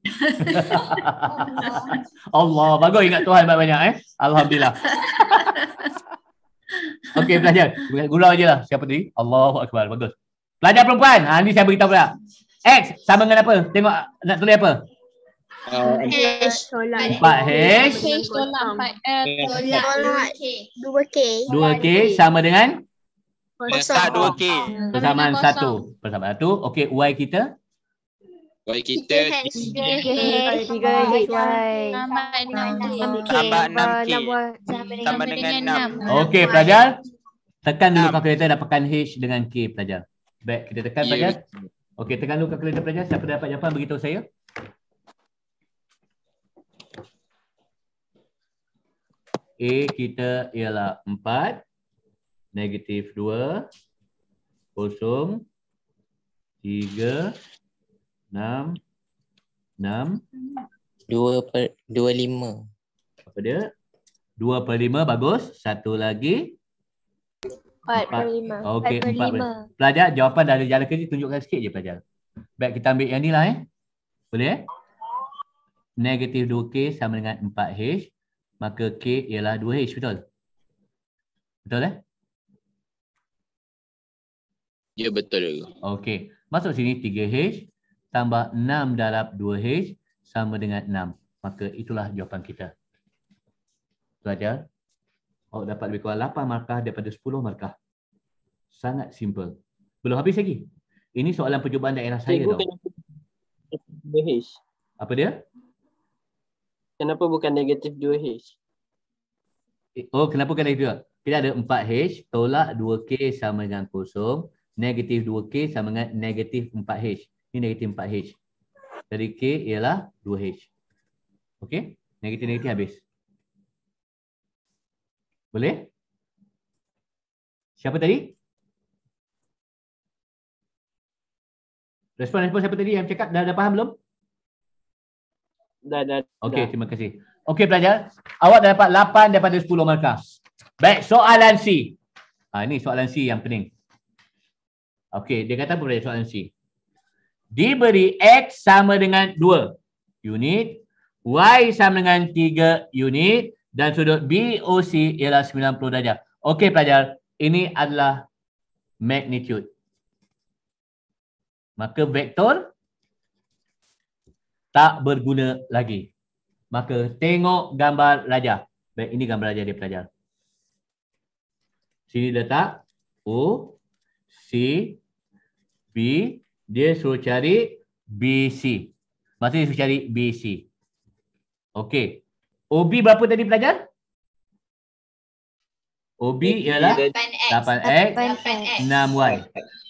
Allah bagus ingat Tuhan banyak-banyak eh. Alhamdulillah. Okey belajar. Gurau ajalah siapa tadi? Allahu akbar. Bagus. Pelajar perempuan. Ha ni saya beritahu pula. X sama dengan apa? Tengok nak tulis apa? Empat H Tolak Dua K Dua K sama dengan Kosong Dua K Persamaan satu Persamaan satu Okey Y kita bagi kita Tiga Tambah enam K Tambah dengan enam uh, Okey pelajar Tekan dulu calculator dapatkan H dengan K pelajar Baik kita tekan pelajar ya, Okey tekan dulu calculator pelajar Siapa dapat jawapan beritahu saya A kita ialah 4 Negatif 2 Kosong 3 Enam, enam, dua per dua lima. apa dia Dua per lima bagus satu lagi Empat 4 per 5 okay, 4, 4 per 5 pelajar jawapan dah ada jalan kerja tunjukkan sikit je pelajar baik kita ambil yang ni lah eh boleh eh negatif dua k sama dengan empat h maka k ialah dua h betul betul eh ya betul okey masuk sini 3h tambah 6 dalam 2H sama dengan 6. Maka itulah jawapan kita. Pelajar, awak dapat lebih kurang 8 markah daripada 10 markah. Sangat simple. Belum habis lagi. Ini soalan percubaan daerah saya. Cikgu Apa dia? Kenapa bukan negatif 2H? Eh, oh, kenapa kan negatif 2H? Kita ada 4H, tolak 2K sama dengan kosong. Negatif 2K sama dengan negatif 4H ni negatif 4H. Jadi K ialah 2H. Okey? Negatif-negatif habis. Boleh? Siapa tadi? Respon-respon siapa tadi yang cakap? Dah, dah faham belum? Dah, dah. Okey, terima kasih. Okey, pelajar. Awak dah dapat 8 daripada 10 markah. Baik, soalan C. Ha, ini soalan C yang pening. Okey, dia kata apa pelajar soalan C? diberi X sama dengan 2 unit, Y sama dengan 3 unit dan sudut BOC ialah 90 darjah. Okey pelajar, ini adalah magnitude. Maka vektor tak berguna lagi. Maka tengok gambar rajah. Baik, ini gambar rajah dia pelajar. Sini letak O, C, B, dia suruh cari BC. Maksudnya dia suruh cari BC. Okey. OB berapa tadi pelajar? OB ialah 8X, 8X, 8X. 6Y.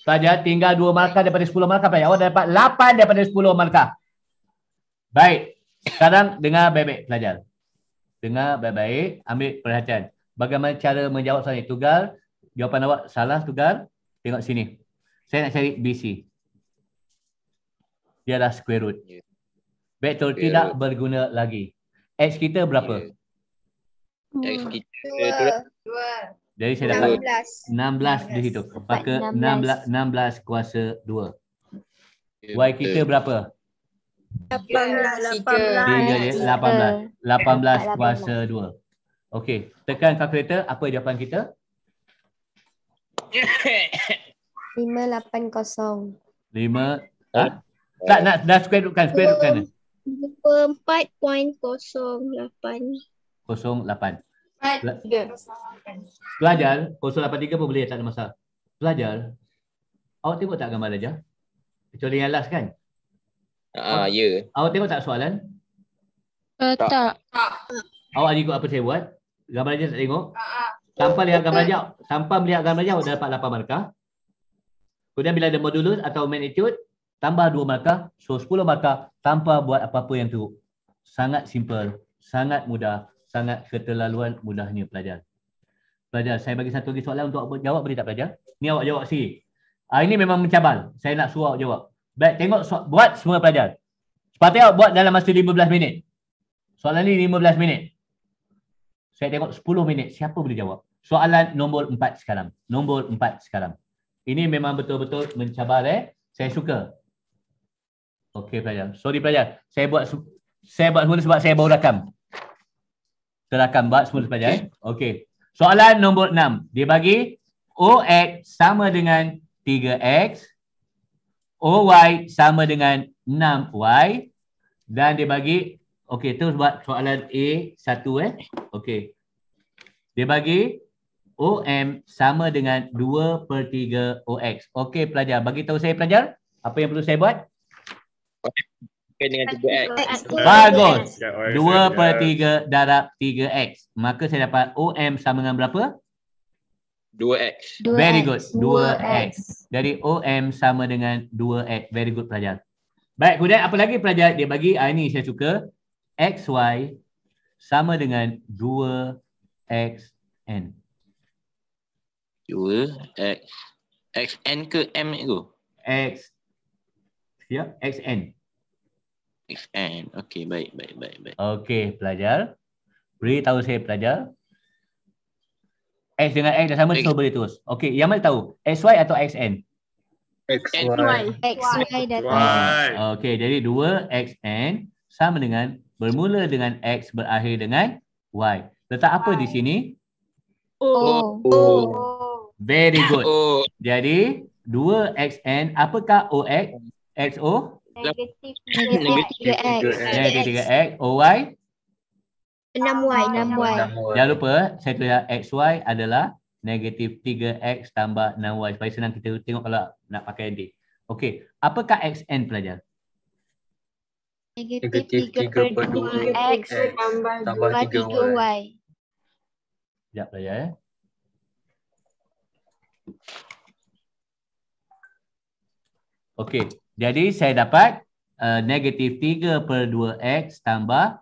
Pelajar tinggal 2 markah daripada 10 markah pelajar. Awak dah dapat 8 daripada 10 markah. Baik. Sekarang dengar baik-baik pelajar. Dengar baik-baik. Ambil perhatian. Bagaimana cara menjawab soalan ini? Tugal. Jawapan awak salah tugal. Tengok sini. Saya nak cari BC dia dah square root. Yeah. Betul square tidak berguna lagi. X kita berapa? Yeah. Hmm. X kita dua. Dua. Jadi saya dapat 16, 16 di situ. Maka 16. 16 kuasa 2. Yeah. Y kita berapa? 18 ya. kuasa 2 Okey, tekan kalkulator Apa jawapan kita? 580 5 ha? Tak nak dah square root kan, square root kan. 4.08 08 Pelajar 083 pun boleh tak ada masalah Pelajar Awak tengok tak gambar Raja? Kecuali yang last kan? Uh, ah, yeah. Ya. Awak tengok tak soalan? Uh, tak. tak. Awak ikut apa saya buat? Gambar Raja tak tengok? Ah, ah. Sampai lihat gambar Raja Sampai melihat gambar Raja awak dapat 8 markah Kemudian bila ada modulus atau magnitude tambah dua markah, so sepuluh markah tanpa buat apa-apa yang teruk. Sangat simple, sangat mudah, sangat keterlaluan mudahnya pelajar. Pelajar, saya bagi satu lagi soalan untuk jawab boleh tak pelajar? Ni awak jawab sini. Ah, ini memang mencabar. Saya nak suruh awak jawab. Baik, tengok so- buat semua pelajar. Sepatutnya awak buat dalam masa 15 minit. Soalan ni 15 minit. Saya tengok 10 minit. Siapa boleh jawab? Soalan nombor 4 sekarang. Nombor 4 sekarang. Ini memang betul-betul mencabar eh. Saya suka. Okey pelajar. Sorry pelajar. Saya buat saya buat semula sebab saya baru rakam. Terakam buat semula pelajar. Okay. Eh. Okey. Soalan nombor enam, Dia bagi OX sama dengan 3X. OY sama dengan 6Y. Dan dia bagi. Okey terus buat soalan A1 eh. Okey. Dia bagi OM sama dengan 2 per 3 OX. Okey pelajar. Bagi tahu saya pelajar. Apa yang perlu saya buat? Bagus. 2 ya. per 3 darab 3X. Maka saya dapat OM sama dengan berapa? 2X. Very good. 2X. Jadi OM sama dengan 2X. Very good pelajar. Baik, kemudian apa lagi pelajar dia bagi? Ah, ini saya suka. XY sama dengan 2XN. 2X. XN ke M itu? X, ya xn xn okey baik baik baik baik okey pelajar beri tahu saya pelajar x dengan x dah sama so boleh terus okey yang mana tahu xy atau xn xy xy dan okey jadi 2 xn sama dengan bermula dengan x berakhir dengan y letak apa y. di sini o very good o. jadi 2xn apakah ox X O negatif tiga X O Y enam Y enam Y jangan lupa saya tulis X Y adalah negatif tiga X tambah enam Y supaya senang kita tengok kalau nak pakai D okay apakah X N pelajar negatif tiga X tambah tiga Y Sekejap pelajar ya. Okey, jadi saya dapat uh, negatif 3 per 2x tambah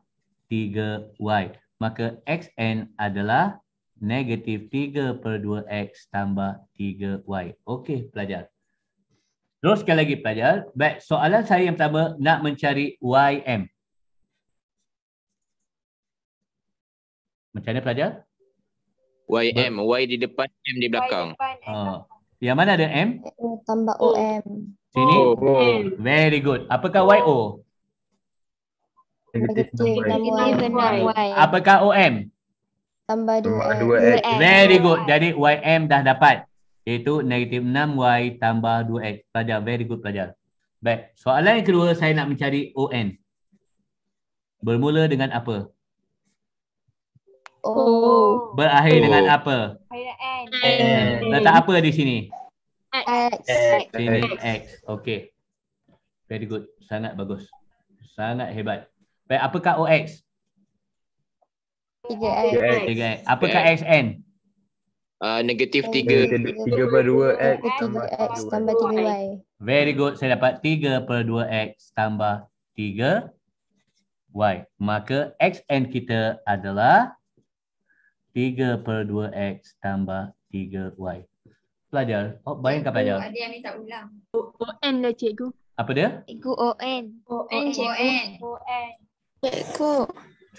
3y. Maka xn adalah negatif 3 per 2x tambah 3y. Okey pelajar. Terus sekali lagi pelajar. Baik, soalan saya yang pertama nak mencari ym. Macam mana pelajar? YM, Y di depan, M di belakang. Depan, oh. Yang mana ada M? Tambah om. Sini. Oh, oh. Very good. Apakah YO? Negative number Y. Apakah OM? Tambah dua x Very good. Jadi YM dah dapat. Itu negatif enam y tambah dua x Pelajar. Very good pelajar. Baik. Soalan yang kedua saya nak mencari ON. Bermula dengan apa? Oh. Berakhir o. dengan apa? Saya N. Letak apa di sini? X. X. X. X, X. Okay. Very good. Sangat bagus. Sangat hebat. Baik, apakah OX? 3X. 3X. 3X. Apakah X. XN? Uh, ah, negatif 3. 3, per 2X. 3X tambah 3Y. Very good. Saya dapat 3 per 2X tambah 3Y. Maka XN kita adalah 3 per 2X tambah 3Y pelajar. Oh, bayangkan pelajar. Ada yang minta ulang. O-N O dah cikgu. Apa dia? Cikgu O-N. O-N cikgu. O-N. O-N. Cikgu.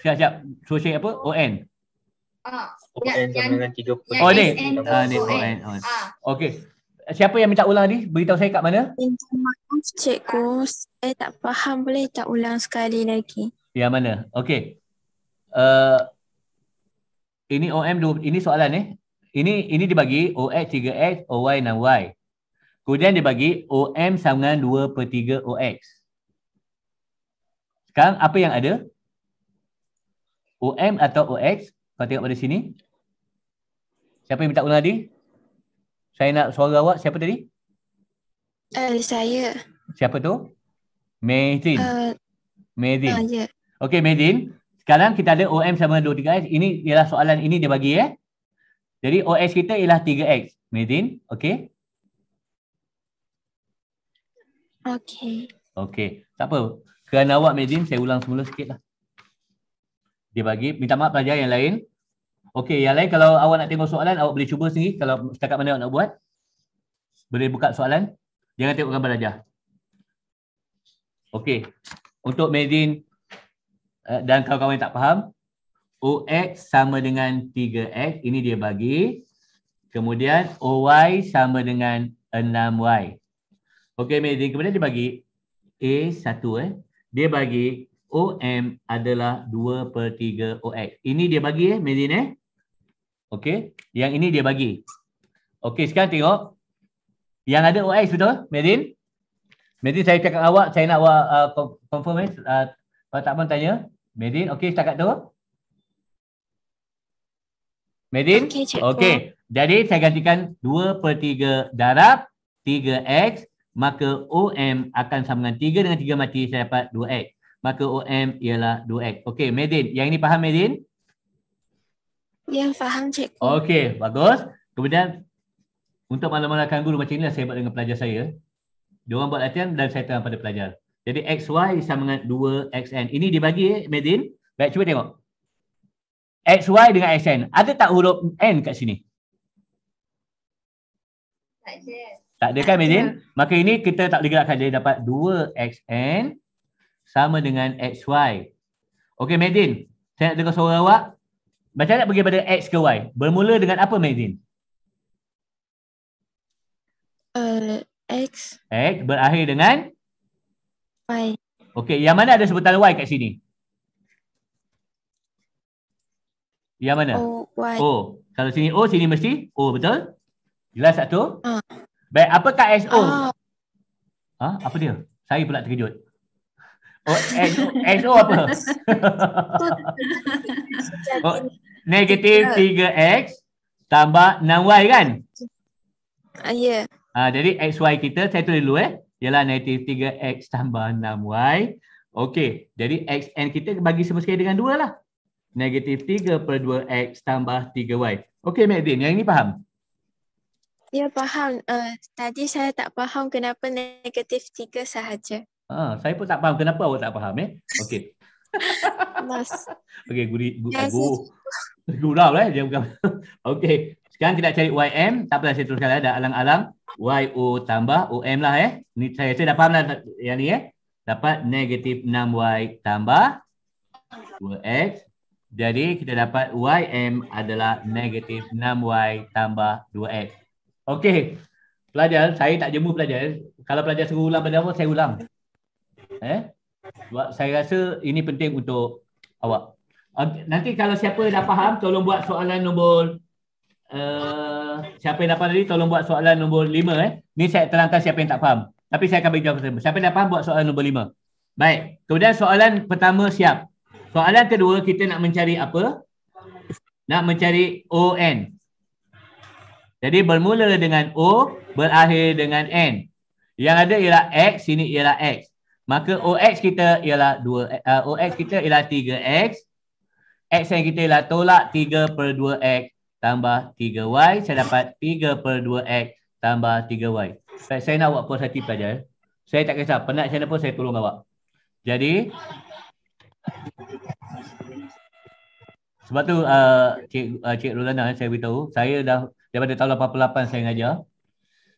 Sekejap, sekejap. Suruh cik apa? O-N. Ah. Ya, O-N sama dengan 30. Oh, ni. Ah, ni. O-N. Ah. Okey. Siapa yang minta ulang tadi? Beritahu saya kat mana? Eh, minta Maaf, cikgu. Saya tak faham. Boleh tak ulang sekali lagi? ya mana? Okey. Uh, ini OM dua, ini soalan eh. Ini ini dibagi OX 3X, OY 6Y. Kemudian dibagi OM sama dengan 2 per 3 OX. Sekarang apa yang ada? OM atau OX? Kau tengok pada sini. Siapa yang minta ulang tadi? Saya nak suara awak. Siapa tadi? Uh, saya. Siapa tu? Medin. Uh, eh, Mehdin. Uh, ah, yeah. Okey, Medin. Sekarang kita ada OM sama dengan 2, 3X. Ini ialah soalan ini dia bagi. Eh? Jadi OS kita ialah 3X. Medin, okey? Okey. Okey. Tak apa. Kerana awak Medin, saya ulang semula sikitlah. Dia bagi minta maaf pelajar yang lain. Okey, yang lain kalau awak nak tengok soalan, awak boleh cuba sendiri kalau setakat mana awak nak buat. Boleh buka soalan. Jangan tengok gambar pelajar. Okey. Untuk Medin eh, dan kawan-kawan yang tak faham, OX sama dengan 3X. Ini dia bagi. Kemudian OY sama dengan 6Y. Okey, Mary. Kemudian dia bagi A1. Eh. Dia bagi OM adalah 2 per 3 OX. Ini dia bagi, eh, Mary. Eh. Okey. Yang ini dia bagi. Okey, sekarang tengok. Yang ada OX betul, Medin. Medin, saya cakap awak, saya nak awak uh, confirm eh. Uh, kalau tak pun tanya. Merin, okey setakat tu. Medin? Okey, cikgu. Okey. Jadi, saya gantikan 2 per 3 darab 3X. Maka OM akan sama dengan 3 dengan 3 mati. Saya dapat 2X. Maka OM ialah 2X. Okey, Medin. Yang ini faham, Medin? Ya, faham, cikgu. Okey, bagus. Kemudian, untuk malam-malamkan guru macam inilah saya buat dengan pelajar saya. Diorang buat latihan dan saya terang pada pelajar. Jadi, XY sama dengan 2XN. Ini dibagi, Medin. Baik, cuba tengok. XY dengan XN. Ada tak huruf N kat sini? Tak ada. Tak ada kan, Mezin? Maka ini kita tak boleh gerakkan. Jadi dapat 2XN sama dengan XY. Okey, Mezin. Saya nak dengar suara awak. Macam nak pergi pada X ke Y? Bermula dengan apa, Mezin? Uh, X. X berakhir dengan? Y. Okey, yang mana ada sebutan Y kat sini? Yang mana? O. O. Kalau sini O, oh, sini mesti O, oh, betul? Jelas tak tu? Uh. Baik, apakah SO? Uh. Ha? Apa dia? Saya pula terkejut. Oh, SO apa? oh, negatif 3X ah. tambah 6Y kan? Uh, ya. Yeah. Ha, jadi XY kita, saya tulis dulu eh. Ialah negatif 3X tambah 6Y. Okey, jadi XN kita bagi sama sekali dengan 2 lah negatif 3 per 2x tambah 3y. Okey, Mak Yang ini faham? Ya, faham. Uh, tadi saya tak faham kenapa negatif 3 sahaja. Ah, saya pun tak faham. Kenapa awak tak faham? Eh? Okey. Mas. Okey, guri. Gu, ya, gu. Gurau lah. Eh, dia bukan. Okey. Sekarang kita cari YM. Tak apa, saya teruskan. Ada lah. alang-alang. YO tambah OM lah eh. Ni saya rasa dah faham lah yang ni eh. Dapat negatif 6Y tambah 2X jadi kita dapat YM adalah negatif 6Y tambah 2X. Okey. Pelajar, saya tak jemu pelajar. Kalau pelajar suruh ulang pada awal, saya ulang. Eh? Sebab saya rasa ini penting untuk awak. Nanti kalau siapa dah faham, tolong buat soalan nombor... Uh, siapa yang dapat faham tadi, tolong buat soalan nombor 5. Eh? Ni saya terangkan siapa yang tak faham. Tapi saya akan beri jawapan. Siapa yang dapat faham, buat soalan nombor 5. Baik. Kemudian soalan pertama siap. Soalan kedua kita nak mencari apa? Nak mencari O N. Jadi bermula dengan O, berakhir dengan N. Yang ada ialah X, sini ialah X. Maka O X kita ialah dua eh, uh, X kita ialah tiga x X yang kita ialah tolak tiga per dua x tambah tiga y Saya dapat tiga per dua x tambah tiga y Saya, saya nak buat positif saja. Saya tak kisah. Penat saya mana pun saya tolong awak. Jadi sebab tu uh, Cik, uh, Cik Rulana saya beritahu, saya dah daripada tahun 88 saya mengajar.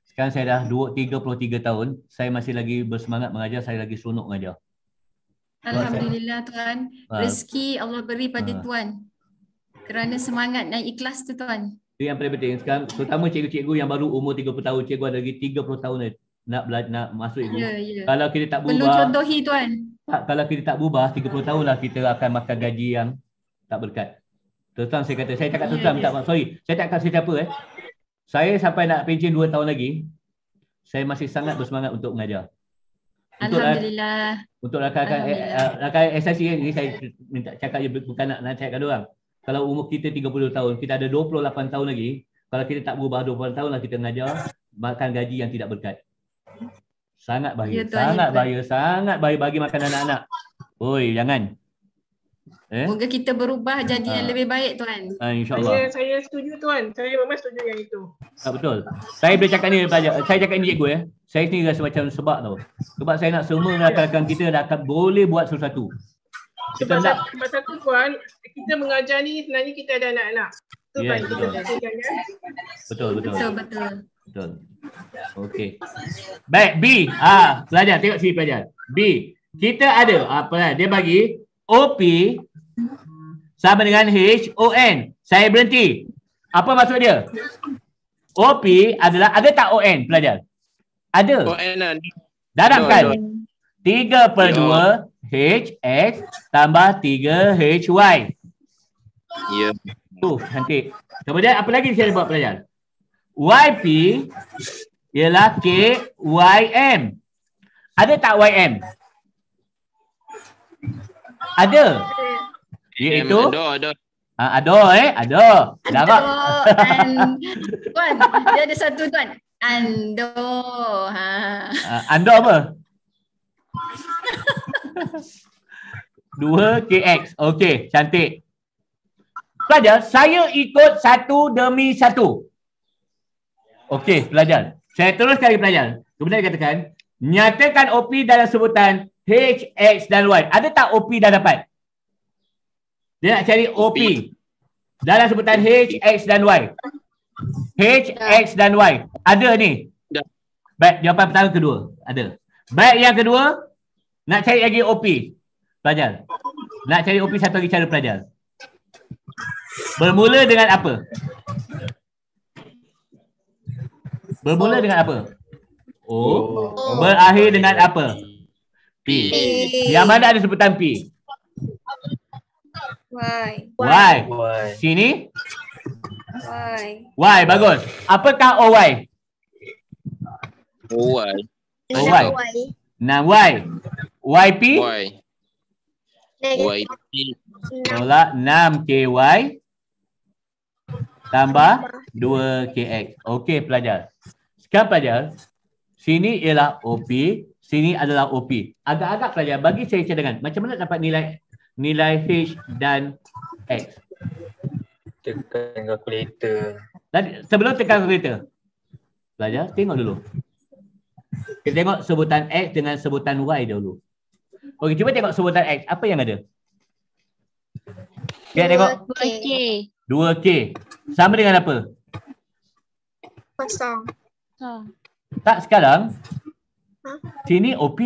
Sekarang saya dah 33 tahun, saya masih lagi bersemangat mengajar, saya lagi seronok mengajar. Alhamdulillah Tuan, ah. rezeki Allah beri pada ah. Tuan. Kerana semangat dan ikhlas tu Tuan. Itu yang paling penting. Sekarang, terutama cikgu-cikgu yang baru umur 30 tahun, cikgu ada lagi 30 tahun nak, nak, nak masuk ibu. Yeah, yeah. Kalau kita tak berubah. Perlu contohi Tuan tak, kalau kita tak berubah 30 tahun lah kita akan makan gaji yang tak berkat. Tuan saya kata, saya cakap ya, tuan yeah, minta maaf. Sorry, saya tak kasih siapa eh. Saya sampai nak pencin 2 tahun lagi, saya masih sangat bersemangat untuk mengajar. Lah- Alhamdulillah. Lah, untuk rakan-rakan rakan eh, eh, SSC ni kan, saya minta cakap je bukan nak nak cakap orang. Kalau umur kita 30 tahun, kita ada 28 tahun lagi, kalau kita tak berubah 28 tahun lah kita mengajar, makan gaji yang tidak berkat. Sangat bahaya. Ya, tuan, sangat ya, bahaya. Sangat bahaya bagi makanan anak-anak. Oi, jangan. Eh? Moga kita berubah jadi ah. yang lebih baik tuan. Ha, InsyaAllah. Saya, saya setuju tuan. Saya memang setuju yang itu. Tak ah, betul. Saya boleh cakap ni pelajar. Saya cakap ni cikgu ya. Saya sendiri rasa macam sebab tau. Sebab saya nak semua rakan-rakan kita dah boleh buat sesuatu. sebab, nak... sebab satu tuan, kita mengajar ni sebenarnya kita ada anak-anak. Itu ya, kan kan? betul. betul. betul. betul, betul. Betul, betul. Betul. Okey. Baik, B. Ah, pelajar tengok sini pelajar. B. Kita ada ah, apa ah, dia bagi OP sama dengan H O N. Saya berhenti. Apa maksud dia? OP adalah ada tak ON pelajar? Ada. ON dan lah. Dalam kan. 3 per 2 oh. H X tambah 3 H Y. Ya. Yeah. Tu uh, cantik. Kemudian apa lagi saya buat pelajar? YP ialah KYM. Ada tak YM? Ada. Ya itu. Ada, ada. Ha, ada eh, ada. Ada. Dan tuan, dia ada satu tuan. Ando. Ha. Uh, ando apa? Dua KX. Okey, cantik. Pelajar, saya ikut satu demi satu. Okey, pelajar. Saya teruskan lagi pelajar. Kemudian dia katakan, nyatakan OP dalam sebutan H, X dan Y. Ada tak OP dah dapat? Dia nak cari OP dalam sebutan H, X dan Y. H, X dan Y. Ada ni? Baik, jawapan pertama kedua. Ada. Baik, yang kedua, nak cari lagi OP. Pelajar. Nak cari OP satu lagi cara pelajar. Bermula dengan apa? Bermula dengan apa? O. Berakhir dengan apa? P. Yang mana ada sebutan P? Y. Y. Sini? Y. Y, bagus. Apakah O Y? O Y. O Y. Nah, Y. Y P? Y. Y P. Tolak 6 KY tambah 2 KX. Okey pelajar. Siapa pelajar, sini ialah OP, sini adalah OP. Agak-agak pelajar, bagi saya cadangan, macam mana dapat nilai nilai H dan X? Tekan kalkulator. Tadi, sebelum tekan kalkulator, pelajar, tengok dulu. Kita tengok sebutan X dengan sebutan Y dulu. Okey, cuba tengok sebutan X. Apa yang ada? Kita tengok. 2K. 2K. Sama dengan apa? Kosong. Ha. Tak sekarang. Ha? Sini OP.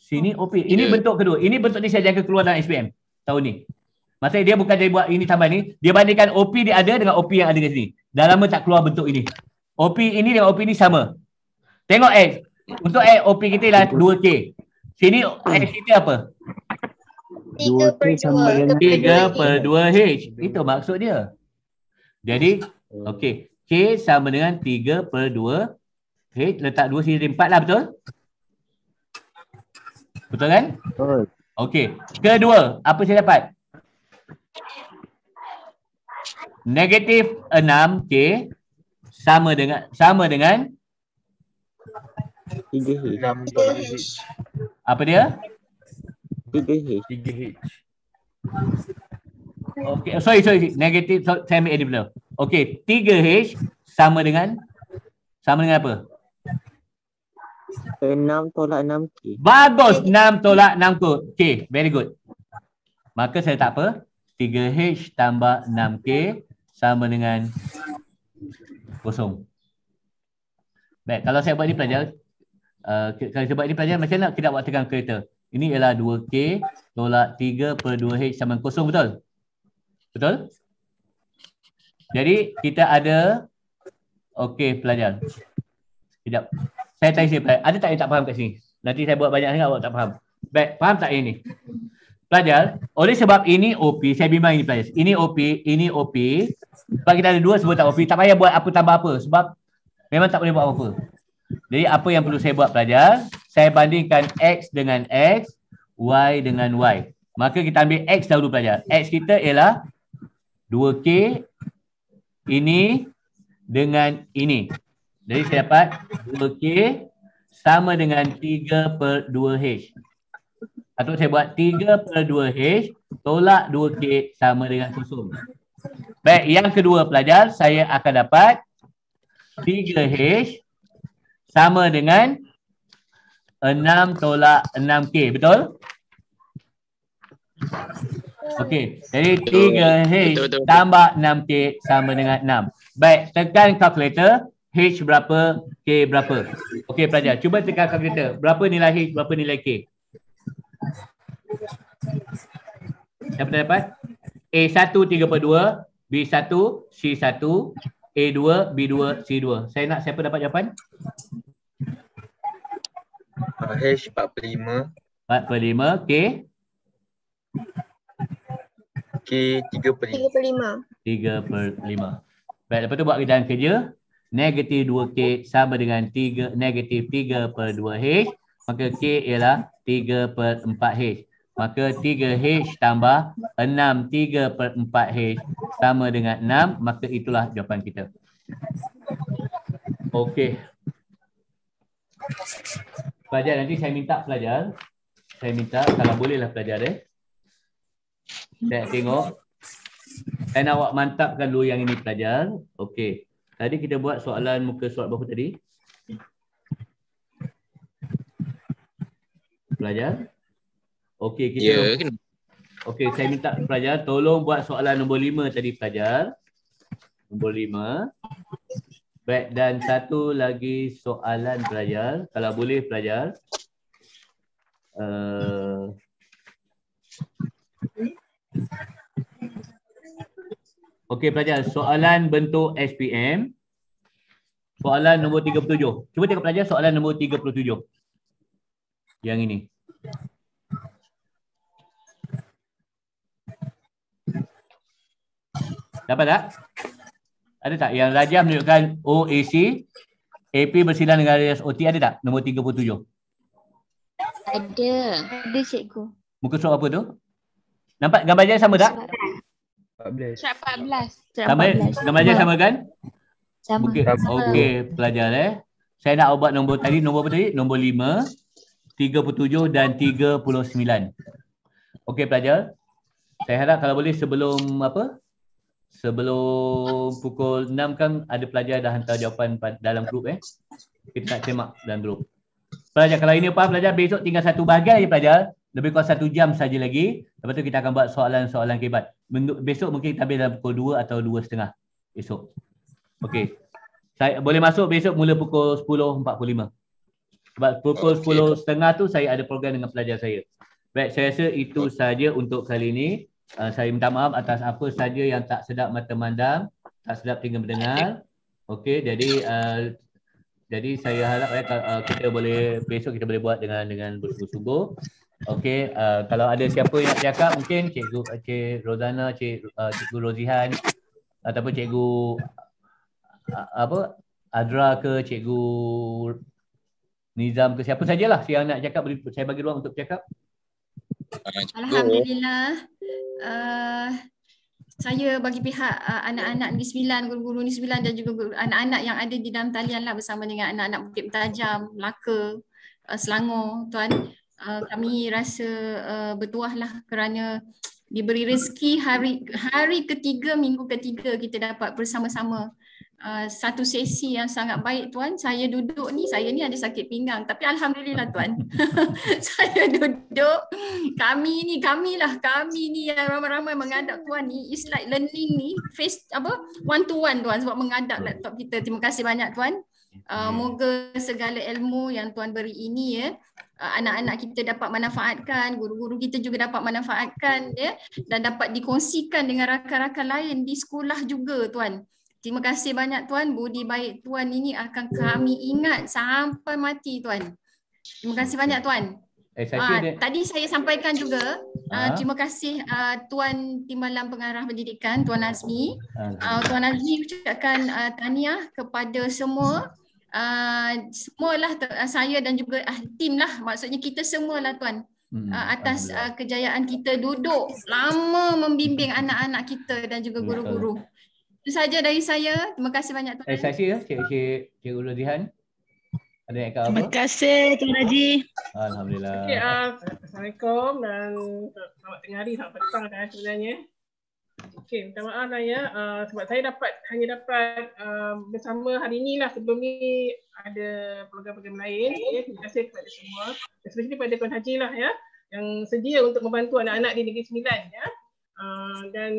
Sini OP. Ini yeah. bentuk kedua. Ini bentuk ni saya jaga keluar dalam SPM tahun ni. Maksudnya dia bukan jadi buat ini tambah ni. Dia bandingkan OP dia ada dengan OP yang ada di sini. Dah lama tak keluar bentuk ini. OP ini dengan OP ni sama. Tengok X. Untuk X, OP kita ialah 2K. Sini X kita apa? 3 per 2. 3 per 2H. Itu maksud dia. Jadi, okey. K sama dengan 3 per 2 K letak 2 sini jadi 4 lah betul? Betul kan? Betul Okay Kedua apa saya dapat? Negatif 6 K sama dengan sama dengan 3H Apa dia? 3H 3H Okay, sorry, sorry, negatif, so, saya ambil edit dulu Okey, 3H sama dengan sama dengan apa? 6 tolak 6K. Bagus, 6 tolak 6K. Okey, very good. Maka saya tak apa. 3H tambah 6K sama dengan kosong. Baik, kalau saya buat ni pelajar, uh, kalau saya buat ni pelajar, macam mana kita buat tegang kereta? Ini ialah 2K tolak 3 per 2H sama kosong, betul? Betul? Jadi kita ada okey pelajar. Sekejap. Saya tanya siapa? Ada tak yang tak faham kat sini? Nanti saya buat banyak sangat awak tak faham. Baik, faham tak ini? Pelajar, oleh sebab ini OP, saya bimbang ini pelajar. Ini OP, ini OP. Sebab kita ada dua sebutan OP, tak payah buat apa tambah apa sebab memang tak boleh buat apa-apa. Jadi apa yang perlu saya buat pelajar? Saya bandingkan X dengan X, Y dengan Y. Maka kita ambil X dahulu pelajar. X kita ialah 2K ini dengan ini. Jadi saya dapat 2K sama dengan 3 per 2H. Atau saya buat 3 per 2H tolak 2K sama dengan kosong. Baik, yang kedua pelajar saya akan dapat 3H sama dengan 6 tolak 6K. Betul? Okey, jadi tiga h tambah enam k sama dengan enam. Baik, tekan kalkulator. H berapa, K berapa. Okey, pelajar. Cuba tekan kalkulator. Berapa nilai H, berapa nilai K? Dapat dapat? A1, tiga per dua, B1, C1. A2, B2, C2. Saya nak siapa dapat jawapan? H 45. 45, K? Okey, tiga per lima. Tiga per lima. Baik, lepas tu buat kerjaan kerja. Negatif dua k sama dengan tiga negatif tiga per dua h Maka K ialah tiga per empat h Maka tiga h tambah enam tiga per empat h sama dengan enam, Maka itulah jawapan kita. Okey. Pelajar, nanti saya minta pelajar. Saya minta, kalau bolehlah pelajar eh. Saya tengok. Saya nak awak mantapkan dulu yang ini pelajar. Okey. Tadi kita buat soalan muka surat berapa tadi? Pelajar? Okey, kita... Yeah. Ya, Okey, saya minta pelajar tolong buat soalan nombor lima tadi pelajar. Nombor lima. Baik, dan satu lagi soalan pelajar. Kalau boleh pelajar. Uh, Okey pelajar, soalan bentuk SPM. Soalan nombor 37. Cuba tengok pelajar soalan nombor 37. Yang ini. Dapat tak? Ada tak? Yang rajah menunjukkan OAC, AP bersilang dengan rajah OT ada tak? Nombor 37. Ada. Ada cikgu. Muka surat apa tu? Nampak gambar jari sama tak? 14. 14. Sama, 14. Gambar jari sama kan? Sama. Okey, okay, pelajar eh. Saya nak ubat nombor tadi, nombor apa tadi? Nombor 5, 37 dan 39. Okey pelajar. Saya harap kalau boleh sebelum apa? Sebelum pukul 6 kan ada pelajar dah hantar jawapan dalam grup eh. Kita nak semak dalam grup. Pelajar kalau ini apa pelajar besok tinggal satu bahagian aja pelajar lebih kurang satu jam saja lagi. Lepas tu kita akan buat soalan-soalan kibat. Besok mungkin kita ambil dalam pukul 2 atau setengah esok. Okey. Saya boleh masuk besok mula pukul 10.45. Sebab pukul okay. setengah tu saya ada program dengan pelajar saya. Baik, saya rasa itu saja untuk kali ini. Uh, saya minta maaf atas apa saja yang tak sedap mata mandang, tak sedap tinggal mendengar. Okey, jadi uh, jadi saya harap eh, uh, kita boleh besok kita boleh buat dengan dengan bersungguh-sungguh. Okey, uh, kalau ada siapa yang nak cakap mungkin Cikgu eh, Cik Rosana, Cik, uh, Cikgu Rozihan ataupun Cikgu uh, apa Adra ke Cikgu Nizam ke siapa sajalah siapa nak cakap saya bagi ruang untuk cakap. Alhamdulillah. Uh, saya bagi pihak uh, anak-anak di Sembilan, guru-guru di Sembilan dan juga anak-anak yang ada di dalam talian lah bersama dengan anak-anak Bukit Tajam, Melaka, uh, Selangor, Tuan. Ah, kami rasa uh, lah kerana diberi rezeki hari hari ketiga minggu ketiga kita dapat bersama-sama uh, satu sesi yang sangat baik tuan saya duduk ni saya ni ada sakit pinggang tapi alhamdulillah tuan saya duduk kami ni kami lah kami ni yang ramai-ramai mengadap tuan ni is like learning ni face apa one to one tuan sebab mengadap laptop kita terima kasih banyak tuan uh, moga segala ilmu yang tuan beri ini ya Ah, anak-anak kita dapat manfaatkan, guru-guru kita juga dapat manfaatkan ya dan dapat dikongsikan dengan rakan-rakan lain di sekolah juga tuan. Terima kasih banyak tuan, budi baik tuan ini akan kami ingat sampai mati tuan. Terima kasih banyak tuan. ha, tadi saya sampaikan juga ha? uh, terima kasih uh, tuan timbalan pengarah pendidikan tuan Azmi. Uh, tuan Azmi ucapkan uh, tahniah kepada semua uh, lah saya dan juga uh, tim lah maksudnya kita semua lah tuan uh, atas uh, kejayaan kita duduk lama membimbing anak-anak kita dan juga guru-guru. Itu saja dari saya. Terima kasih banyak tuan. Terima eh, kasih eh, ya Cik Cik Cik Ulu Dihan. Ada yang Terima kasih Tuan Haji. Alhamdulillah. Okay, uh, Assalamualaikum dan selamat tengah hari, selamat petang dan eh, sebenarnya. Okay, minta maaf lah ya. Uh, sebab saya dapat hanya dapat uh, bersama hari ni lah sebelum ni ada program-program lain. Ya, terima kasih kepada semua. Especially kepada Tuan Haji lah ya. Yang sedia untuk membantu anak-anak di Negeri Sembilan ya. Uh, dan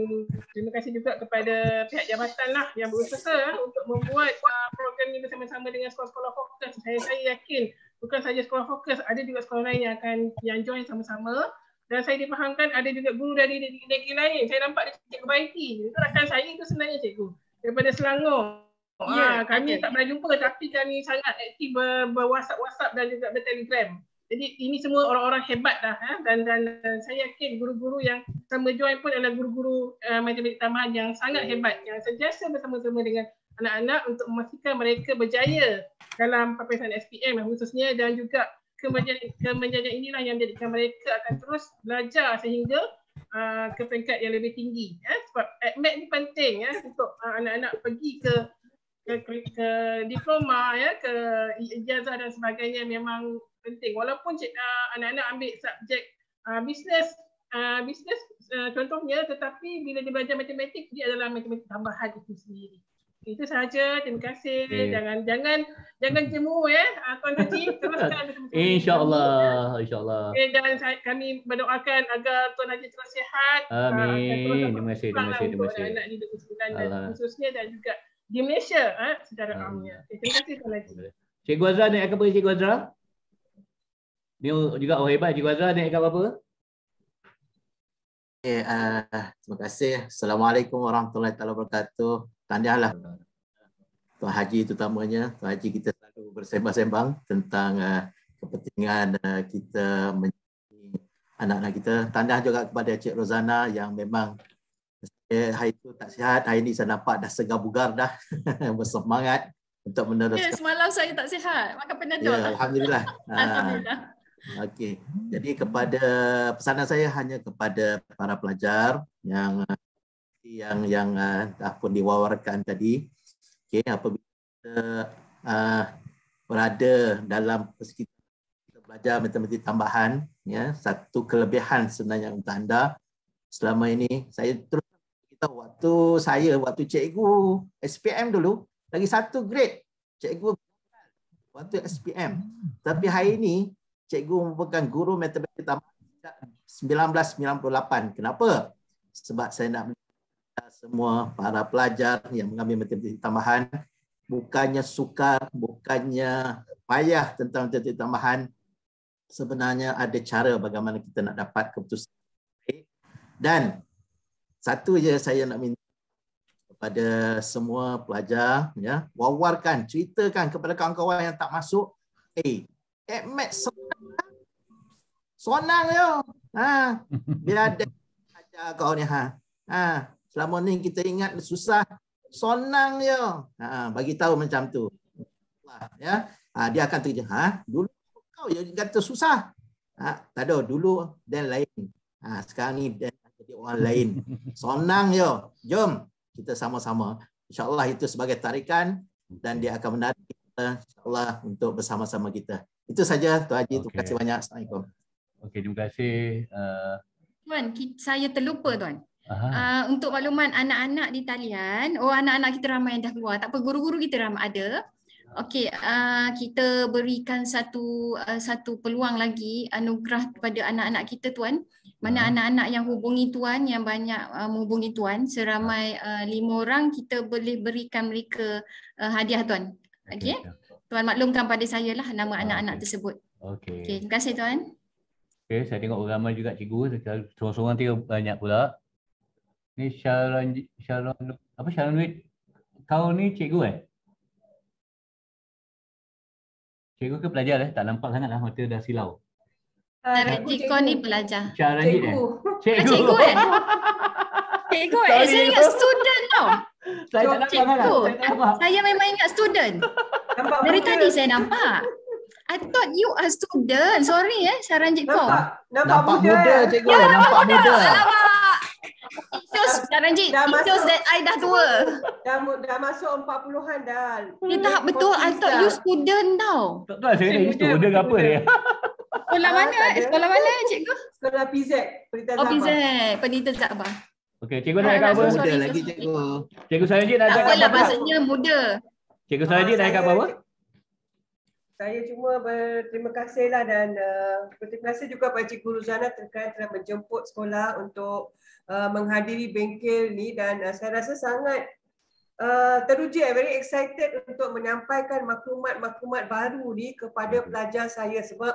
terima kasih juga kepada pihak jabatan lah yang berusaha untuk membuat uh, program ini bersama-sama dengan sekolah-sekolah fokus. Saya, saya yakin bukan saja sekolah fokus, ada juga sekolah lain yang akan yang join sama-sama dan saya difahamkan ada juga guru dari negeri lain. Saya nampak dia cikgu Baiti. Itu rakan saya itu sebenarnya cikgu. Daripada Selangor. Ah, ya, kami okay. tak pernah jumpa tapi kami sangat aktif ber, ber WhatsApp dan juga bertelegram. Jadi ini semua orang-orang hebat dah ha? dan, dan saya yakin guru-guru yang sama join pun adalah guru-guru uh, eh, matematik tambahan yang sangat yeah. hebat yang sentiasa bersama-sama dengan anak-anak untuk memastikan mereka berjaya dalam papasan SPM khususnya dan juga Kemajian kemajuan inilah yang menjadikan mereka akan terus belajar sehingga uh, ke peringkat yang lebih tinggi ya sebab admit ni penting ya untuk uh, anak-anak pergi ke ke, ke ke diploma ya ke ijazah dan sebagainya memang penting walaupun cik, ah, anak-anak ambil subjek uh, business uh, business uh, contohnya tetapi bila dia belajar matematik dia adalah matematik tambahan itu sendiri itu saja, Terima kasih. Okay. Jangan jangan jangan jemu eh. Ya. Ah, Tuan Haji teruskan. Insya-Allah. Insya-Allah. Okay, dan kami berdoakan agar Tuan Haji terus sihat. Ah, Amin. Terima kasih. Terima kasih. Ah, terima kasih. Terima kasih. Terima kasih. Terima kasih. Terima kasih. Terima kasih. Terima kasih. terima kasih Terima kasih. Terima kasih. Terima ke apa Cikgu Azra? Ni juga oh hebat Cikgu Azra naik ke apa? Okay, uh, terima kasih. Assalamualaikum warahmatullahi wabarakatuh tahniahlah Tuan Haji itu terutamanya, Tuan Haji kita selalu bersembang-sembang tentang uh, kepentingan uh, kita menjadi anak-anak kita. Tahniah juga kepada Cik Rozana yang memang eh, hari itu tak sihat, hari ini saya nampak dah segar-bugar dah, bersemangat untuk meneruskan. yeah, semalam saya tak sihat, makan penat Ya, Alhamdulillah. Ah. Alhamdulillah. Okey, jadi kepada pesanan saya hanya kepada para pelajar yang yang yang uh, dah pun diwawarkan tadi. Okey, apabila kita uh, berada dalam sekitar kita belajar matematik tambahan, ya, satu kelebihan sebenarnya untuk anda selama ini saya terus kita waktu saya waktu cikgu SPM dulu lagi satu grade cikgu waktu SPM. Tapi hari ini cikgu merupakan guru matematik tambahan 1998. Kenapa? Sebab saya nak semua para pelajar yang mengambil matematik tambahan bukannya sukar bukannya payah tentang matematik tambahan sebenarnya ada cara bagaimana kita nak dapat keputusan dan satu je saya nak minta kepada semua pelajar ya wawarkan ceritakan kepada kawan-kawan yang tak masuk eh hey, admit senang sonang yo ha biar ada kau ni ha ha Selama ni kita ingat susah, senang je. Ha, bagi tahu macam tu. Ya. Ha, dia akan terkejut. Ha, dulu kau yang kata susah. Ha, tak ada. Dulu dan lain. Ha, sekarang ni dan jadi orang lain. Senang je. Jom. Kita sama-sama. InsyaAllah itu sebagai tarikan dan dia akan menarik kita insyaAllah untuk bersama-sama kita. Itu saja Tuan Haji. Okay. Terima kasih banyak. Assalamualaikum. Okay, terima kasih. Uh... Tuan, saya terlupa Tuan. Uh, untuk makluman anak-anak di talian, oh anak-anak kita ramai yang dah keluar. Tak apa, guru-guru kita ramai ada. Okey, uh, kita berikan satu uh, satu peluang lagi anugerah kepada anak-anak kita tuan. Mana anak-anak yang hubungi tuan yang banyak uh, menghubungi tuan seramai uh, lima orang kita boleh berikan mereka uh, hadiah tuan. Okey. Okay. Tuan maklumkan pada saya lah nama anak-anak okay. tersebut. Okey. Okey, terima kasih tuan. Okey, saya tengok ramai juga cikgu, seorang-seorang tiga banyak pula. Ni Sharon Sharon apa Sharon Wit? Kau ni cikgu eh? Cikgu ke pelajar eh? Tak nampak sangatlah mata dah silau. Ah, eh? cikgu, cikgu ni pelajar. Cikgu. Cikgu. Cikgu. Cikgu. cikgu eh? eh? Saya ingat student tau. Saya tak lah. cikgu. Nampak, nampak. Saya memang ingat student. Nampak Dari mata. tadi saya nampak. I thought you are student. Sorry eh, Saranjit Kong. Nampak, nampak, nampak muda, muda cikgu. Ya, nampak, nampak muda. muda. Alamak. It shows, Ranjit, dah it shows that I dah tua. Dah, dah masuk empat puluhan dah. Eh, tahap betul. I thought you student tau. Tak tahu, saya ni student ke apa ni. Sekolah mana? Ah, sekolah mana, cikgu? Sekolah PZ. Oh, PZ. Pendidikan Zabah. Okay, cikgu nak ah, ikat apa? Muda lagi, cikgu. Cikgu Sanjit nak ikat apa? Apalah, maksudnya muda. Cikgu Sanjit ah, nak ikat apa? Saya cuma berterima kasihlah dan uh, berterima kasih juga kepada Cikgu Ruzana terkait telah menjemput sekolah untuk Uh, menghadiri bengkel ni dan uh, saya rasa sangat uh, teruji very excited untuk menyampaikan maklumat-maklumat baru ni kepada hmm. pelajar saya sebab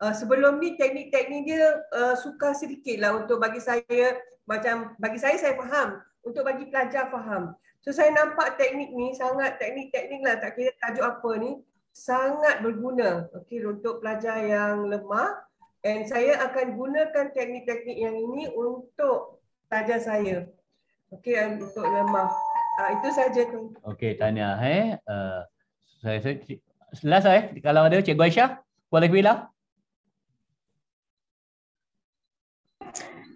Uh, sebelum ni teknik-teknik dia uh, suka sedikit lah untuk bagi saya macam bagi saya saya faham untuk bagi pelajar faham. So saya nampak teknik ni sangat teknik-teknik lah tak kira tajuk apa ni sangat berguna okay, untuk pelajar yang lemah and saya akan gunakan teknik-teknik yang ini untuk saja saya. Okey untuk lemah. Uh, itu saja tu. Okey tanya eh uh, saya saya last eh kalau ada Cikgu Aisyah boleh bila?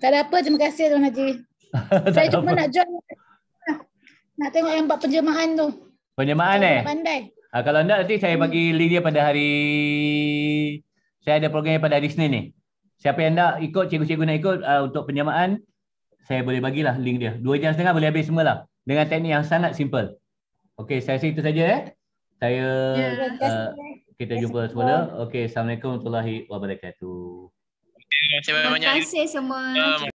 Tak ada apa terima kasih Tuan Haji. saya cuma nak join nak tengok yang buat penjemaan tu. Penjemaan eh? Pandai. Ha, kalau tidak nanti saya bagi hmm. link dia pada hari saya ada program pada hari Senin ni. Siapa yang nak ikut, cikgu-cikgu nak ikut uh, untuk penjemaan saya boleh bagilah link dia. Dua jam setengah boleh habis semualah. Dengan teknik yang sangat simple. Okay, saya rasa itu saja eh. Saya, yeah. Ya, uh, kita jumpa semula. Okay, Assalamualaikum warahmatullahi wabarakatuh. Terima kasih banyak. Terima kasih semua. Um.